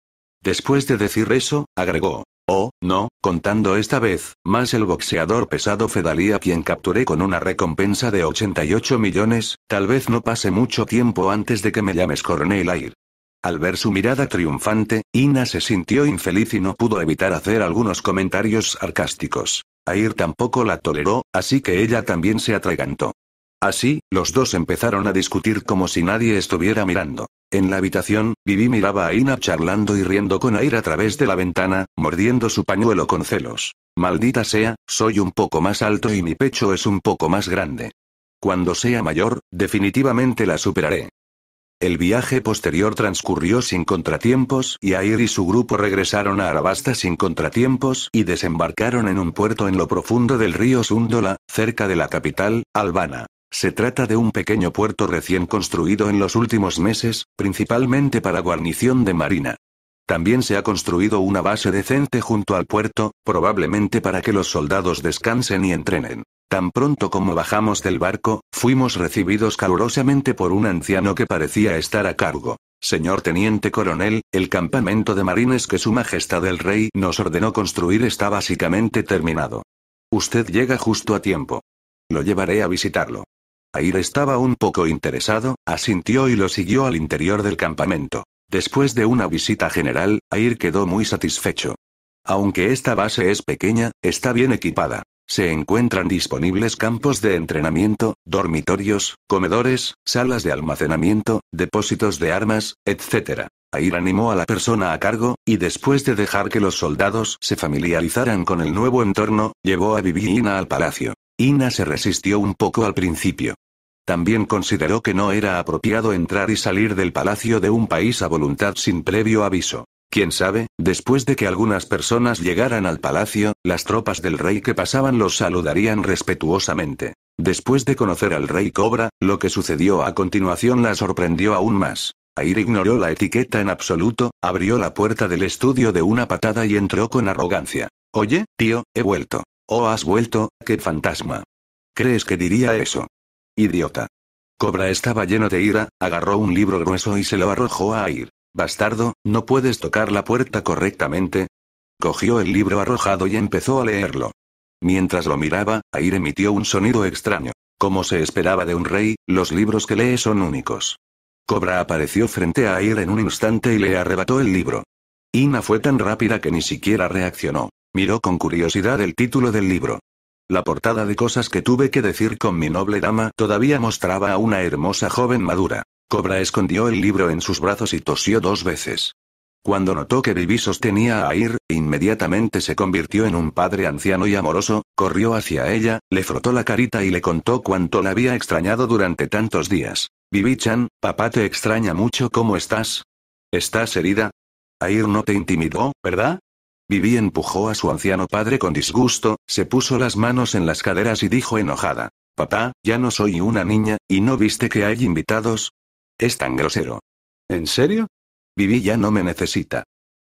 Después de decir eso, agregó. Oh, no, contando esta vez, más el boxeador pesado Fedalía quien capturé con una recompensa de 88 millones, tal vez no pase mucho tiempo antes de que me llames Coronel Air. Al ver su mirada triunfante, Ina se sintió infeliz y no pudo evitar hacer algunos comentarios sarcásticos. Air tampoco la toleró, así que ella también se atragantó. Así, los dos empezaron a discutir como si nadie estuviera mirando. En la habitación, Vivi miraba a Ina charlando y riendo con aire a través de la ventana, mordiendo su pañuelo con celos. Maldita sea, soy un poco más alto y mi pecho es un poco más grande. Cuando sea mayor, definitivamente la superaré. El viaje posterior transcurrió sin contratiempos y Air y su grupo regresaron a Arabasta sin contratiempos y desembarcaron en un puerto en lo profundo del río Sundola, cerca de la capital, Albana. Se trata de un pequeño puerto recién construido en los últimos meses, principalmente para guarnición de marina. También se ha construido una base decente junto al puerto, probablemente para que los soldados descansen y entrenen. Tan pronto como bajamos del barco, fuimos recibidos calurosamente por un anciano que parecía estar a cargo. Señor Teniente Coronel, el campamento de marines que Su Majestad el Rey nos ordenó construir está básicamente terminado. Usted llega justo a tiempo. Lo llevaré a visitarlo. Air estaba un poco interesado, asintió y lo siguió al interior del campamento. Después de una visita general, Air quedó muy satisfecho. Aunque esta base es pequeña, está bien equipada. Se encuentran disponibles campos de entrenamiento, dormitorios, comedores, salas de almacenamiento, depósitos de armas, etc. Air animó a la persona a cargo, y después de dejar que los soldados se familiarizaran con el nuevo entorno, llevó a Vivina al palacio. Ina se resistió un poco al principio. También consideró que no era apropiado entrar y salir del palacio de un país a voluntad sin previo aviso. Quién sabe, después de que algunas personas llegaran al palacio, las tropas del rey que pasaban los saludarían respetuosamente. Después de conocer al rey Cobra, lo que sucedió a continuación la sorprendió aún más. Air ignoró la etiqueta en absoluto, abrió la puerta del estudio de una patada y entró con arrogancia. Oye, tío, he vuelto. Oh, has vuelto, qué fantasma. ¿Crees que diría eso? Idiota. Cobra estaba lleno de ira, agarró un libro grueso y se lo arrojó a Air. Bastardo, ¿no puedes tocar la puerta correctamente? Cogió el libro arrojado y empezó a leerlo. Mientras lo miraba, Air emitió un sonido extraño. Como se esperaba de un rey, los libros que lee son únicos. Cobra apareció frente a Air en un instante y le arrebató el libro. Ina fue tan rápida que ni siquiera reaccionó. Miró con curiosidad el título del libro. La portada de cosas que tuve que decir con mi noble dama todavía mostraba a una hermosa joven madura. Cobra escondió el libro en sus brazos y tosió dos veces. Cuando notó que Vivi sostenía a Air, inmediatamente se convirtió en un padre anciano y amoroso, corrió hacia ella, le frotó la carita y le contó cuánto la había extrañado durante tantos días. Vivi-chan, papá te extraña mucho, ¿cómo estás? ¿Estás herida? Air no te intimidó, ¿verdad? Vivi empujó a su anciano padre con disgusto, se puso las manos en las caderas y dijo enojada. Papá, ya no soy una niña, ¿y no viste que hay invitados? Es tan grosero. ¿En serio? Vivi ya no me necesita.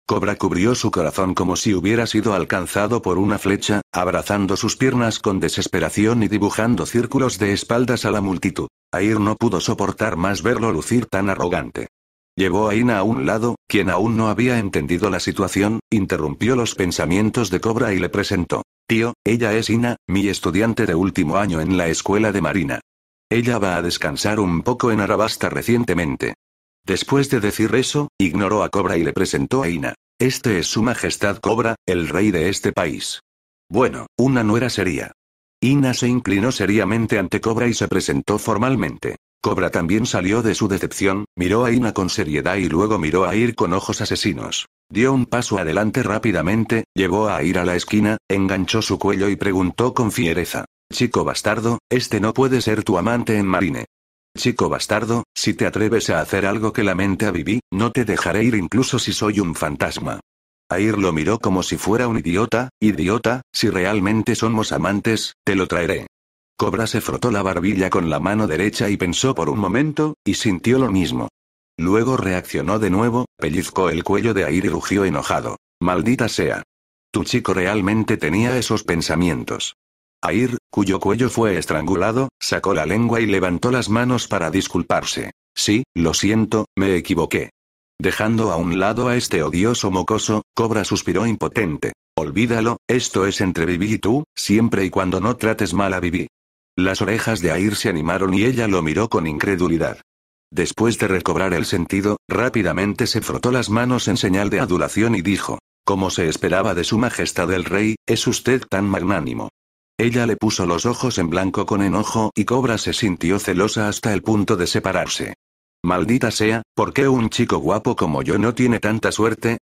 Cobra cubrió su corazón como si hubiera sido alcanzado por una flecha, abrazando sus piernas con desesperación y dibujando círculos de espaldas a la multitud. Air no pudo soportar más verlo lucir tan arrogante. Llevó a Ina a un lado, quien aún no había entendido la situación, interrumpió los pensamientos de Cobra y le presentó. Tío, ella es Ina, mi estudiante de último año en la escuela de Marina. Ella va a descansar un poco en Arabasta recientemente. Después de decir eso, ignoró a Cobra y le presentó a Ina. Este es su majestad Cobra, el rey de este país. Bueno, una nuera sería. Ina se inclinó seriamente ante Cobra y se presentó formalmente. Cobra también salió de su decepción, miró a Ina con seriedad y luego miró a Ir con ojos asesinos. Dio un paso adelante rápidamente, llegó a Ir a la esquina, enganchó su cuello y preguntó con fiereza. Chico bastardo, este no puede ser tu amante en Marine. Chico bastardo, si te atreves a hacer algo que lamente a Vivi, no te dejaré ir incluso si soy un fantasma. Air lo miró como si fuera un idiota, idiota, si realmente somos amantes, te lo traeré. Cobra se frotó la barbilla con la mano derecha y pensó por un momento, y sintió lo mismo. Luego reaccionó de nuevo, pellizcó el cuello de Air y rugió enojado. Maldita sea. Tu chico realmente tenía esos pensamientos. Air, cuyo cuello fue estrangulado, sacó la lengua y levantó las manos para disculparse. Sí, lo siento, me equivoqué. Dejando a un lado a este odioso mocoso, Cobra suspiró impotente. Olvídalo, esto es entre Vivi y tú, siempre y cuando no trates mal a Vivi. Las orejas de Air se animaron y ella lo miró con incredulidad. Después de recobrar el sentido, rápidamente se frotó las manos en señal de adulación y dijo, como se esperaba de su Majestad el Rey, es usted tan magnánimo. Ella le puso los ojos en blanco con enojo y Cobra se sintió celosa hasta el punto de separarse. Maldita sea, ¿por qué un chico guapo como yo no tiene tanta suerte?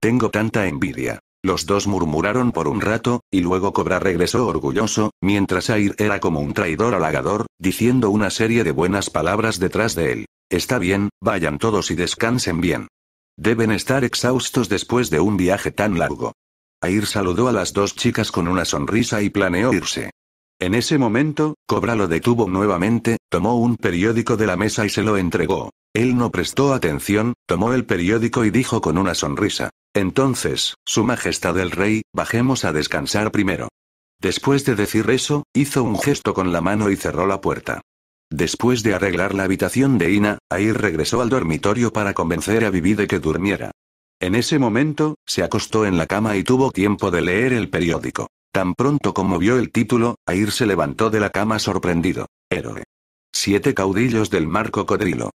Tengo tanta envidia. Los dos murmuraron por un rato, y luego Cobra regresó orgulloso, mientras Air era como un traidor halagador, diciendo una serie de buenas palabras detrás de él. Está bien, vayan todos y descansen bien. Deben estar exhaustos después de un viaje tan largo. Air saludó a las dos chicas con una sonrisa y planeó irse. En ese momento, Cobra lo detuvo nuevamente, tomó un periódico de la mesa y se lo entregó. Él no prestó atención, tomó el periódico y dijo con una sonrisa. Entonces, Su Majestad el Rey, bajemos a descansar primero. Después de decir eso, hizo un gesto con la mano y cerró la puerta. Después de arreglar la habitación de Ina, Air regresó al dormitorio para convencer a Vivi de que durmiera. En ese momento, se acostó en la cama y tuvo tiempo de leer el periódico. Tan pronto como vio el título, Air se levantó de la cama sorprendido. Héroe. Siete caudillos del mar cocodrilo.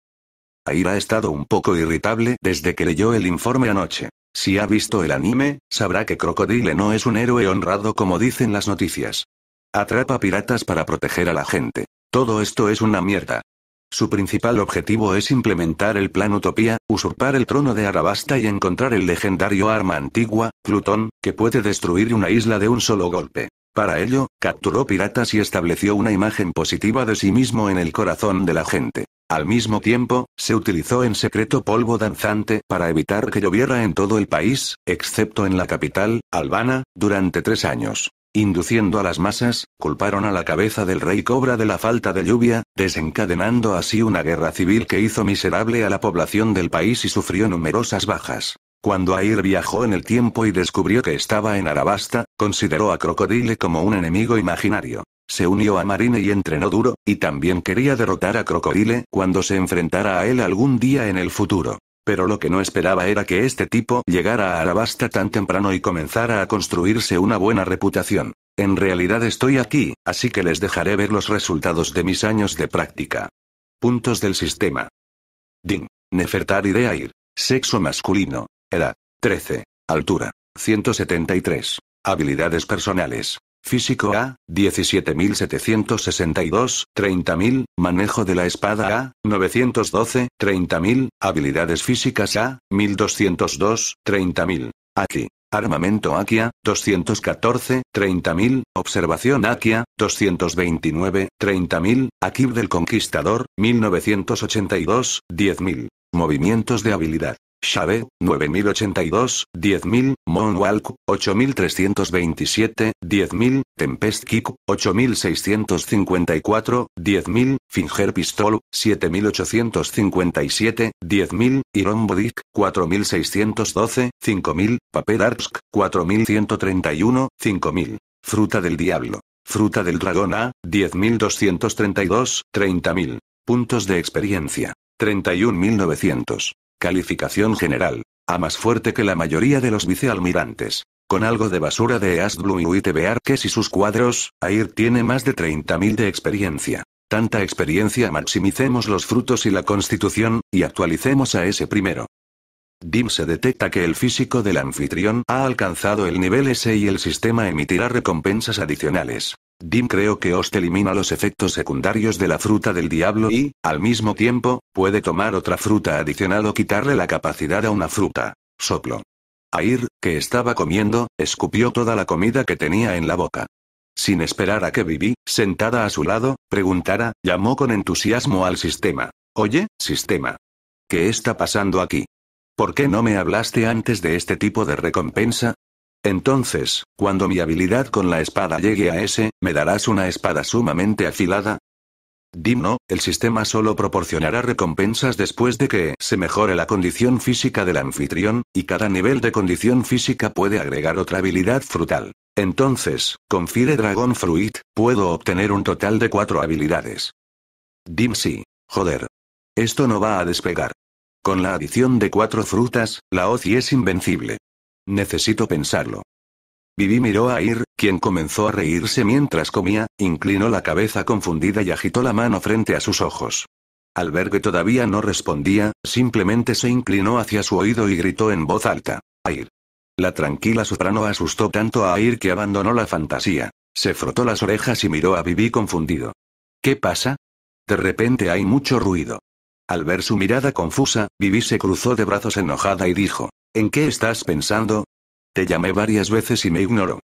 Aira ha estado un poco irritable desde que leyó el informe anoche. Si ha visto el anime, sabrá que Crocodile no es un héroe honrado como dicen las noticias. Atrapa piratas para proteger a la gente. Todo esto es una mierda. Su principal objetivo es implementar el plan Utopía, usurpar el trono de Arabasta y encontrar el legendario arma antigua, Plutón, que puede destruir una isla de un solo golpe. Para ello, capturó piratas y estableció una imagen positiva de sí mismo en el corazón de la gente. Al mismo tiempo, se utilizó en secreto polvo danzante para evitar que lloviera en todo el país, excepto en la capital, Albana, durante tres años. Induciendo a las masas, culparon a la cabeza del rey Cobra de la falta de lluvia, desencadenando así una guerra civil que hizo miserable a la población del país y sufrió numerosas bajas. Cuando Air viajó en el tiempo y descubrió que estaba en Arabasta, consideró a Crocodile como un enemigo imaginario. Se unió a Marine y entrenó duro, y también quería derrotar a Crocodile cuando se enfrentara a él algún día en el futuro. Pero lo que no esperaba era que este tipo llegara a Arabasta tan temprano y comenzara a construirse una buena reputación. En realidad estoy aquí, así que les dejaré ver los resultados de mis años de práctica. Puntos del sistema. Ding. Nefertari de Air. Sexo masculino. 13. Altura. 173. Habilidades personales. Físico A, 17.762, 30.000, manejo de la espada A, 912, 30.000, habilidades físicas A, 1202, 30.000. Aquí. Armamento Akia, 214, 30.000, Observación Akia, 229, 30.000, Akib del Conquistador, 1982, 10.000. Movimientos de habilidad. Shave, 9082, 10000, Moonwalk, 8327, 10000, Tempest Kick, 8654, 10000, Finger Pistol, 7857, 10000, Iron 4612, 5000, Paper Arsk, 4131, 5000. Fruta del Diablo. Fruta del Dragón A, 10232, 30000. Puntos de experiencia. 31900. Calificación general. A más fuerte que la mayoría de los vicealmirantes. Con algo de basura de Blue y UITBR que y sus cuadros, Air tiene más de 30.000 de experiencia. Tanta experiencia maximicemos los frutos y la constitución, y actualicemos a ese primero. DIM se detecta que el físico del anfitrión ha alcanzado el nivel S y el sistema emitirá recompensas adicionales. Dim creo que os elimina los efectos secundarios de la fruta del diablo y, al mismo tiempo, puede tomar otra fruta adicional o quitarle la capacidad a una fruta. Soplo. Air, que estaba comiendo, escupió toda la comida que tenía en la boca. Sin esperar a que Vivi, sentada a su lado, preguntara, llamó con entusiasmo al sistema. Oye, sistema. ¿Qué está pasando aquí? ¿Por qué no me hablaste antes de este tipo de recompensa? Entonces, cuando mi habilidad con la espada llegue a ese, ¿me darás una espada sumamente afilada? Dim no, el sistema solo proporcionará recompensas después de que se mejore la condición física del anfitrión, y cada nivel de condición física puede agregar otra habilidad frutal. Entonces, con Fire Dragon Fruit, puedo obtener un total de cuatro habilidades. Dim sí. Joder. Esto no va a despegar. Con la adición de cuatro frutas, la OCI es invencible. Necesito pensarlo. viví miró a Ir, quien comenzó a reírse mientras comía, inclinó la cabeza confundida y agitó la mano frente a sus ojos. Albergue todavía no respondía, simplemente se inclinó hacia su oído y gritó en voz alta. ir La tranquila soprano asustó tanto a ir que abandonó la fantasía. Se frotó las orejas y miró a Vivi confundido. ¿Qué pasa? De repente hay mucho ruido. Al ver su mirada confusa, Vivi se cruzó de brazos enojada y dijo, ¿En qué estás pensando? Te llamé varias veces y me ignoró.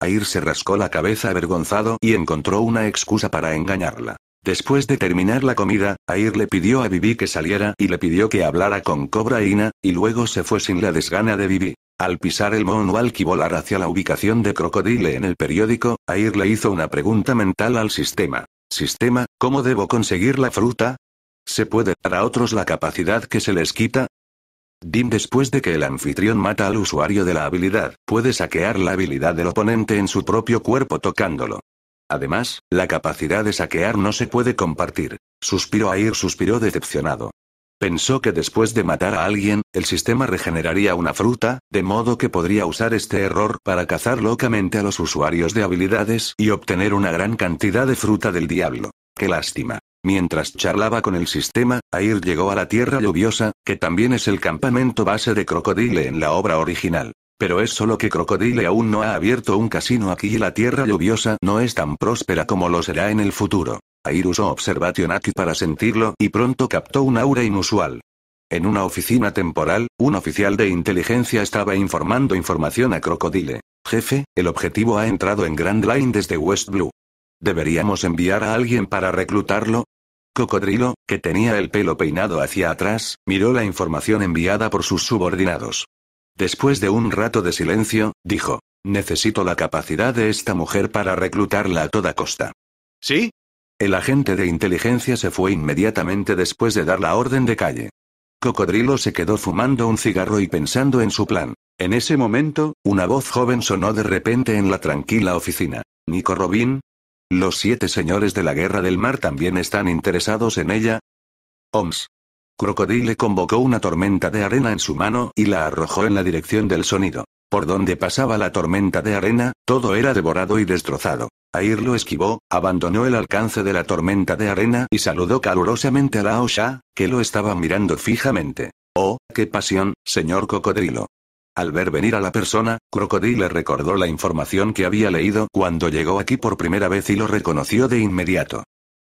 Air se rascó la cabeza avergonzado y encontró una excusa para engañarla. Después de terminar la comida, Air le pidió a Vivi que saliera y le pidió que hablara con Cobra Ina, y luego se fue sin la desgana de Vivi. Al pisar el Moonwalk y volar hacia la ubicación de Crocodile en el periódico, Air le hizo una pregunta mental al sistema. Sistema, ¿cómo debo conseguir la fruta? ¿Se puede dar a otros la capacidad que se les quita? Dim después de que el anfitrión mata al usuario de la habilidad, puede saquear la habilidad del oponente en su propio cuerpo tocándolo. Además, la capacidad de saquear no se puede compartir. Suspiró ir suspiró decepcionado. Pensó que después de matar a alguien, el sistema regeneraría una fruta, de modo que podría usar este error para cazar locamente a los usuarios de habilidades y obtener una gran cantidad de fruta del diablo. Qué lástima. Mientras charlaba con el sistema, Air llegó a la Tierra Lluviosa, que también es el campamento base de Crocodile en la obra original. Pero es solo que Crocodile aún no ha abierto un casino aquí y la Tierra Lluviosa no es tan próspera como lo será en el futuro. Air usó Observation Aki para sentirlo y pronto captó un aura inusual. En una oficina temporal, un oficial de inteligencia estaba informando información a Crocodile. Jefe, el objetivo ha entrado en Grand Line desde West Blue. ¿Deberíamos enviar a alguien para reclutarlo? Cocodrilo, que tenía el pelo peinado hacia atrás, miró la información enviada por sus subordinados. Después de un rato de silencio, dijo, Necesito la capacidad de esta mujer para reclutarla a toda costa. ¿Sí? El agente de inteligencia se fue inmediatamente después de dar la orden de calle. Cocodrilo se quedó fumando un cigarro y pensando en su plan. En ese momento, una voz joven sonó de repente en la tranquila oficina. Nico Robin, los siete señores de la Guerra del Mar también están interesados en ella. Oms. Crocodile convocó una tormenta de arena en su mano y la arrojó en la dirección del sonido. Por donde pasaba la tormenta de arena, todo era devorado y destrozado. Air lo esquivó, abandonó el alcance de la tormenta de arena y saludó calurosamente a la O'Sha, que lo estaba mirando fijamente. ¡Oh, qué pasión, señor cocodrilo! Al ver venir a la persona, Crocodile recordó la información que había leído cuando llegó aquí por primera vez y lo reconoció de inmediato.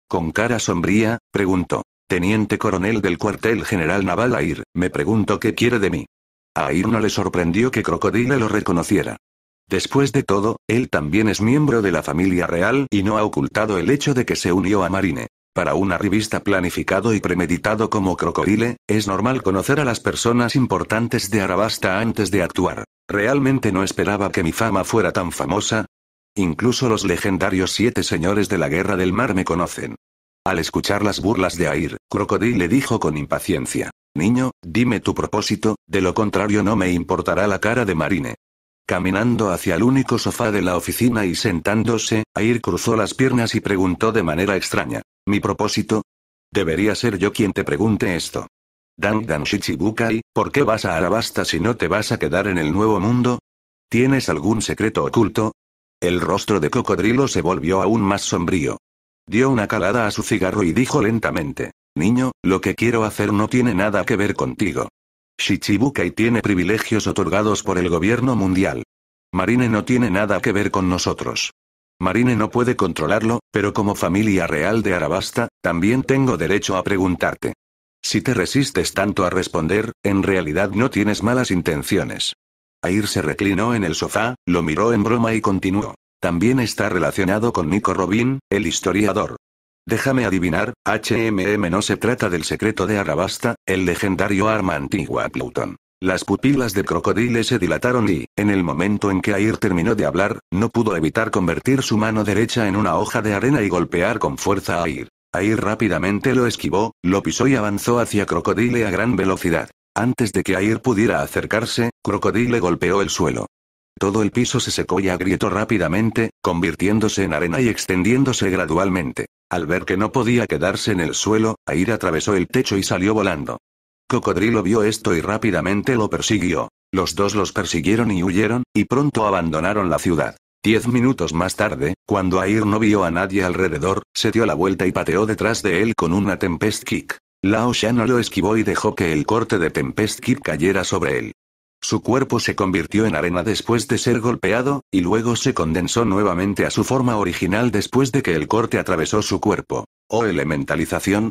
Con cara sombría, preguntó. Teniente coronel del cuartel general naval Air, me pregunto qué quiere de mí. A Air no le sorprendió que Crocodile lo reconociera. Después de todo, él también es miembro de la familia real y no ha ocultado el hecho de que se unió a Marine. Para una revista planificado y premeditado como Crocodile, es normal conocer a las personas importantes de Arabasta antes de actuar. Realmente no esperaba que mi fama fuera tan famosa. Incluso los legendarios siete señores de la Guerra del Mar me conocen. Al escuchar las burlas de Air, Crocodile dijo con impaciencia. Niño, dime tu propósito, de lo contrario no me importará la cara de Marine. Caminando hacia el único sofá de la oficina y sentándose, Air cruzó las piernas y preguntó de manera extraña. Mi propósito. Debería ser yo quien te pregunte esto. Dan Dan Shichibukai, ¿por qué vas a Arabasta si no te vas a quedar en el nuevo mundo? ¿Tienes algún secreto oculto? El rostro de cocodrilo se volvió aún más sombrío. Dio una calada a su cigarro y dijo lentamente. Niño, lo que quiero hacer no tiene nada que ver contigo. Shichibukai tiene privilegios otorgados por el gobierno mundial. Marine no tiene nada que ver con nosotros. Marine no puede controlarlo, pero como familia real de Arabasta, también tengo derecho a preguntarte. Si te resistes tanto a responder, en realidad no tienes malas intenciones. Air se reclinó en el sofá, lo miró en broma y continuó. También está relacionado con Nico Robin, el historiador. Déjame adivinar, HMM no se trata del secreto de Arabasta, el legendario arma antigua Plutón. Las pupilas de Crocodile se dilataron y, en el momento en que Air terminó de hablar, no pudo evitar convertir su mano derecha en una hoja de arena y golpear con fuerza a Air. Air rápidamente lo esquivó, lo pisó y avanzó hacia Crocodile a gran velocidad. Antes de que Air pudiera acercarse, Crocodile golpeó el suelo. Todo el piso se secó y agrietó rápidamente, convirtiéndose en arena y extendiéndose gradualmente. Al ver que no podía quedarse en el suelo, Air atravesó el techo y salió volando. Cocodrilo vio esto y rápidamente lo persiguió. Los dos los persiguieron y huyeron, y pronto abandonaron la ciudad. Diez minutos más tarde, cuando Air no vio a nadie alrededor, se dio la vuelta y pateó detrás de él con una Tempest Kick. Lao no lo esquivó y dejó que el corte de Tempest Kick cayera sobre él. Su cuerpo se convirtió en arena después de ser golpeado, y luego se condensó nuevamente a su forma original después de que el corte atravesó su cuerpo. ¿O oh, elementalización?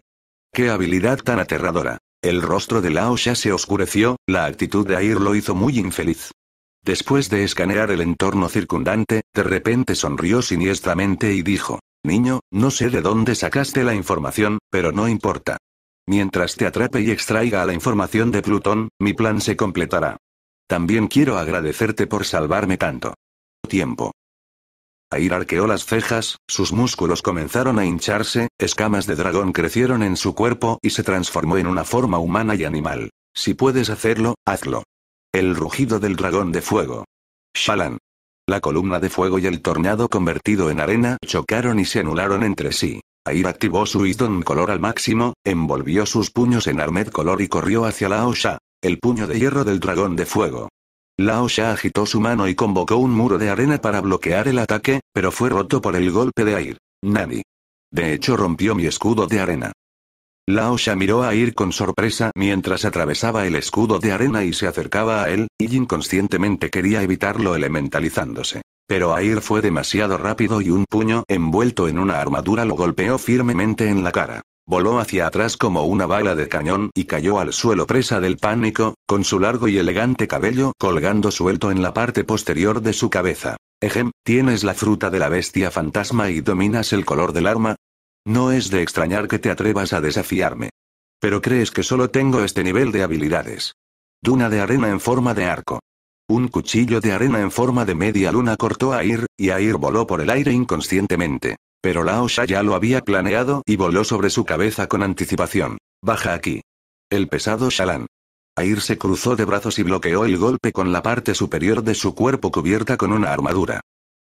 ¡Qué habilidad tan aterradora! El rostro de Lao ya se oscureció, la actitud de Air lo hizo muy infeliz. Después de escanear el entorno circundante, de repente sonrió siniestramente y dijo, Niño, no sé de dónde sacaste la información, pero no importa. Mientras te atrape y extraiga la información de Plutón, mi plan se completará. También quiero agradecerte por salvarme tanto tiempo. Air arqueó las cejas, sus músculos comenzaron a hincharse, escamas de dragón crecieron en su cuerpo y se transformó en una forma humana y animal. Si puedes hacerlo, hazlo. El rugido del dragón de fuego. Shalan. La columna de fuego y el tornado convertido en arena chocaron y se anularon entre sí. Air activó su Iton color al máximo, envolvió sus puños en Armed color y corrió hacia la Osha, el puño de hierro del dragón de fuego. Lao agitó su mano y convocó un muro de arena para bloquear el ataque, pero fue roto por el golpe de Air. Nani. De hecho rompió mi escudo de arena. Lao miró a Air con sorpresa mientras atravesaba el escudo de arena y se acercaba a él, y inconscientemente quería evitarlo elementalizándose. Pero Air fue demasiado rápido y un puño envuelto en una armadura lo golpeó firmemente en la cara. Voló hacia atrás como una bala de cañón y cayó al suelo presa del pánico, con su largo y elegante cabello colgando suelto en la parte posterior de su cabeza. Ejem, tienes la fruta de la bestia fantasma y dominas el color del arma. No es de extrañar que te atrevas a desafiarme. Pero crees que solo tengo este nivel de habilidades. Duna de arena en forma de arco. Un cuchillo de arena en forma de media luna cortó a Ir, y Ir voló por el aire inconscientemente. Pero Laosha ya lo había planeado y voló sobre su cabeza con anticipación. Baja aquí. El pesado Shalan. Air se cruzó de brazos y bloqueó el golpe con la parte superior de su cuerpo cubierta con una armadura.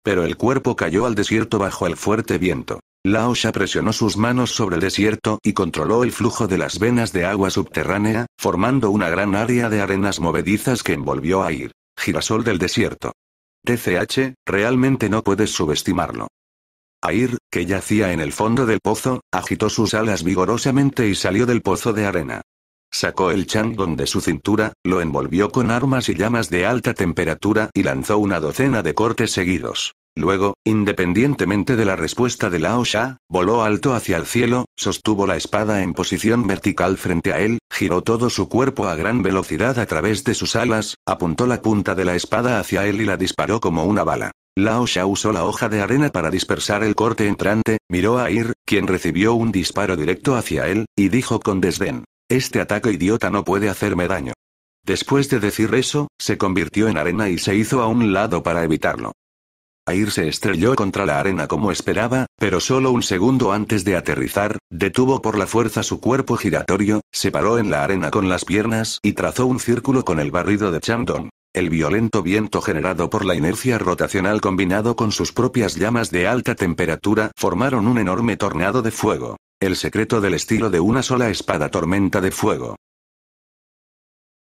Pero el cuerpo cayó al desierto bajo el fuerte viento. Lao Sha presionó sus manos sobre el desierto y controló el flujo de las venas de agua subterránea, formando una gran área de arenas movedizas que envolvió a Ir. Girasol del desierto. TCH, realmente no puedes subestimarlo. Air, que yacía en el fondo del pozo, agitó sus alas vigorosamente y salió del pozo de arena. Sacó el changón de su cintura, lo envolvió con armas y llamas de alta temperatura y lanzó una docena de cortes seguidos. Luego, independientemente de la respuesta de Lao Sha, voló alto hacia el cielo, sostuvo la espada en posición vertical frente a él, giró todo su cuerpo a gran velocidad a través de sus alas, apuntó la punta de la espada hacia él y la disparó como una bala. Lao Sha usó la hoja de arena para dispersar el corte entrante, miró a Ir, quien recibió un disparo directo hacia él, y dijo con desdén. Este ataque idiota no puede hacerme daño. Después de decir eso, se convirtió en arena y se hizo a un lado para evitarlo. Air se estrelló contra la arena como esperaba, pero solo un segundo antes de aterrizar, detuvo por la fuerza su cuerpo giratorio, se paró en la arena con las piernas y trazó un círculo con el barrido de Chandon. El violento viento generado por la inercia rotacional combinado con sus propias llamas de alta temperatura formaron un enorme tornado de fuego. El secreto del estilo de una sola espada tormenta de fuego.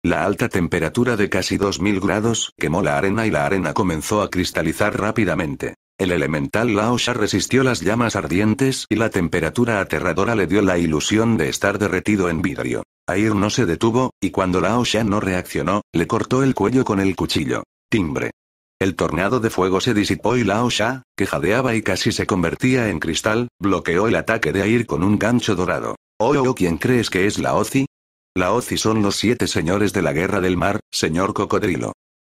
La alta temperatura de casi 2000 grados quemó la arena y la arena comenzó a cristalizar rápidamente. El elemental Laosha resistió las llamas ardientes y la temperatura aterradora le dio la ilusión de estar derretido en vidrio. Air no se detuvo, y cuando Laosha no reaccionó, le cortó el cuello con el cuchillo. Timbre. El tornado de fuego se disipó y Laosha, que jadeaba y casi se convertía en cristal, bloqueó el ataque de Air con un gancho dorado. Oh, oh, oh ¿quién crees que es Laozi? Laozi son los siete señores de la guerra del mar, señor cocodrilo.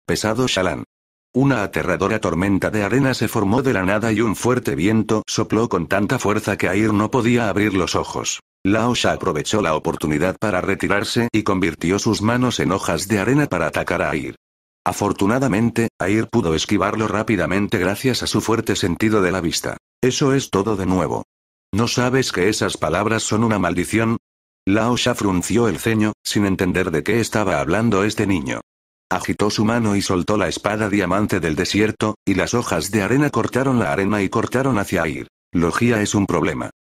Pesado Shalan. Una aterradora tormenta de arena se formó de la nada y un fuerte viento sopló con tanta fuerza que Air no podía abrir los ojos. Laosha aprovechó la oportunidad para retirarse y convirtió sus manos en hojas de arena para atacar a Air. Afortunadamente, Air pudo esquivarlo rápidamente gracias a su fuerte sentido de la vista. Eso es todo de nuevo. ¿No sabes que esas palabras son una maldición? Lao frunció el ceño, sin entender de qué estaba hablando este niño. Agitó su mano y soltó la espada diamante del desierto, y las hojas de arena cortaron la arena y cortaron hacia Air. Logía es un problema.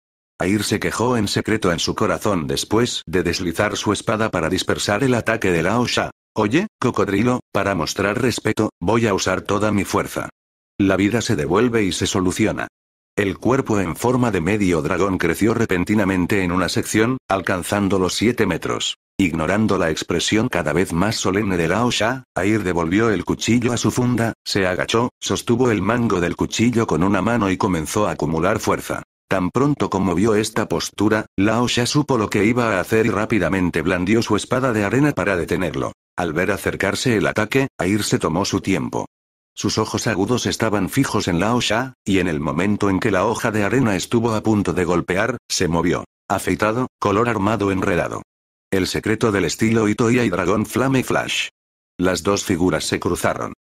Air se quejó en secreto en su corazón después de deslizar su espada para dispersar el ataque de Lao Sha. Oye, cocodrilo, para mostrar respeto, voy a usar toda mi fuerza. La vida se devuelve y se soluciona. El cuerpo en forma de medio dragón creció repentinamente en una sección, alcanzando los 7 metros. Ignorando la expresión cada vez más solemne de Lao Sha, Air devolvió el cuchillo a su funda, se agachó, sostuvo el mango del cuchillo con una mano y comenzó a acumular fuerza. Tan pronto como vio esta postura, Lao ya supo lo que iba a hacer y rápidamente blandió su espada de arena para detenerlo. Al ver acercarse el ataque, Air se tomó su tiempo. Sus ojos agudos estaban fijos en Lao Sha, y en el momento en que la hoja de arena estuvo a punto de golpear, se movió. Afeitado, color armado enredado. El secreto del estilo Itoya y Dragón Flame Flash. Las dos figuras se cruzaron.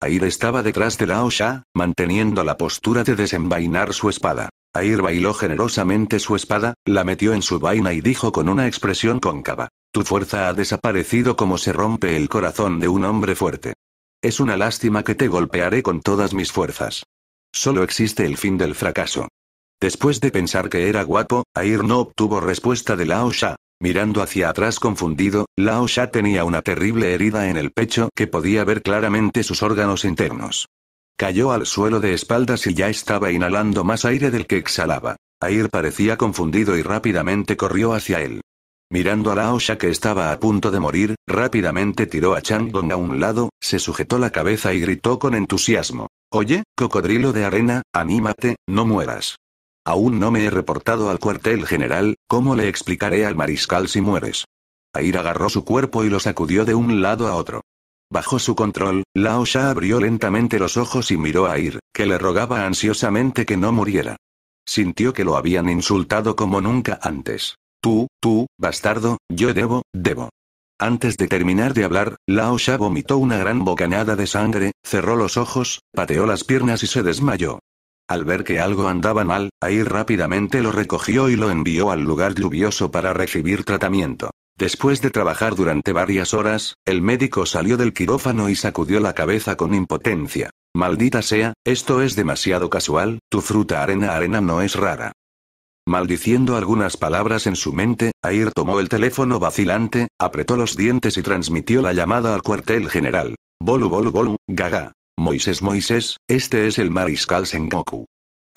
Air estaba detrás de Lao Sha, manteniendo la postura de desenvainar su espada. Air bailó generosamente su espada, la metió en su vaina y dijo con una expresión cóncava. Tu fuerza ha desaparecido como se rompe el corazón de un hombre fuerte. Es una lástima que te golpearé con todas mis fuerzas. Solo existe el fin del fracaso. Después de pensar que era guapo, Air no obtuvo respuesta de Lao Sha. Mirando hacia atrás confundido, Lao Sha tenía una terrible herida en el pecho que podía ver claramente sus órganos internos. Cayó al suelo de espaldas y ya estaba inhalando más aire del que exhalaba. Air parecía confundido y rápidamente corrió hacia él. Mirando a la que estaba a punto de morir, rápidamente tiró a Dong a un lado, se sujetó la cabeza y gritó con entusiasmo. Oye, cocodrilo de arena, anímate, no mueras. Aún no me he reportado al cuartel general, ¿cómo le explicaré al mariscal si mueres? Air agarró su cuerpo y lo sacudió de un lado a otro. Bajo su control, Lao Sha abrió lentamente los ojos y miró a Ir, que le rogaba ansiosamente que no muriera. Sintió que lo habían insultado como nunca antes. Tú, tú, bastardo, yo debo, debo. Antes de terminar de hablar, Lao Sha vomitó una gran bocanada de sangre, cerró los ojos, pateó las piernas y se desmayó. Al ver que algo andaba mal, Air rápidamente lo recogió y lo envió al lugar lluvioso para recibir tratamiento. Después de trabajar durante varias horas, el médico salió del quirófano y sacudió la cabeza con impotencia. Maldita sea, esto es demasiado casual, tu fruta arena arena no es rara. Maldiciendo algunas palabras en su mente, Air tomó el teléfono vacilante, apretó los dientes y transmitió la llamada al cuartel general. Bolu bolu bolu, gaga. Moisés Moisés, este es el mariscal Sengoku.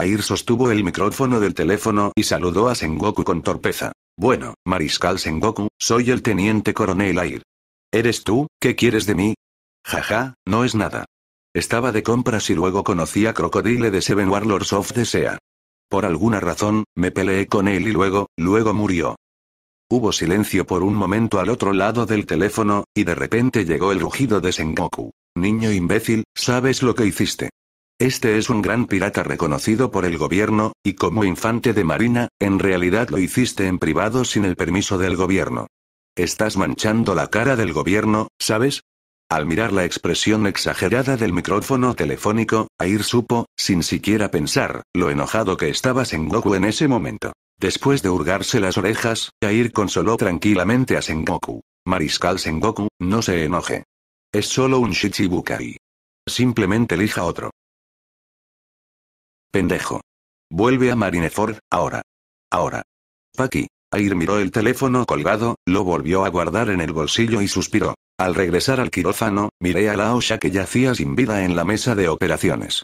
Air sostuvo el micrófono del teléfono y saludó a Sengoku con torpeza. Bueno, Mariscal Sengoku, soy el teniente coronel Air. ¿Eres tú? ¿Qué quieres de mí? Jaja, no es nada. Estaba de compras y luego conocí a Crocodile de Seven Warlords of Desea. Por alguna razón, me peleé con él y luego, luego murió. Hubo silencio por un momento al otro lado del teléfono, y de repente llegó el rugido de Sengoku. Niño imbécil, ¿sabes lo que hiciste? Este es un gran pirata reconocido por el gobierno, y como infante de marina, en realidad lo hiciste en privado sin el permiso del gobierno. Estás manchando la cara del gobierno, ¿sabes? Al mirar la expresión exagerada del micrófono telefónico, Air supo, sin siquiera pensar, lo enojado que estaba Sengoku en ese momento. Después de hurgarse las orejas, Air consoló tranquilamente a Sengoku. Mariscal Sengoku, no se enoje. Es solo un Shichibukai. Simplemente elija otro. Pendejo. Vuelve a Marineford, ahora. Ahora. Paki. Air miró el teléfono colgado, lo volvió a guardar en el bolsillo y suspiró. Al regresar al quirófano, miré a la Osha que yacía sin vida en la mesa de operaciones.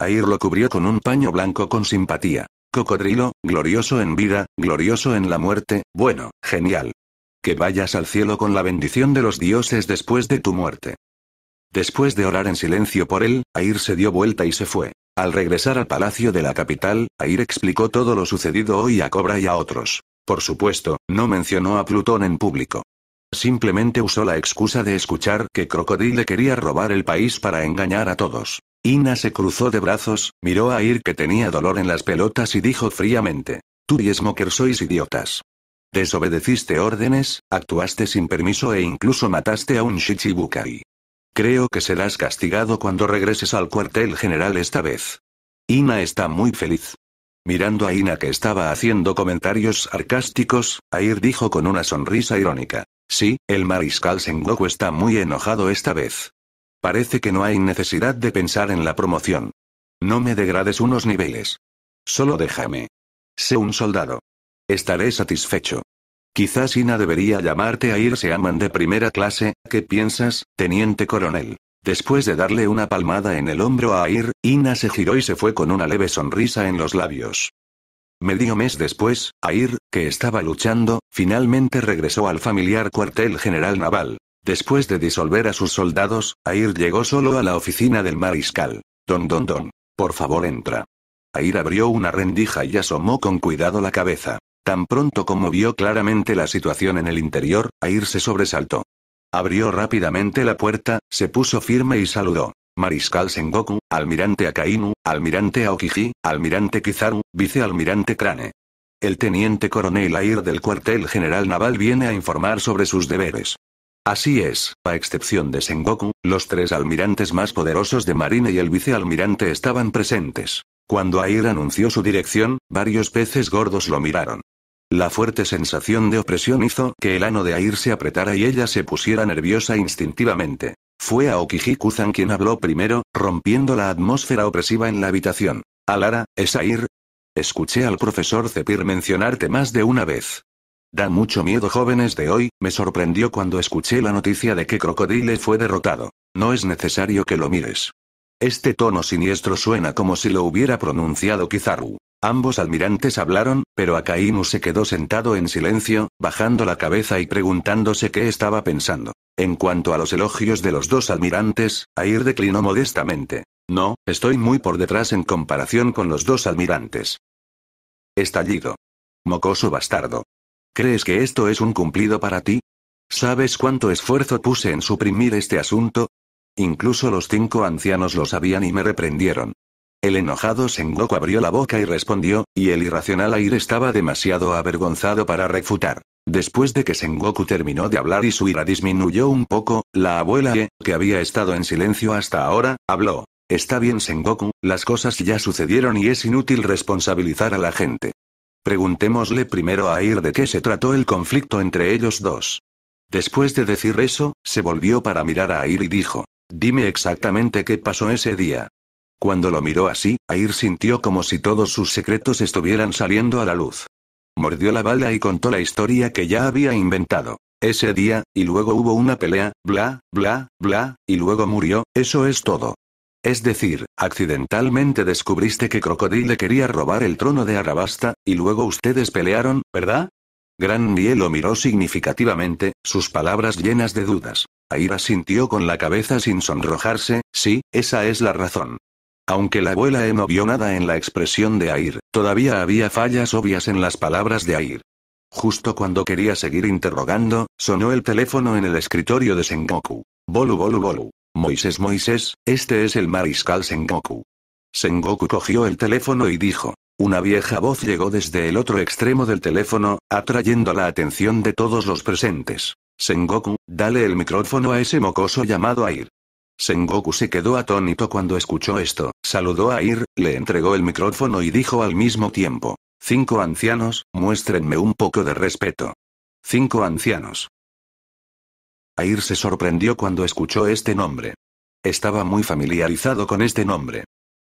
Air lo cubrió con un paño blanco con simpatía. Cocodrilo, glorioso en vida, glorioso en la muerte, bueno, genial. Que vayas al cielo con la bendición de los dioses después de tu muerte. Después de orar en silencio por él, Air se dio vuelta y se fue. Al regresar al palacio de la capital, Air explicó todo lo sucedido hoy a Cobra y a otros. Por supuesto, no mencionó a Plutón en público. Simplemente usó la excusa de escuchar que Crocodile quería robar el país para engañar a todos. Ina se cruzó de brazos, miró a Air que tenía dolor en las pelotas y dijo fríamente. Tú y Smoker sois idiotas. Desobedeciste órdenes, actuaste sin permiso e incluso mataste a un Shichibukai. Creo que serás castigado cuando regreses al cuartel general esta vez. Ina está muy feliz. Mirando a Ina que estaba haciendo comentarios sarcásticos, Air dijo con una sonrisa irónica. Sí, el mariscal Sengoku está muy enojado esta vez. Parece que no hay necesidad de pensar en la promoción. No me degrades unos niveles. Solo déjame. Sé un soldado. Estaré satisfecho. Quizás Ina debería llamarte a irse aman de primera clase, ¿qué piensas, teniente coronel? Después de darle una palmada en el hombro a Air, Ina se giró y se fue con una leve sonrisa en los labios. Medio mes después, Air, que estaba luchando, finalmente regresó al familiar cuartel general naval. Después de disolver a sus soldados, Air llegó solo a la oficina del mariscal. Don Don Don. Por favor entra. Air abrió una rendija y asomó con cuidado la cabeza. Tan pronto como vio claramente la situación en el interior, Air se sobresaltó. Abrió rápidamente la puerta, se puso firme y saludó. Mariscal Sengoku, almirante Akainu, almirante Aokiji, almirante Kizaru, vicealmirante Crane. El teniente coronel Air del cuartel general naval viene a informar sobre sus deberes. Así es, a excepción de Sengoku, los tres almirantes más poderosos de Marina y el vicealmirante estaban presentes. Cuando Air anunció su dirección, varios peces gordos lo miraron. La fuerte sensación de opresión hizo que el ano de Air se apretara y ella se pusiera nerviosa instintivamente. Fue a Okijikuzan quien habló primero, rompiendo la atmósfera opresiva en la habitación. Alara, ¿es Air? Escuché al profesor Cepir mencionarte más de una vez. Da mucho miedo jóvenes de hoy, me sorprendió cuando escuché la noticia de que Crocodile fue derrotado. No es necesario que lo mires. Este tono siniestro suena como si lo hubiera pronunciado Kizaru. Ambos almirantes hablaron, pero Akainu se quedó sentado en silencio, bajando la cabeza y preguntándose qué estaba pensando. En cuanto a los elogios de los dos almirantes, Air declinó modestamente. No, estoy muy por detrás en comparación con los dos almirantes. Estallido. Mocoso bastardo. ¿Crees que esto es un cumplido para ti? ¿Sabes cuánto esfuerzo puse en suprimir este asunto? Incluso los cinco ancianos lo sabían y me reprendieron. El enojado Sengoku abrió la boca y respondió, y el irracional Air estaba demasiado avergonzado para refutar. Después de que Sengoku terminó de hablar y su ira disminuyó un poco, la abuela E, que había estado en silencio hasta ahora, habló. Está bien Sengoku, las cosas ya sucedieron y es inútil responsabilizar a la gente. Preguntémosle primero a Air de qué se trató el conflicto entre ellos dos. Después de decir eso, se volvió para mirar a Air y dijo, Dime exactamente qué pasó ese día. Cuando lo miró así, Air sintió como si todos sus secretos estuvieran saliendo a la luz. Mordió la bala y contó la historia que ya había inventado. Ese día, y luego hubo una pelea, bla, bla, bla, y luego murió, eso es todo. Es decir, accidentalmente descubriste que Crocodile quería robar el trono de Arabasta, y luego ustedes pelearon, ¿verdad? Gran lo miró significativamente, sus palabras llenas de dudas. Aira sintió con la cabeza sin sonrojarse, sí, esa es la razón. Aunque la abuela e no vio nada en la expresión de Air, todavía había fallas obvias en las palabras de Air. Justo cuando quería seguir interrogando, sonó el teléfono en el escritorio de Sengoku. Bolu bolu bolu. Moisés Moisés, este es el mariscal Sengoku. Sengoku cogió el teléfono y dijo. Una vieja voz llegó desde el otro extremo del teléfono, atrayendo la atención de todos los presentes. Sengoku, dale el micrófono a ese mocoso llamado Air. Sengoku se quedó atónito cuando escuchó esto, saludó a Air, le entregó el micrófono y dijo al mismo tiempo, Cinco ancianos, muéstrenme un poco de respeto. Cinco ancianos. Air se sorprendió cuando escuchó este nombre. Estaba muy familiarizado con este nombre.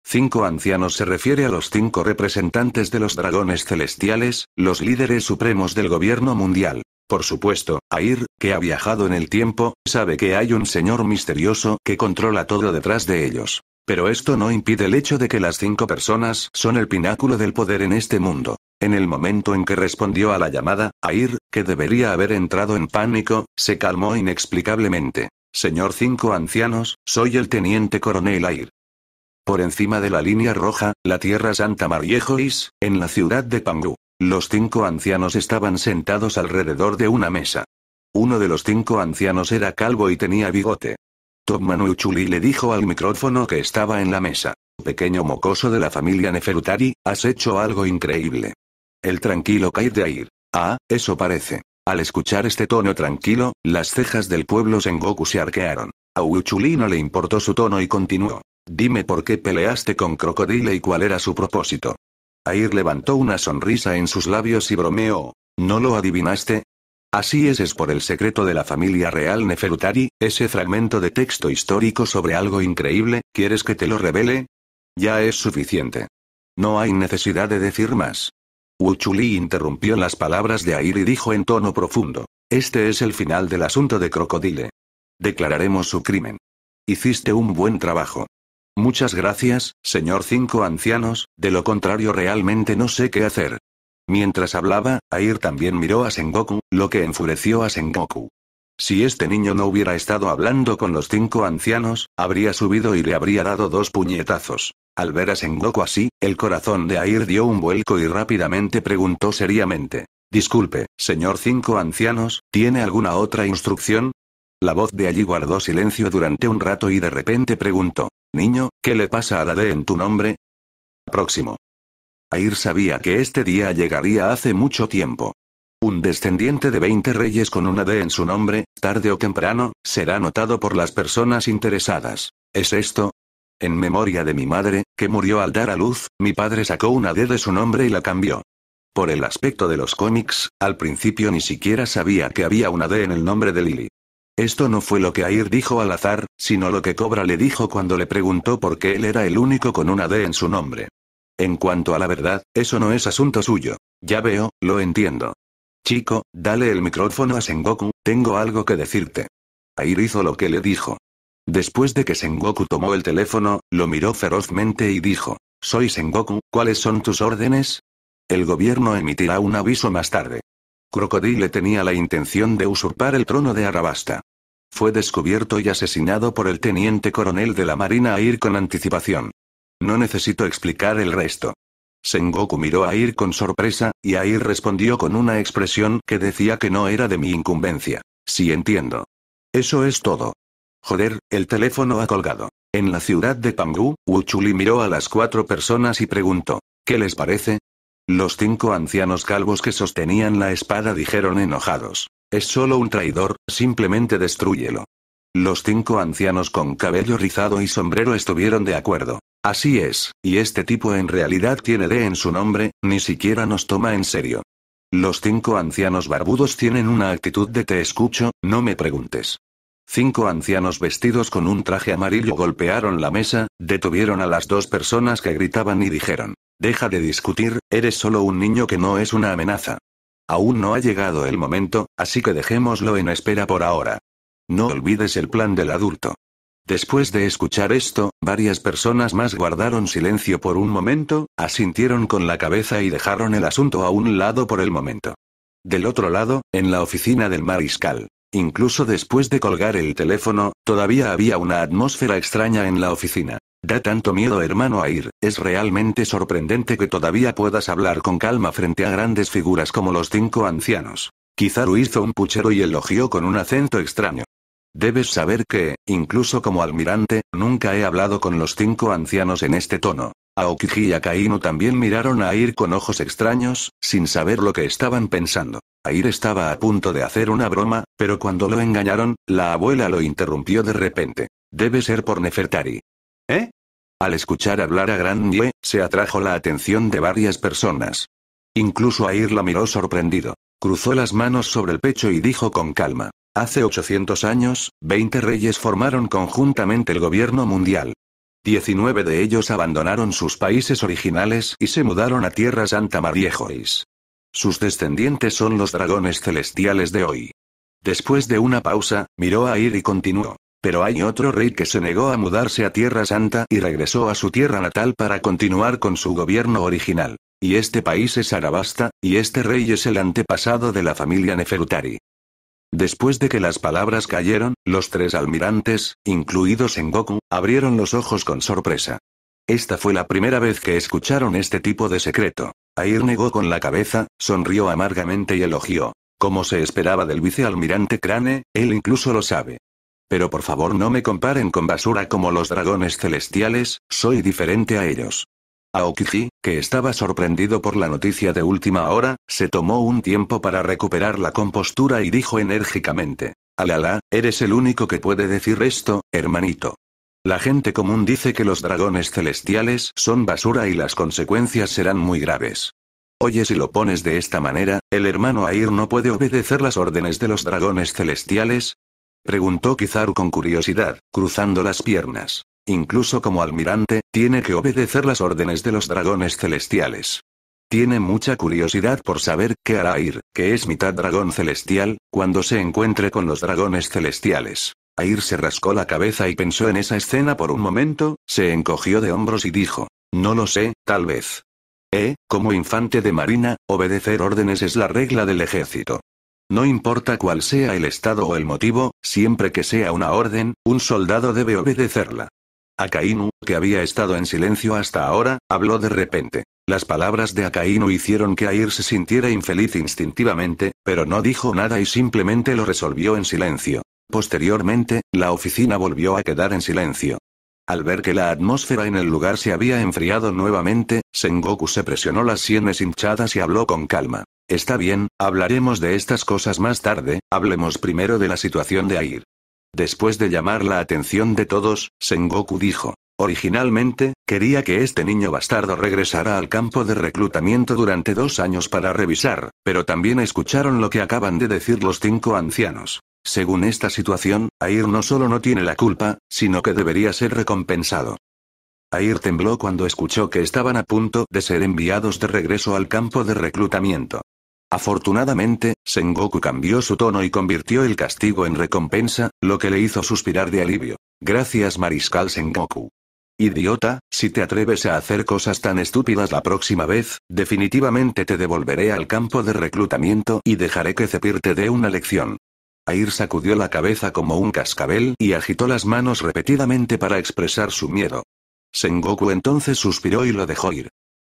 Cinco ancianos se refiere a los cinco representantes de los dragones celestiales, los líderes supremos del gobierno mundial. Por supuesto, Air, que ha viajado en el tiempo, sabe que hay un señor misterioso que controla todo detrás de ellos. Pero esto no impide el hecho de que las cinco personas son el pináculo del poder en este mundo. En el momento en que respondió a la llamada, Air, que debería haber entrado en pánico, se calmó inexplicablemente. Señor cinco ancianos, soy el teniente coronel Air. Por encima de la línea roja, la Tierra Santa Mariejois, en la ciudad de Pangu. Los cinco ancianos estaban sentados alrededor de una mesa. Uno de los cinco ancianos era calvo y tenía bigote. Topman Uchuli le dijo al micrófono que estaba en la mesa. Pequeño mocoso de la familia Neferutari, has hecho algo increíble. El tranquilo Kair de Air. Ah, eso parece. Al escuchar este tono tranquilo, las cejas del pueblo Sengoku se arquearon. A Uchuli no le importó su tono y continuó. Dime por qué peleaste con Crocodile y cuál era su propósito. Air levantó una sonrisa en sus labios y bromeó. ¿No lo adivinaste? Así es, es por el secreto de la familia real Neferutari, ese fragmento de texto histórico sobre algo increíble, ¿quieres que te lo revele? Ya es suficiente. No hay necesidad de decir más. Wuchuli interrumpió las palabras de Air y dijo en tono profundo. Este es el final del asunto de Crocodile. Declararemos su crimen. Hiciste un buen trabajo. Muchas gracias, señor cinco ancianos, de lo contrario realmente no sé qué hacer. Mientras hablaba, Air también miró a Sengoku, lo que enfureció a Sengoku. Si este niño no hubiera estado hablando con los cinco ancianos, habría subido y le habría dado dos puñetazos. Al ver a Sengoku así, el corazón de Air dio un vuelco y rápidamente preguntó seriamente. Disculpe, señor cinco ancianos, ¿tiene alguna otra instrucción? La voz de allí guardó silencio durante un rato y de repente preguntó. Niño, ¿qué le pasa a la D en tu nombre? Próximo. Air sabía que este día llegaría hace mucho tiempo. Un descendiente de 20 reyes con una D en su nombre, tarde o temprano, será notado por las personas interesadas. ¿Es esto? En memoria de mi madre, que murió al dar a luz, mi padre sacó una D de su nombre y la cambió. Por el aspecto de los cómics, al principio ni siquiera sabía que había una D en el nombre de Lily. Esto no fue lo que Air dijo al azar, sino lo que Cobra le dijo cuando le preguntó por qué él era el único con una D en su nombre. En cuanto a la verdad, eso no es asunto suyo. Ya veo, lo entiendo. Chico, dale el micrófono a Sengoku, tengo algo que decirte. Air hizo lo que le dijo. Después de que Sengoku tomó el teléfono, lo miró ferozmente y dijo, Soy Sengoku, ¿cuáles son tus órdenes? El gobierno emitirá un aviso más tarde. Crocodile tenía la intención de usurpar el trono de Arabasta. Fue descubierto y asesinado por el teniente coronel de la Marina Air con anticipación. No necesito explicar el resto. Sengoku miró a Air con sorpresa, y Air respondió con una expresión que decía que no era de mi incumbencia. Sí entiendo. Eso es todo. Joder, el teléfono ha colgado. En la ciudad de Pangu, Wuchuli miró a las cuatro personas y preguntó, ¿qué les parece? Los cinco ancianos calvos que sostenían la espada dijeron enojados. Es solo un traidor, simplemente destrúyelo. Los cinco ancianos con cabello rizado y sombrero estuvieron de acuerdo. Así es, y este tipo en realidad tiene D en su nombre, ni siquiera nos toma en serio. Los cinco ancianos barbudos tienen una actitud de te escucho, no me preguntes. Cinco ancianos vestidos con un traje amarillo golpearon la mesa, detuvieron a las dos personas que gritaban y dijeron, Deja de discutir, eres solo un niño que no es una amenaza. Aún no ha llegado el momento, así que dejémoslo en espera por ahora. No olvides el plan del adulto. Después de escuchar esto, varias personas más guardaron silencio por un momento, asintieron con la cabeza y dejaron el asunto a un lado por el momento. Del otro lado, en la oficina del mariscal. Incluso después de colgar el teléfono, todavía había una atmósfera extraña en la oficina. Da tanto miedo hermano a es realmente sorprendente que todavía puedas hablar con calma frente a grandes figuras como los cinco ancianos. Kizaru hizo un puchero y elogió con un acento extraño. Debes saber que, incluso como almirante, nunca he hablado con los cinco ancianos en este tono. Aokiji y Akainu también miraron a Ir con ojos extraños, sin saber lo que estaban pensando. Air estaba a punto de hacer una broma, pero cuando lo engañaron, la abuela lo interrumpió de repente. Debe ser por Nefertari. ¿Eh? Al escuchar hablar a Grandie, se atrajo la atención de varias personas. Incluso Air la miró sorprendido. Cruzó las manos sobre el pecho y dijo con calma. Hace 800 años, 20 reyes formaron conjuntamente el gobierno mundial. 19 de ellos abandonaron sus países originales y se mudaron a Tierra Santa Mariejois. Sus descendientes son los dragones celestiales de hoy. Después de una pausa, miró a Ir y continuó. Pero hay otro rey que se negó a mudarse a Tierra Santa y regresó a su tierra natal para continuar con su gobierno original. Y este país es Arabasta, y este rey es el antepasado de la familia Neferutari. Después de que las palabras cayeron, los tres almirantes, incluidos en Goku, abrieron los ojos con sorpresa. Esta fue la primera vez que escucharon este tipo de secreto. Air negó con la cabeza, sonrió amargamente y elogió. Como se esperaba del vicealmirante Crane, él incluso lo sabe. Pero por favor no me comparen con basura como los dragones celestiales, soy diferente a ellos. Aokiji, que estaba sorprendido por la noticia de última hora, se tomó un tiempo para recuperar la compostura y dijo enérgicamente. Alala, eres el único que puede decir esto, hermanito. La gente común dice que los dragones celestiales son basura y las consecuencias serán muy graves. Oye, si lo pones de esta manera, el hermano Air no puede obedecer las órdenes de los dragones celestiales, Preguntó Kizaru con curiosidad, cruzando las piernas. Incluso como almirante, tiene que obedecer las órdenes de los dragones celestiales. Tiene mucha curiosidad por saber qué hará Ir, que es mitad dragón celestial, cuando se encuentre con los dragones celestiales. Air se rascó la cabeza y pensó en esa escena por un momento, se encogió de hombros y dijo, no lo sé, tal vez. Eh, como infante de marina, obedecer órdenes es la regla del ejército. No importa cuál sea el estado o el motivo, siempre que sea una orden, un soldado debe obedecerla. Akainu, que había estado en silencio hasta ahora, habló de repente. Las palabras de Akainu hicieron que Air se sintiera infeliz instintivamente, pero no dijo nada y simplemente lo resolvió en silencio. Posteriormente, la oficina volvió a quedar en silencio. Al ver que la atmósfera en el lugar se había enfriado nuevamente, Sengoku se presionó las sienes hinchadas y habló con calma. Está bien, hablaremos de estas cosas más tarde, hablemos primero de la situación de Air. Después de llamar la atención de todos, Sengoku dijo. Originalmente, quería que este niño bastardo regresara al campo de reclutamiento durante dos años para revisar, pero también escucharon lo que acaban de decir los cinco ancianos. Según esta situación, Air no solo no tiene la culpa, sino que debería ser recompensado. Air tembló cuando escuchó que estaban a punto de ser enviados de regreso al campo de reclutamiento. Afortunadamente, Sengoku cambió su tono y convirtió el castigo en recompensa, lo que le hizo suspirar de alivio. Gracias Mariscal Sengoku. Idiota, si te atreves a hacer cosas tan estúpidas la próxima vez, definitivamente te devolveré al campo de reclutamiento y dejaré que Cepir te dé una lección. Air sacudió la cabeza como un cascabel y agitó las manos repetidamente para expresar su miedo. Sengoku entonces suspiró y lo dejó ir.